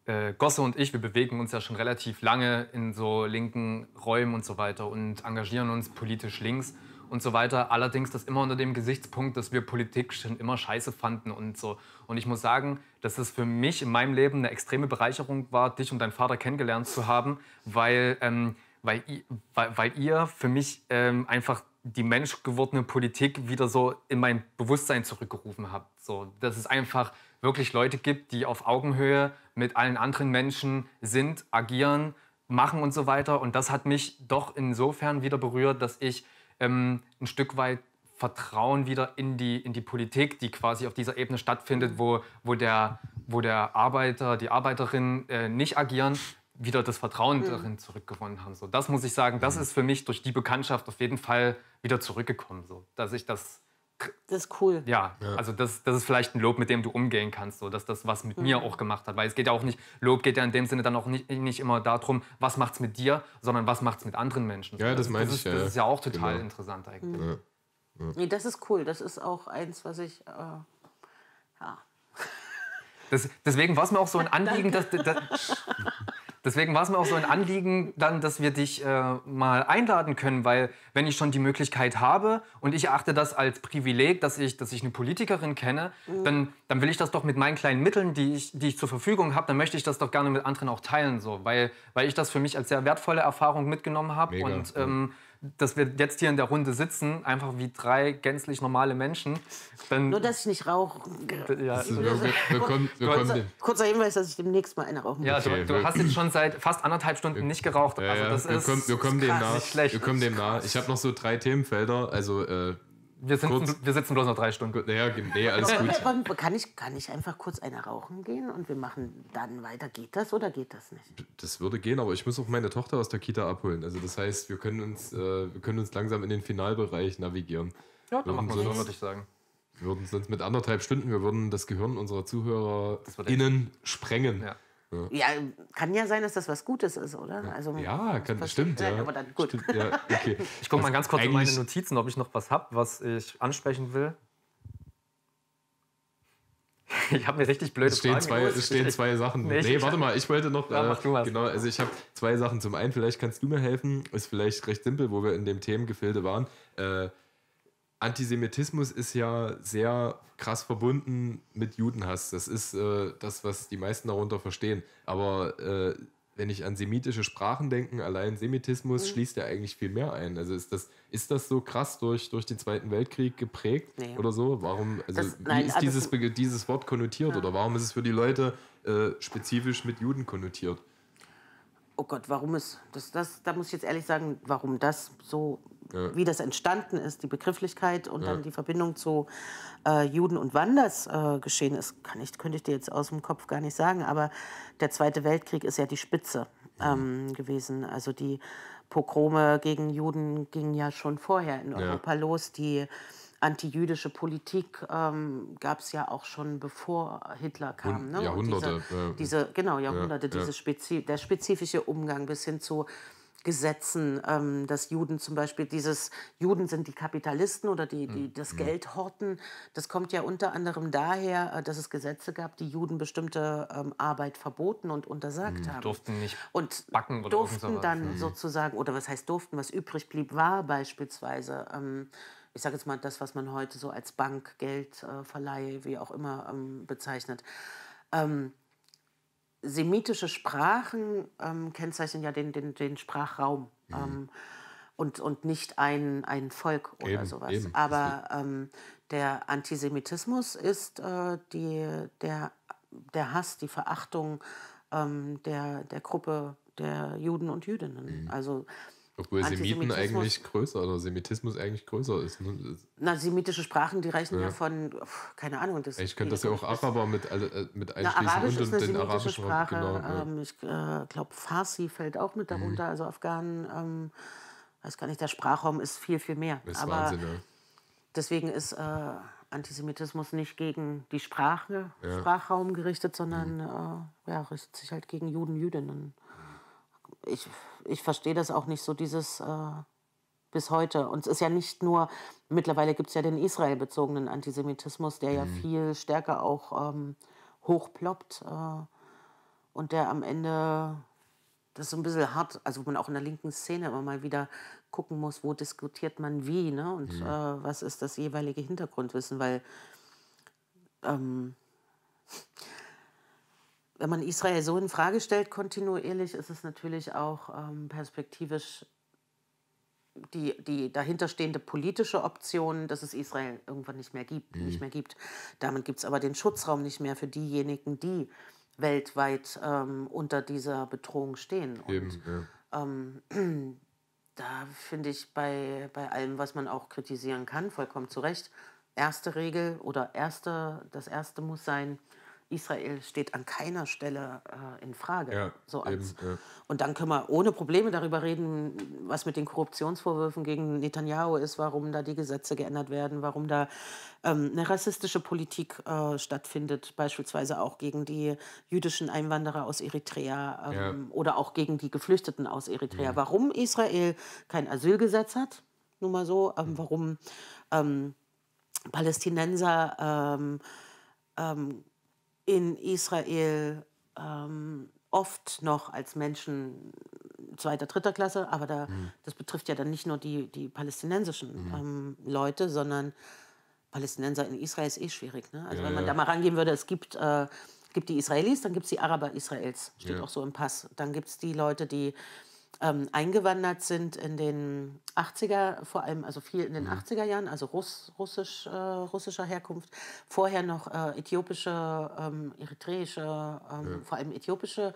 äh, Gosse und ich, wir bewegen uns ja schon relativ lange in so linken Räumen und so weiter und engagieren uns politisch links und so weiter. Allerdings das immer unter dem Gesichtspunkt, dass wir Politik schon immer scheiße fanden und so. Und ich muss sagen, dass es für mich in meinem Leben eine extreme Bereicherung war, dich und deinen Vater kennengelernt zu haben, weil, ähm, weil, weil, weil ihr für mich ähm, einfach die menschgewordene Politik wieder so in mein Bewusstsein zurückgerufen habt. So, dass es einfach wirklich Leute gibt, die auf Augenhöhe mit allen anderen Menschen sind, agieren, machen und so weiter. Und das hat mich doch insofern wieder berührt, dass ich ähm, ein Stück weit Vertrauen wieder in die, in die Politik, die quasi auf dieser Ebene stattfindet, wo, wo, der, wo der Arbeiter, die Arbeiterin äh, nicht agieren, wieder das Vertrauen mhm. darin zurückgewonnen haben. So, das muss ich sagen, das hm. ist für mich durch die Bekanntschaft auf jeden Fall wieder zurückgekommen, so, dass ich das das ist cool. Ja, ja, also das, das ist vielleicht ein Lob, mit dem du umgehen kannst, so dass das was mit mhm. mir auch gemacht hat. Weil es geht ja auch nicht, Lob geht ja in dem Sinne dann auch nicht, nicht immer darum, was macht's mit dir, sondern was macht's mit anderen Menschen. Ja, das, das meine ich. ja. Das ist ja auch total genau. interessant eigentlich. Mhm. Ja. Nee, das ist cool. Das ist auch eins, was ich. Äh, ja. Das, deswegen war es mir auch so ein Anliegen, dass, dass, Deswegen war es mir auch so ein Anliegen, dann, dass wir dich äh, mal einladen können, weil wenn ich schon die Möglichkeit habe und ich erachte das als Privileg, dass ich, dass ich eine Politikerin kenne, mhm. dann, dann will ich das doch mit meinen kleinen Mitteln, die ich, die ich zur Verfügung habe, dann möchte ich das doch gerne mit anderen auch teilen, so, weil, weil ich das für mich als sehr wertvolle Erfahrung mitgenommen habe und ähm, dass wir jetzt hier in der Runde sitzen, einfach wie drei gänzlich normale Menschen. Dann Nur, dass ich nicht rauche. Ja. Also kurzer, kurzer, Hinweis, dass ich demnächst mal eine rauchen Ja, okay, du, du hast jetzt schon seit fast anderthalb Stunden nicht geraucht. also das wir ist kommen, wir kommen dem nah. Wir kommen dem nah. Ich habe noch so drei Themenfelder. Also äh, wir, sind, kurz, wir sitzen bloß noch drei Stunden. Naja, nee, alles äh, gut. Äh, äh, kann ich, kann ich einfach kurz eine rauchen gehen und wir machen dann weiter? Geht das oder geht das nicht? Das würde gehen, aber ich muss auch meine Tochter aus der Kita abholen. Also das heißt, wir können uns, äh, wir können uns langsam in den Finalbereich navigieren. Ja, dann machen wir das, würde ich sagen. Wir würden sonst mit anderthalb Stunden, wir würden das Gehirn unserer ZuhörerInnen sprengen. Ja. Ja, kann ja sein, dass das was Gutes ist, oder? Also, ja, kann, stimmt. Ja. aber dann gut. Stimmt, ja, okay. Ich gucke mal ganz kurz in meine Notizen, ob ich noch was habe, was ich ansprechen will. Ich habe mir richtig blöd es stehen zwei, Es stehen zwei Sachen. Nee, nee warte mal, ich wollte noch. Ja, mach du äh, was. Genau, also ich habe zwei Sachen. Zum einen, vielleicht kannst du mir helfen. Ist vielleicht recht simpel, wo wir in dem Themengefilde waren. Äh, Antisemitismus ist ja sehr krass verbunden mit Judenhass. Das ist äh, das, was die meisten darunter verstehen. Aber äh, wenn ich an semitische Sprachen denke, allein Semitismus mhm. schließt ja eigentlich viel mehr ein. Also ist das, ist das so krass durch, durch den Zweiten Weltkrieg geprägt nee. oder so? Warum, also das, wie nein, ist also dieses, dieses Wort konnotiert ja. oder warum ist es für die Leute äh, spezifisch mit Juden konnotiert? oh Gott, warum ist das, das, da muss ich jetzt ehrlich sagen, warum das so, ja. wie das entstanden ist, die Begrifflichkeit und ja. dann die Verbindung zu äh, Juden und Wanders äh, geschehen ist, kann ich, könnte ich dir jetzt aus dem Kopf gar nicht sagen, aber der Zweite Weltkrieg ist ja die Spitze mhm. ähm, mhm. gewesen, also die Pogrome gegen Juden gingen ja schon vorher in Europa ja. los, die antijüdische Politik ähm, gab es ja auch schon bevor Hitler kam. Ne? Jahrhunderte. Diese, äh, diese, genau, Jahrhunderte, ja, ja. Spezi der spezifische Umgang bis hin zu Gesetzen, ähm, dass Juden zum Beispiel dieses, Juden sind die Kapitalisten oder die, die mhm. das mhm. Geld horten. Das kommt ja unter anderem daher, äh, dass es Gesetze gab, die Juden bestimmte ähm, Arbeit verboten und untersagt mhm. haben. Durften nicht und backen oder durften dann sozusagen, oder was heißt durften, was übrig blieb, war beispielsweise. Ähm, ich sage jetzt mal, das, was man heute so als Bank, Geldverleih, äh, wie auch immer ähm, bezeichnet. Ähm, semitische Sprachen ähm, kennzeichnen ja den, den, den Sprachraum mhm. Ähm, und, und nicht ein, ein Volk oder eben, sowas. Eben. Aber ähm, der Antisemitismus ist äh, die, der, der Hass, die Verachtung ähm, der, der Gruppe der Juden und Jüdinnen. Mhm. Also obwohl Semiten eigentlich größer oder Semitismus eigentlich größer ist. Ne? Na, semitische Sprachen, die reichen ja, ja von, pf, keine Ahnung. Das ich könnte das ja auch Araber mit, äh, äh mit einschließen Na, Arabisch und, ist eine den arabischen Sprache. Genau, ähm, ja. Ich äh, glaube, Farsi fällt auch mit darunter, mhm. also Afghanen, ähm, weiß gar nicht, der Sprachraum ist viel, viel mehr. Das ist Aber Wahnsinn, ja. Deswegen ist äh, Antisemitismus nicht gegen die Sprache, ja. Sprachraum gerichtet, sondern mhm. Äh, ja, richtet sich halt gegen Juden, Jüdinnen. Ich ich verstehe das auch nicht so, dieses äh, bis heute. Und es ist ja nicht nur, mittlerweile gibt es ja den israelbezogenen Antisemitismus, der mhm. ja viel stärker auch ähm, hochploppt äh, und der am Ende das ist so ein bisschen hart, also wo man auch in der linken Szene immer mal wieder gucken muss, wo diskutiert man wie, ne? Und mhm. äh, was ist das jeweilige Hintergrundwissen, weil ähm, wenn man Israel so in Frage stellt, kontinuierlich, ist es natürlich auch ähm, perspektivisch die, die dahinterstehende politische Option, dass es Israel irgendwann nicht mehr gibt. Mhm. Nicht mehr gibt. Damit gibt es aber den Schutzraum nicht mehr für diejenigen, die weltweit ähm, unter dieser Bedrohung stehen. Eben, Und ja. ähm, da finde ich bei, bei allem, was man auch kritisieren kann, vollkommen zu Recht, erste Regel oder erste, das erste muss sein, Israel steht an keiner Stelle äh, in Frage. Ja, so als, eben, ja. Und dann können wir ohne Probleme darüber reden, was mit den Korruptionsvorwürfen gegen Netanyahu ist, warum da die Gesetze geändert werden, warum da ähm, eine rassistische Politik äh, stattfindet, beispielsweise auch gegen die jüdischen Einwanderer aus Eritrea ähm, ja. oder auch gegen die Geflüchteten aus Eritrea. Mhm. Warum Israel kein Asylgesetz hat, nur mal so, ähm, mhm. warum ähm, Palästinenser ähm, ähm, in Israel ähm, oft noch als Menschen zweiter, dritter Klasse, aber da, mhm. das betrifft ja dann nicht nur die, die palästinensischen mhm. ähm, Leute, sondern Palästinenser in Israel ist eh schwierig. Ne? Also ja, wenn man ja. da mal rangehen würde, es gibt, äh, gibt die Israelis, dann gibt es die Araber Israels, steht ja. auch so im Pass. Dann gibt es die Leute, die ähm, eingewandert sind in den 80er, vor allem also viel in den mhm. 80er Jahren, also Russ, Russisch, äh, russischer Herkunft, vorher noch äh, äthiopische, ähm, eritreische, ähm, ja. vor allem äthiopische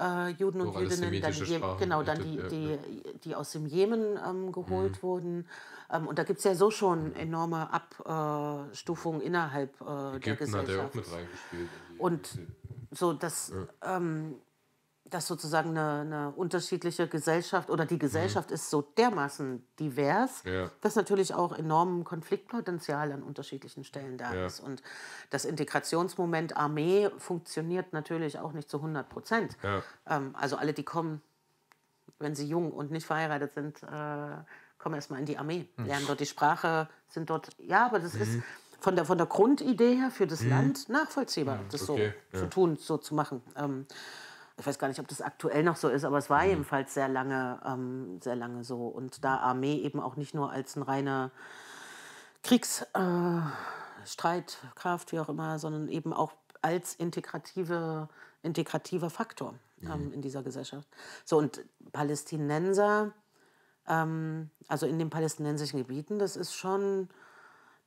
äh, Juden und Jüdinnen, dann die, genau, dann die, die, die aus dem Jemen ähm, geholt mhm. wurden. Ähm, und da gibt es ja so schon mhm. enorme Abstufungen äh, innerhalb äh, der Gesellschaft. Hat er auch mit reingespielt. Und so, das ja ähm, dass sozusagen eine, eine, unterschiedliche Gesellschaft oder die mhm. Gesellschaft mhm. ist so dermaßen divers, ja. dass natürlich auch enormen Konfliktpotenzial an unterschiedlichen Stellen da ja. ist. Und das Integrationsmoment Armee funktioniert natürlich auch nicht zu 100 Prozent. Ja. Ähm, also alle, die kommen, wenn sie jung und nicht verheiratet sind, äh, kommen erstmal in die Armee, mhm. lernen dort die Sprache, sind dort, ja, aber das mhm. ist von der, von der Grundidee her für das mhm. Land nachvollziehbar, mhm. das okay. so zu tun, so zu machen. Ähm, ich weiß gar nicht, ob das aktuell noch so ist, aber es war mhm. jedenfalls sehr lange, ähm, sehr lange so. Und da Armee eben auch nicht nur als ein reiner Kriegsstreitkraft, äh, wie auch immer, sondern eben auch als integrative, integrativer Faktor ähm, mhm. in dieser Gesellschaft. So, und Palästinenser, ähm, also in den palästinensischen Gebieten, das ist schon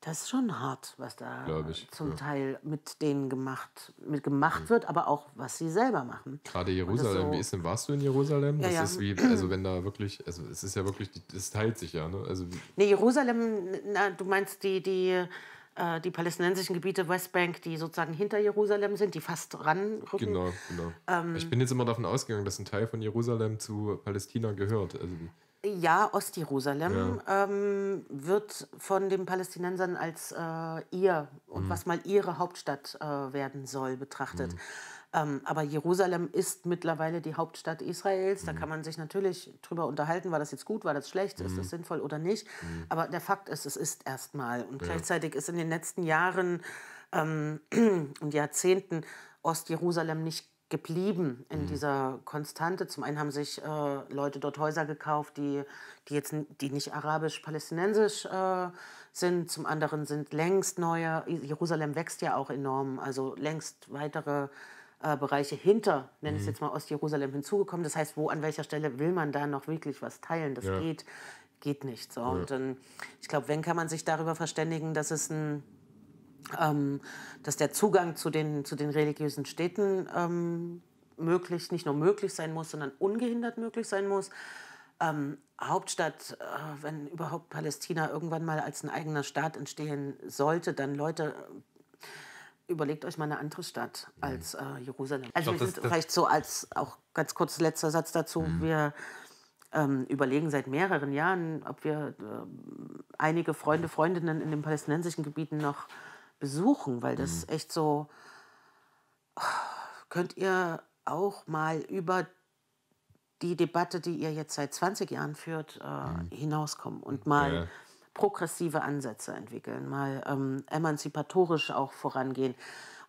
das ist schon hart, was da zum ja. Teil mit denen gemacht, mit gemacht mhm. wird, aber auch was sie selber machen. Gerade Jerusalem, so wie ist denn, warst du in Jerusalem? Ja, das ja. ist wie, also wenn da wirklich, also es ist ja wirklich, es teilt sich ja, ne? Also nee, Jerusalem, na, du meinst die, die, äh, die palästinensischen Gebiete Westbank, die sozusagen hinter Jerusalem sind, die fast ranrücken. Genau, genau. Ähm, ich bin jetzt immer davon ausgegangen, dass ein Teil von Jerusalem zu Palästina gehört. Also, ja, Ostjerusalem ja. Ähm, wird von den Palästinensern als äh, ihr und mhm. was mal ihre Hauptstadt äh, werden soll betrachtet. Mhm. Ähm, aber Jerusalem ist mittlerweile die Hauptstadt Israels. Da mhm. kann man sich natürlich drüber unterhalten, war das jetzt gut, war das schlecht, ist das mhm. sinnvoll oder nicht. Mhm. Aber der Fakt ist, es ist erstmal. Und ja. gleichzeitig ist in den letzten Jahren ähm, und Jahrzehnten Ost-Jerusalem nicht geblieben in mhm. dieser Konstante. Zum einen haben sich äh, Leute dort Häuser gekauft, die, die jetzt die nicht arabisch-palästinensisch äh, sind. Zum anderen sind längst neue, Jerusalem wächst ja auch enorm, also längst weitere äh, Bereiche hinter, nenne mhm. ich es jetzt mal, Ostjerusalem hinzugekommen. Das heißt, wo an welcher Stelle will man da noch wirklich was teilen? Das ja. geht, geht nicht. So. Ja. Und dann, ähm, ich glaube, wenn kann man sich darüber verständigen, dass es ein ähm, dass der Zugang zu den, zu den religiösen Städten ähm, möglich, nicht nur möglich sein muss, sondern ungehindert möglich sein muss. Ähm, Hauptstadt, äh, wenn überhaupt Palästina irgendwann mal als ein eigener Staat entstehen sollte, dann Leute, überlegt euch mal eine andere Stadt mhm. als äh, Jerusalem. Also glaub, wir sind das, das vielleicht so als auch ganz kurz letzter Satz dazu. Mhm. Wir ähm, überlegen seit mehreren Jahren, ob wir äh, einige Freunde, Freundinnen in den palästinensischen Gebieten noch besuchen, weil das mhm. echt so, könnt ihr auch mal über die Debatte, die ihr jetzt seit 20 Jahren führt, äh, mhm. hinauskommen und mal ja. progressive Ansätze entwickeln, mal ähm, emanzipatorisch auch vorangehen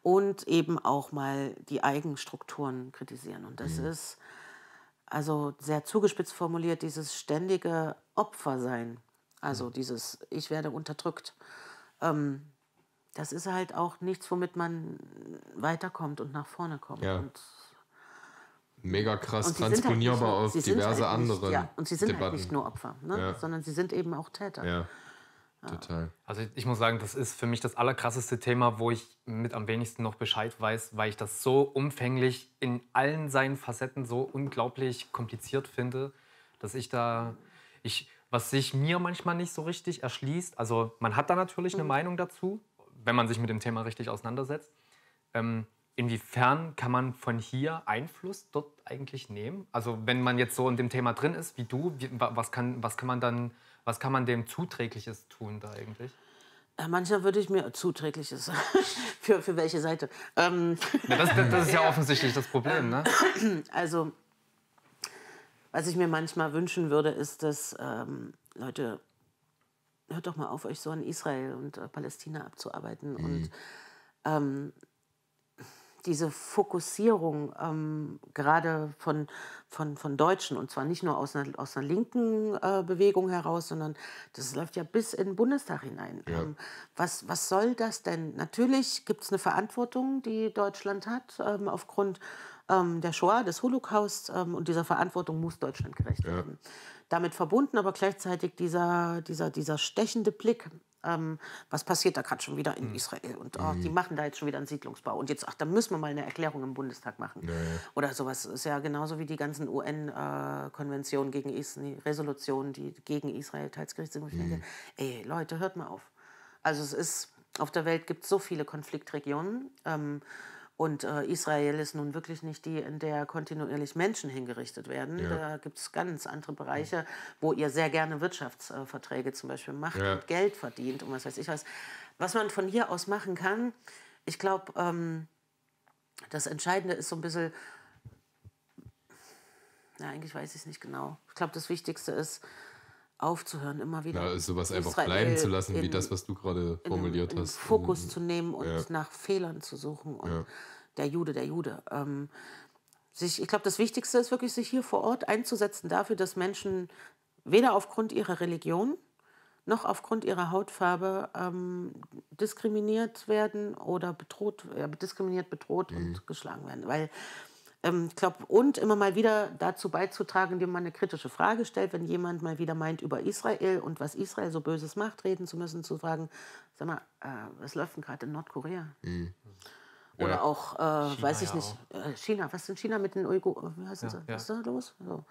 und eben auch mal die Eigenstrukturen kritisieren. Und das mhm. ist also sehr zugespitzt formuliert, dieses ständige Opfer sein. also mhm. dieses Ich werde unterdrückt. Ähm, das ist halt auch nichts, womit man weiterkommt und nach vorne kommt. Ja. Und Mega krass und transponierbar halt nur, auf diverse halt andere. Ja, und sie sind halt Debatten. halt nicht nur Opfer, ne? Ja. sondern sie sind eben auch Täter. Ja. Total. Also ich, ich, muss sagen, das ist für mich das allerkrasseste Thema, wo ich mit am wenigsten noch Bescheid weiß, weil ich das so umfänglich in allen seinen Facetten so unglaublich kompliziert finde, dass ich da, ich, was sich mir manchmal nicht so richtig erschließt, also man hat da natürlich eine mhm. Meinung dazu, wenn man sich mit dem Thema richtig auseinandersetzt. Ähm, inwiefern kann man von hier Einfluss dort eigentlich nehmen? Also wenn man jetzt so in dem Thema drin ist wie du, wie, was, kann, was kann man dann, was kann man dem Zuträgliches tun da eigentlich? Äh, manchmal würde ich mir zuträgliches für, für welche Seite. Ähm, ja, das, das, ist ja, ja, offensichtlich das Problem, ne? Also was ich mir manchmal wünschen würde, ist, dass ähm, Leute hört doch mal auf, euch so an Israel und äh, Palästina abzuarbeiten. Mhm. Und ähm, diese Fokussierung ähm, gerade von, von, von Deutschen, und zwar nicht nur aus einer, aus einer linken äh, Bewegung heraus, sondern das läuft ja bis in den Bundestag hinein. Ja. Ähm, was, was soll das denn? Natürlich gibt es eine Verantwortung, die Deutschland hat, ähm, aufgrund ähm, der Shoah, des Holocaust, ähm, und dieser Verantwortung muss Deutschland gerecht werden. Ja damit verbunden, aber gleichzeitig dieser, dieser, dieser stechende Blick. Ähm, was passiert da gerade schon wieder in mhm. Israel? Und oh, mhm. die machen da jetzt schon wieder einen Siedlungsbau. Und jetzt, ach, da müssen wir mal eine Erklärung im Bundestag machen. Nee. Oder sowas. Ist ja genauso wie die ganzen UN-Konventionen äh, gegen Israel, Resolutionen, die gegen Israel teils gerichtet sind. Mhm. Ey, Leute, hört mal auf. Also es ist, auf der Welt gibt es so viele Konfliktregionen. Ähm, und äh, Israel ist nun wirklich nicht die, in der kontinuierlich Menschen hingerichtet werden. Ja. Da gibt es ganz andere Bereiche, wo ihr sehr gerne Wirtschaftsverträge zum Beispiel macht ja. und Geld verdient und was weiß ich was. Was man von hier aus machen kann, ich glaube, ähm, das Entscheidende ist so ein bisschen, ja, eigentlich weiß ich es nicht genau. Ich glaube, das Wichtigste ist, aufzuhören, immer wieder. Ja, also sowas einfach bleiben zu lassen, in, wie das, was du gerade formuliert in, in hast. Fokus in, mhm. zu nehmen und ja. nach Fehlern zu suchen und ja. der Jude, der Jude. Ähm, sich, ich glaube, das Wichtigste ist wirklich, sich hier vor Ort einzusetzen dafür, dass Menschen weder aufgrund ihrer Religion noch aufgrund ihrer Hautfarbe ähm, diskriminiert werden oder bedroht, äh, diskriminiert, bedroht mhm. und geschlagen werden. Weil ähm, ich glaube, und immer mal wieder dazu beizutragen, indem man eine kritische Frage stellt, wenn jemand mal wieder meint, über Israel und was Israel so Böses macht, reden zu müssen, zu fragen, sag mal, äh, was läuft denn gerade in Nordkorea? Mhm. Oder ja. auch, äh, weiß ich ja nicht, äh, China, was ist in China mit den Uiguren? Äh, wie heißen ja, sie? Was ist da los? So.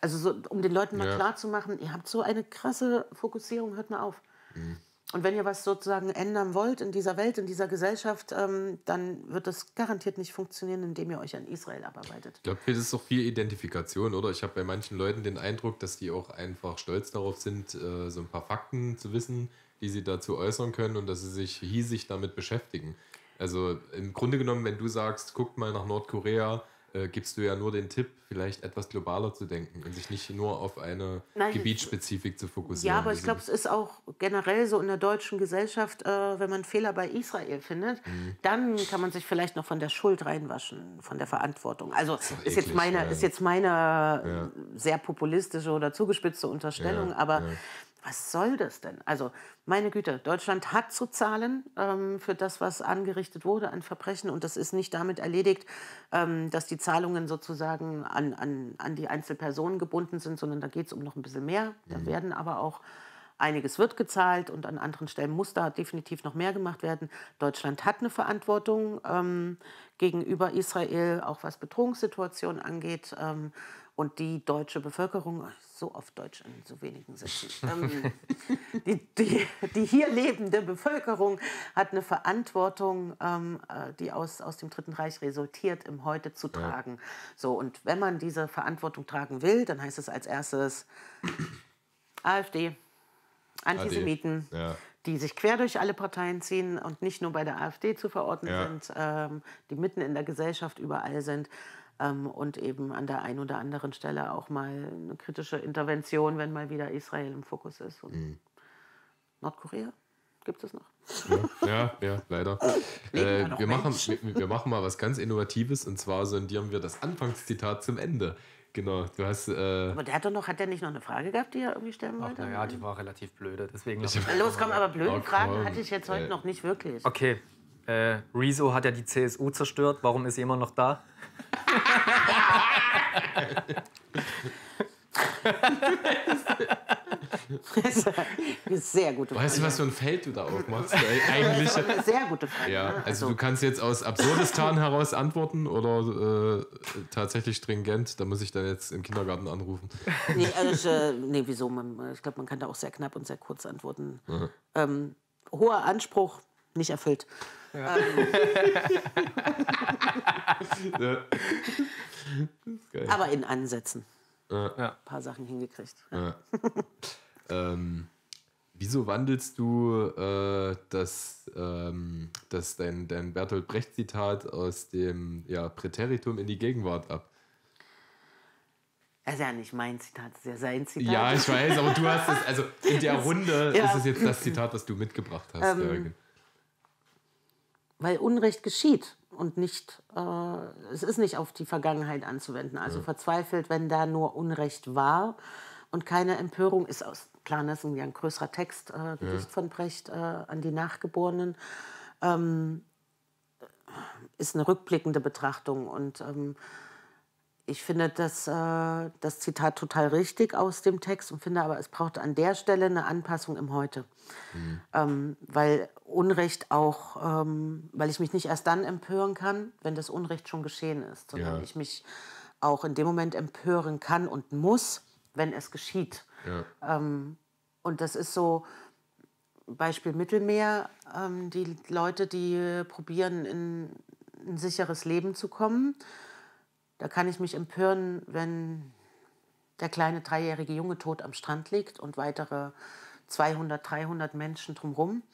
Also, so, um den Leuten mal ja. klar ihr habt so eine krasse Fokussierung, hört mal auf. Mhm. Und wenn ihr was sozusagen ändern wollt in dieser Welt, in dieser Gesellschaft, ähm, dann wird das garantiert nicht funktionieren, indem ihr euch an Israel abarbeitet. Ich glaube, das ist auch viel Identifikation, oder? Ich habe bei manchen Leuten den Eindruck, dass die auch einfach stolz darauf sind, äh, so ein paar Fakten zu wissen, die sie dazu äußern können und dass sie sich hiesig damit beschäftigen. Also im Grunde genommen, wenn du sagst, guckt mal nach Nordkorea, äh, gibst du ja nur den Tipp, vielleicht etwas globaler zu denken und sich nicht nur auf eine Nein, Gebietsspezifik zu fokussieren. Ja, aber ich also glaube, es ist auch generell so in der deutschen Gesellschaft, äh, wenn man Fehler bei Israel findet, mhm. dann kann man sich vielleicht noch von der Schuld reinwaschen, von der Verantwortung. Also ist, ist, jetzt meine, ja. ist, jetzt meine, ist sehr populistische oder zugespitzte Unterstellung, ja, aber was soll das denn? Also meine Güte, Deutschland hat zu zahlen ähm, für das, was angerichtet wurde an Verbrechen und das ist nicht damit erledigt, ähm, dass die Zahlungen sozusagen an, an, an die Einzelpersonen gebunden sind, sondern da geht es um noch ein bisschen mehr. Da mhm. werden aber auch einiges wird gezahlt und an anderen Stellen muss da definitiv noch mehr gemacht werden. Deutschland hat eine Verantwortung ähm, gegenüber Israel, auch was Bedrohungssituationen angeht. Ähm, und die deutsche Bevölkerung, so oft Deutsch in so wenigen Sätzen. Ähm, die, die, die, hier lebende Bevölkerung hat eine Verantwortung, ähm, äh, die aus, aus dem Dritten Reich resultiert, im Heute zu tragen. Ja. So, und wenn man diese Verantwortung tragen will, dann heißt es als erstes AfD, Antisemiten. Ja die sich quer durch alle Parteien ziehen und nicht nur bei der AfD zu verorten ja. sind, ähm, die mitten in der Gesellschaft überall sind ähm, und eben an der einen oder anderen Stelle auch mal eine kritische Intervention, wenn mal wieder Israel im Fokus ist. Mhm. Nordkorea gibt es noch. Ja, ja, ja leider. Äh, wir, machen, wir, wir, machen mal was ganz Innovatives und zwar sondieren wir das Anfangszitat zum Ende. Genau, du hast. Äh aber der hat doch noch, hat der nicht noch eine Frage gehabt, die er irgendwie stellen wollte? Ach, ja, die war relativ blöde, deswegen. Los, komm, aber blöde oh, Fragen hatte ich jetzt heute äh, noch nicht wirklich. Okay, äh, Rezo hat ja die CSU zerstört, warum ist jemand noch da? das ist sehr gute Frage. Weißt du, was für ein Feld du da aufmachst? Äh, eigentlich. Das ist eine sehr gute Frage. Ja, also, du also kannst jetzt aus Absurdistan heraus antworten oder äh, tatsächlich stringent. Da muss ich dann jetzt im Kindergarten anrufen. Nee, also, äh, nee wieso? ich glaube, man kann da auch sehr knapp und sehr kurz antworten. Ähm, hoher Anspruch, nicht erfüllt. Ja. Ähm. Aber in Ansätzen. Ja. Ein paar Sachen hingekriegt. Ja. ähm, wieso wandelst du äh, das, ähm, das dein, dein Bertolt Brecht-Zitat aus dem ja, Präteritum in die Gegenwart ab? Das ist ja nicht mein Zitat, das ist ja sein Zitat. Ja, ich weiß, aber du hast es, also in der Runde ist es jetzt das Zitat, was du mitgebracht hast, ähm, Jürgen weil Unrecht geschieht und nicht, äh, es ist nicht auf die Vergangenheit anzuwenden. Also ja. verzweifelt, wenn da nur Unrecht war und keine Empörung ist aus. Klar, das ne, ist ein größerer Text, äh, Gedicht ja. von Brecht äh, an die Nachgeborenen. Ähm, ist eine rückblickende Betrachtung und ähm, ich finde das, äh, das Zitat total richtig aus dem Text und finde aber, es braucht an der Stelle eine Anpassung im Heute. Mhm. Ähm, weil Unrecht auch, ähm, weil ich mich nicht erst dann empören kann, wenn das Unrecht schon geschehen ist, sondern ja. ich mich auch in dem Moment empören kann und muss, wenn es geschieht. Ja. Ähm, und das ist so, Beispiel Mittelmeer, ähm, die Leute, die probieren, in ein sicheres Leben zu kommen da kann ich mich empören, wenn der kleine dreijährige Junge tot am Strand liegt und weitere 200, 300 Menschen drumherum.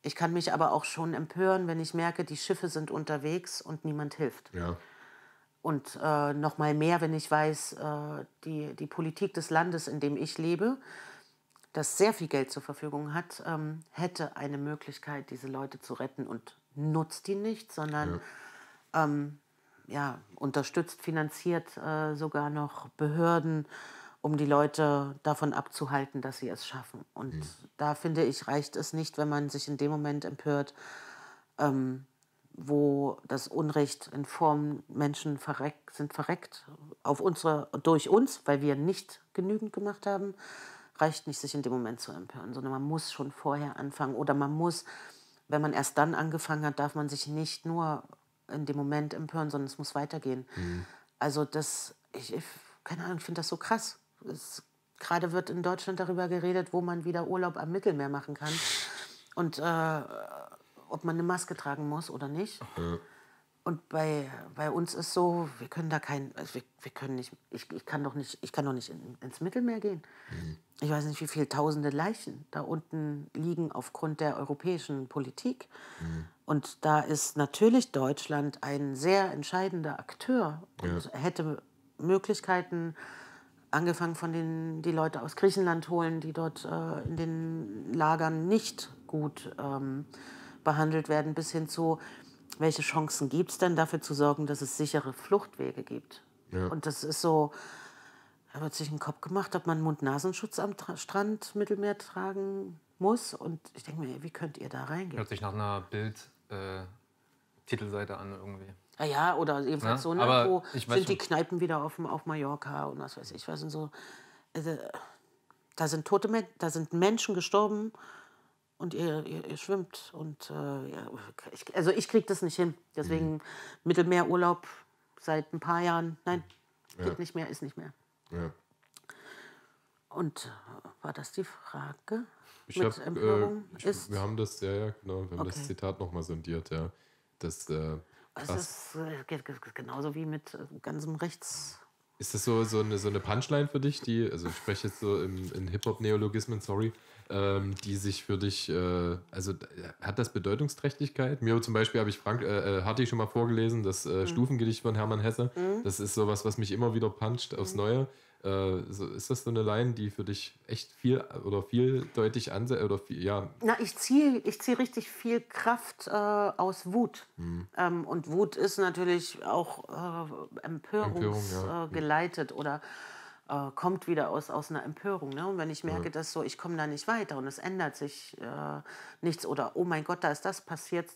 Ich kann mich aber auch schon empören, wenn ich merke, die Schiffe sind unterwegs und niemand hilft. Ja. Und äh, noch mal mehr, wenn ich weiß, äh, die, die Politik des Landes, in dem ich lebe, das sehr viel Geld zur Verfügung hat, ähm, hätte eine Möglichkeit, diese Leute zu retten und nutzt die nicht, sondern ja. ähm, ja, unterstützt, finanziert äh, sogar noch Behörden, um die Leute davon abzuhalten, dass sie es schaffen. Und mhm. da finde ich, reicht es nicht, wenn man sich in dem Moment empört, ähm, wo das Unrecht in Form Menschen verreckt, sind verreckt auf unsere, durch uns, weil wir nicht genügend gemacht haben, reicht nicht, sich in dem Moment zu empören, sondern man muss schon vorher anfangen oder man muss, wenn man erst dann angefangen hat, darf man sich nicht nur in dem Moment empören, sondern es muss weitergehen. Mhm. Also das, ich, ich, keine Ahnung, ich finde das so krass. Es, gerade wird in Deutschland darüber geredet, wo man wieder Urlaub am Mittelmeer machen kann und äh, ob man eine Maske tragen muss oder nicht. Mhm. Und bei, bei uns ist so, wir können da kein, also wir, wir können nicht, ich, ich kann doch nicht, ich kann doch nicht in, ins Mittelmeer gehen. Mhm. Ich weiß nicht, wie viele tausende Leichen da unten liegen aufgrund der europäischen Politik. Mhm. Und da ist natürlich Deutschland ein sehr entscheidender Akteur und ja. hätte Möglichkeiten, angefangen von den die Leute aus Griechenland holen, die dort äh, in den Lagern nicht gut ähm, behandelt werden, bis hin zu, welche Chancen gibt es denn dafür zu sorgen, dass es sichere Fluchtwege gibt. Ja. Und das ist so, da wird sich ein Kopf gemacht, ob man Mund-Nasenschutz am Tra Strand Mittelmeer tragen muss. Und ich denke mir, wie könnt ihr da reingehen? Hört sich nach einer Bild- äh, Titelseite an irgendwie. Ja, ah ja oder jedenfalls ja, ne? so, ne, sind die Kneipen wieder auf, auf Mallorca und was weiß ich was und so. Also, da sind tote Men da sind Menschen gestorben und ihr, ihr, ihr schwimmt und äh, ja, ich, also ich kriege das nicht hin. Deswegen mhm. Mittelmeerurlaub seit ein paar Jahren. Nein, geht ja. nicht mehr, ist nicht mehr. Ja. Und äh, war das die Frage? Ich habe, äh, Wir haben das, ja, ja, genau, wir haben okay. das Zitat nochmal sondiert, ja. Das, äh, also es ist äh, genauso wie mit äh, ganzem Rechts. Ist das so, so, eine, so eine Punchline für dich, die, also ich spreche jetzt so im, in Hip-Hop-Neologismen, sorry, ähm, die sich für dich, äh, also äh, hat das Bedeutungsträchtigkeit? Mir zum Beispiel habe ich Frank, äh, äh, Harti schon mal vorgelesen, das äh, mhm. Stufengedicht von Hermann Hesse. Mhm. Das ist sowas, was mich immer wieder puncht aufs mhm. Neue. Äh, so, ist das so eine Line, die für dich echt viel oder vieldeutig ansetzt? Oder viel, ja. Na, ich ziehe ich zieh richtig viel Kraft äh, aus Wut. Mhm. Ähm, und Wut ist natürlich auch äh, empörungsgeleitet Empörung, ja. äh, oder kommt wieder aus, aus einer Empörung. Ne? Und wenn ich merke, mhm. dass so, ich komme da nicht weiter und es ändert sich äh, nichts oder oh mein Gott, da ist das passiert,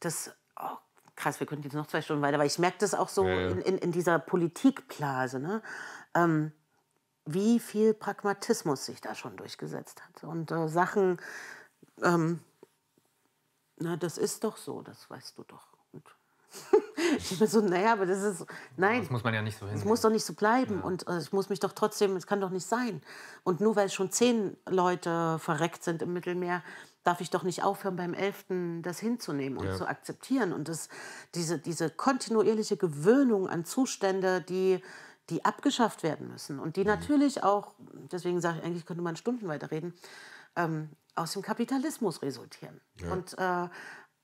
das. Oh, krass, wir könnten jetzt noch zwei Stunden weiter, weil ich merke das auch so ja, ja. In, in, in, dieser Politikblase. Ne? ähm, wie viel Pragmatismus sich da schon durchgesetzt hat. Und äh, Sachen, ähm, na, das ist doch so, das weißt du doch. Und ich bin so, naja, aber das ist, nein. Das muss man ja nicht so hin. Es muss doch nicht so bleiben. Ja. Und äh, ich muss mich doch trotzdem, es kann doch nicht sein. Und nur weil schon zehn Leute verreckt sind im Mittelmeer, darf ich doch nicht aufhören, beim elften das hinzunehmen und ja. zu akzeptieren. Und das, diese, diese kontinuierliche Gewöhnung an Zustände, die die abgeschafft werden müssen und die mhm. natürlich auch, deswegen sage ich eigentlich, könnte man Stunden weiterreden, ähm, aus dem Kapitalismus resultieren. Ja. Und äh,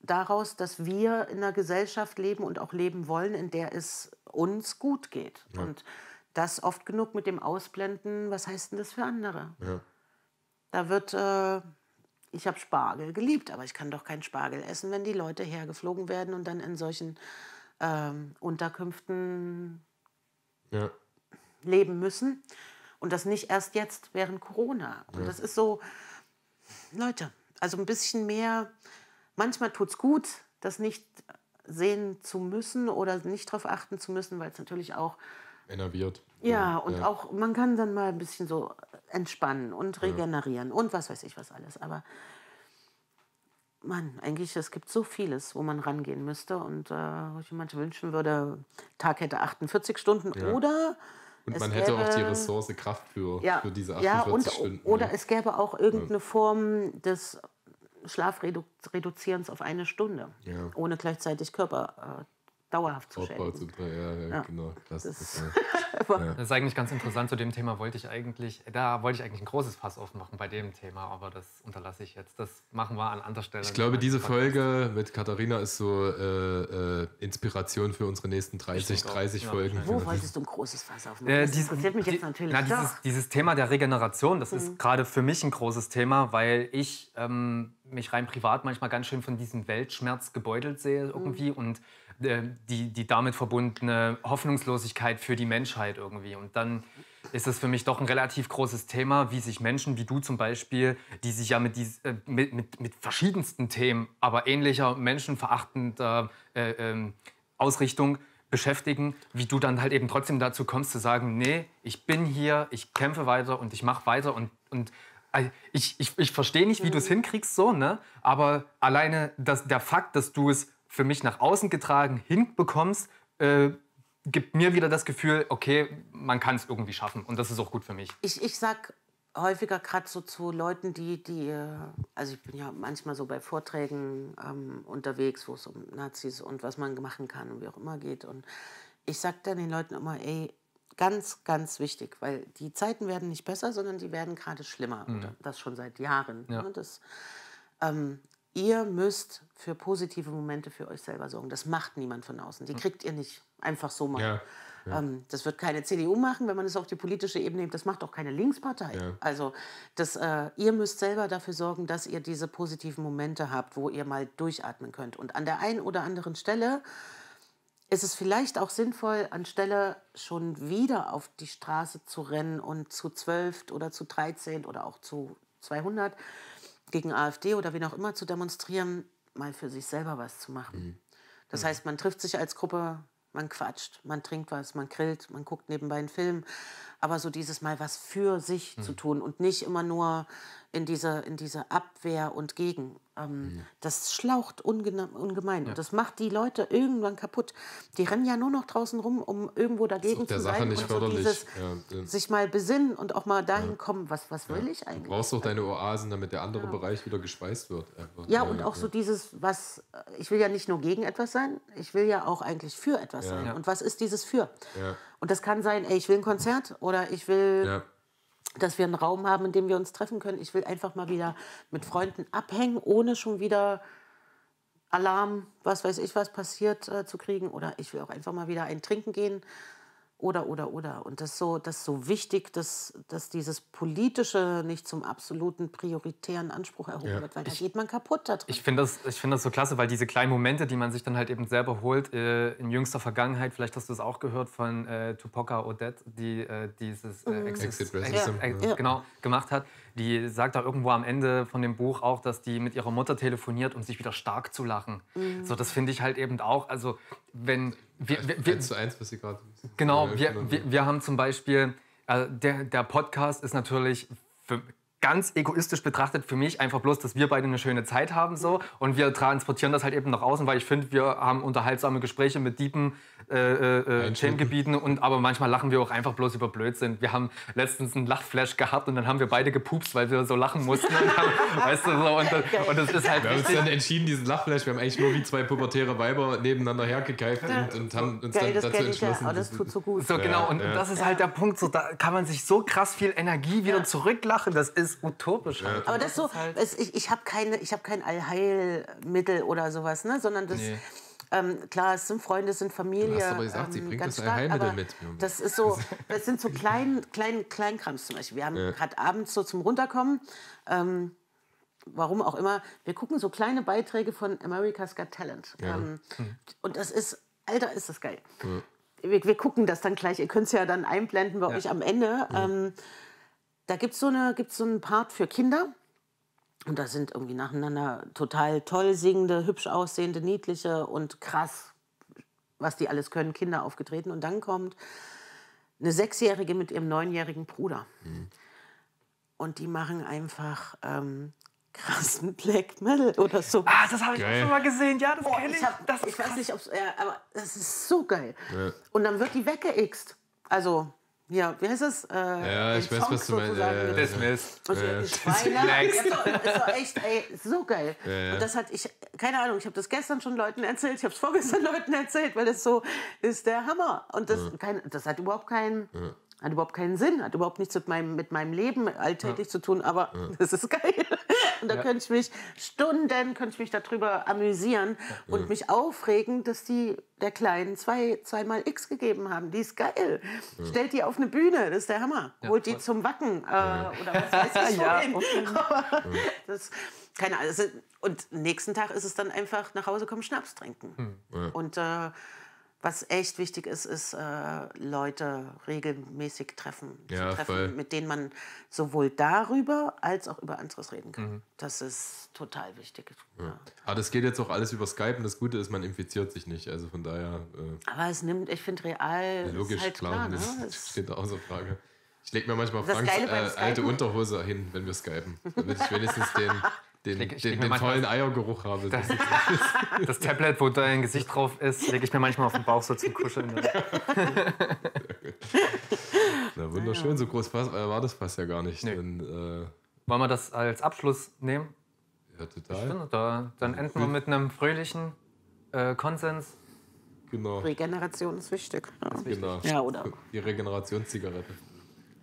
daraus, dass wir in einer Gesellschaft leben und auch leben wollen, in der es uns gut geht. Ja. Und das oft genug mit dem Ausblenden, was heißt denn das für andere? Ja. Da wird, äh, ich habe Spargel geliebt, aber ich kann doch keinen Spargel essen, wenn die Leute hergeflogen werden und dann in solchen ähm, Unterkünften ja. leben müssen. Und das nicht erst jetzt während Corona. Und ja. das ist so, Leute, also ein bisschen mehr, manchmal tut es gut, das nicht sehen zu müssen oder nicht darauf achten zu müssen, weil es natürlich auch enerviert. Ja, ja, und ja. auch man kann dann mal ein bisschen so entspannen und regenerieren ja. und was weiß ich was alles. Aber Mann, eigentlich, es gibt so vieles, wo man rangehen müsste und äh, wo ich manchmal wünschen würde, Tag hätte 48 Stunden ja. oder. Und man hätte gäbe, auch die Ressource Kraft für, ja, für diese 48 ja, und, Stunden. Oder es gäbe auch irgendeine Form des Schlafreduzierens auf eine Stunde, ohne gleichzeitig Körper äh, dauerhaft zu Aufbau schäden. Zu, ja, ja, ja. genau. Krass, das, das, ja. das, ist eigentlich ganz interessant. Zu dem Thema wollte ich eigentlich, da wollte ich eigentlich ein großes Fass aufmachen bei dem Thema, aber das unterlasse ich jetzt. Das machen wir an anderer Stelle. Ich glaube, diese Folge mit Katharina ist so äh, äh, Inspiration für unsere nächsten 30, 30 Folgen. Wo wolltest du ein großes Fass aufmachen? Äh, das dies, interessiert mich jetzt natürlich. Na, dieses, dieses, Thema der Regeneration, das mhm. ist gerade für mich ein großes Thema, weil ich ähm, mich rein privat manchmal ganz schön von diesem Weltschmerz gebeutelt sehe irgendwie mhm. und äh, die, die damit verbundene Hoffnungslosigkeit für die Menschheit irgendwie. Und dann ist es für mich doch ein relativ großes Thema, wie sich Menschen wie du zum Beispiel, die sich ja mit, dies, äh, mit, mit, mit verschiedensten Themen, aber ähnlicher, menschenverachtender äh, äh, Ausrichtung beschäftigen, wie du dann halt eben trotzdem dazu kommst zu sagen, nee, ich bin hier, ich kämpfe weiter und ich mache weiter und, und äh, ich, ich, ich verstehe nicht, wie du es mhm. hinkriegst so, ne? aber alleine das, der Fakt, dass du es für mich nach außen getragen hinbekommst, äh, gibt mir wieder das Gefühl, okay, man kann es irgendwie schaffen. Und das ist auch gut für mich. Ich, ich sag häufiger gerade so zu Leuten, die, die, äh, also ich bin ja manchmal so bei Vorträgen ähm, unterwegs, wo es um Nazis und was man machen kann und wie auch immer geht. Und ich sag dann den Leuten immer, ey, ganz, ganz wichtig, weil die Zeiten werden nicht besser, sondern die werden gerade schlimmer. Mhm. Und das schon seit Jahren. Ja. Ne? Das, ähm, ihr müsst für positive Momente für euch selber sorgen. Das macht niemand von außen. Die hm. kriegt ihr nicht einfach so mal. Ja, ja. Ähm, das wird keine CDU machen, wenn man es auf die politische Ebene nimmt. Das macht auch keine Linkspartei. Ja. Also das, äh, ihr müsst selber dafür sorgen, dass ihr diese positiven Momente habt, wo ihr mal durchatmen könnt. Und an der einen oder anderen Stelle ist es vielleicht auch sinnvoll, anstelle schon wieder auf die Straße zu rennen und zu 12 oder zu 13 oder auch zu 200 gegen AfD oder wen auch immer zu demonstrieren, mal für sich selber was zu machen. Mhm. Das mhm. heißt, man trifft sich als Gruppe, man quatscht, man trinkt was, man grillt, man guckt nebenbei einen Film. Aber so dieses Mal was für sich mhm. zu tun und nicht immer nur in diese, in diese Abwehr und Gegen. Ähm, ja. Das schlaucht ungemein. Ja. Und das macht die Leute irgendwann kaputt. Die rennen ja nur noch draußen rum, um irgendwo dagegen zu sein. Sache sein. und so dieses, ja. sich mal besinnen und auch mal dahin kommen, was, was will ich eigentlich? Du brauchst doch deine Oasen, damit der andere Bereich wieder geschweißt äh, wird. Ja, und auch so dieses, was, äh, ich will ja nicht nur gegen etwas sein, ich will ja auch eigentlich für etwas sein. Und was ist dieses für? Und das kann sein, ey, ich will ein Konzert oder ich will dass wir einen Raum haben, in dem wir uns treffen können. Ich will einfach mal wieder mit Freunden abhängen, ohne schon wieder Alarm, was weiß ich, was passiert äh, zu kriegen. Oder ich will auch einfach mal wieder ein Trinken gehen, oder oder oder. Und das ist so, das so wichtig, dass, dass dieses Politische nicht zum absoluten prioritären Anspruch erhoben ja. wird, weil da geht man kaputt da drin. Ich finde das, ich find das so klasse, weil diese kleinen Momente, die man sich dann halt eben selber holt, äh, in jüngster Vergangenheit, vielleicht hast du es auch gehört von äh, Tupoka Odette, die äh, dieses äh, mhm. Exist, Exit Racism Ex ja. genau, gemacht hat, die sagt da irgendwo am Ende von dem Buch auch, dass die mit ihrer Mutter telefoniert, um sich wieder stark zu lachen. Mhm. So, das finde ich halt eben auch, also wenn wir, wir, wir, 1 zu 1, was Sie gerade. Genau, wir, genau. wir, wir haben zum Beispiel, äh, der, der Podcast ist natürlich für, ganz egoistisch betrachtet für mich einfach bloß, dass wir beide eine schöne Zeit haben so und wir transportieren das halt eben nach außen, weil ich finde, wir haben unterhaltsame Gespräche mit Diepen, äh, äh, äh Themengebieten und aber manchmal lachen wir auch einfach bloß über Blödsinn. Wir haben letztens einen Lachflash gehabt und dann haben wir beide gepupst, weil wir so lachen mussten. Haben, weißt du, so, und, und das ist halt Wir haben uns dann entschieden, diesen Lachflash, wir haben eigentlich nur wie zwei pubertäre Weiber nebeneinander hergekeift ja. und, und, haben uns Geil, dann dazu entschlossen. Ja, oh, alles tut so gut. So genau, und ja, ja. das ist halt der Punkt, so, da kann man sich so krass viel Energie wieder zurücklachen, das ist dieses utopische. Ja. Halt. Aber das, das so, halt es, ich, ich habe keine, ich habe kein Allheilmittel oder sowas, ne, sondern das. Nee. Ähm, klar, es sind Freunde, es sind Familie. Du hast aber gesagt, ähm, sie bringt das Allheilmittel mit. Das ist so, das sind so klein, klein, Kleinkrams zum Beispiel. Wir haben ja. gerade abends so zum Runterkommen. Ähm, warum auch immer, wir gucken so kleine Beiträge von America's Got Talent. Ja. Ähm, hm. und das ist, Alter, ist das geil. Ja. Wir, wir, gucken das dann gleich. Ihr könnt es ja dann einblenden bei ja. euch am Ende. Ähm, da gibt so es so einen Part für Kinder. Und da sind irgendwie nacheinander total toll singende, hübsch aussehende, niedliche und krass, was die alles können, Kinder aufgetreten. Und dann kommt eine Sechsjährige mit ihrem neunjährigen Bruder. Mhm. Und die machen einfach ähm, krassen Black Metal oder so. Ah, das habe ich auch schon mal gesehen. Ja, das oh, kenne ich. Hab, das ich weiß nicht, ob es. Äh, aber das ist so geil. Ja. Und dann wird die weggeext. Also ja, wie heißt das? Äh, ja, ich weiß, Song was du meinst. Äh, Dismiss. Und ja. ist, echt, ey, so geil. Ja. Und das hat ich, keine Ahnung, ich habe das gestern schon Leuten erzählt, ich habe es vorgestern Leuten erzählt, weil das so ist der Hammer. Und das, ja. kein, das hat überhaupt keinen. Hat überhaupt keinen Sinn, hat überhaupt nichts mit meinem, mit meinem Leben alltäglich ja. zu tun, aber ja. das ist geil. Und da ja. könnte ich mich Stunden könnte ich mich darüber amüsieren und mhm. mich aufregen, dass die der Kleinen zwei, zweimal X gegeben haben. Die ist geil. Mhm. Stellt die auf eine Bühne, das ist der Hammer. Ja, Holt die zum Wacken äh, ja. Mhm. oder was weiß ich wohin. mhm. das, keine Ahnung. Also, und nächsten Tag ist es dann einfach nach Hause kommen, Schnaps trinken. Mhm. Und äh, was echt wichtig ist, ist äh, Leute regelmäßig treffen, ja, treffen voll. mit denen man sowohl darüber als auch über anderes reden kann. Mhm. Das ist total wichtig. Ja. ja. Aber das geht jetzt auch alles über Skype und das Gute ist, man infiziert sich nicht. Also von daher. Äh, Aber es nimmt, ich finde real. Ja, logisch, halt klar, klar ne? das steht außer Frage. Ich lege mir manchmal Franks äh, alte Unterhose hin, wenn wir skypen. Damit ich wenigstens den. den, ich leg, ich den, den tollen Eiergeruch habe. Das, das, das, Tablet, wo dein Gesicht drauf ist, lege ich mir manchmal auf den Bauch so zum Kuscheln. Na, wunderschön, so groß war, das fast ja gar nicht. Nee. Denn, äh, Wollen wir das als Abschluss nehmen? Ja, total. finde, da, dann enden wir mit einem fröhlichen äh, Konsens. Genau. Regeneration ist wichtig. Ja. Ist genau. wichtig. Genau. Ja, oder? Die Regenerationszigarette.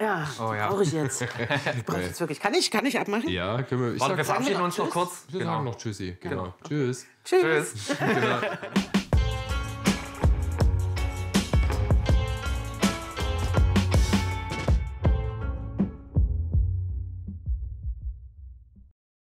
Ja, oh, ja. brauche ich jetzt. Ich brauche jetzt wirklich. Kann ich, kann ich abmachen? Ja, können wir. Ich Warte, sag, wir verabschieden uns noch kurz. Wir genau. sagen noch Tschüssi. Genau. Ja. Genau. Tschüss. Tschüss. Tschüss. genau.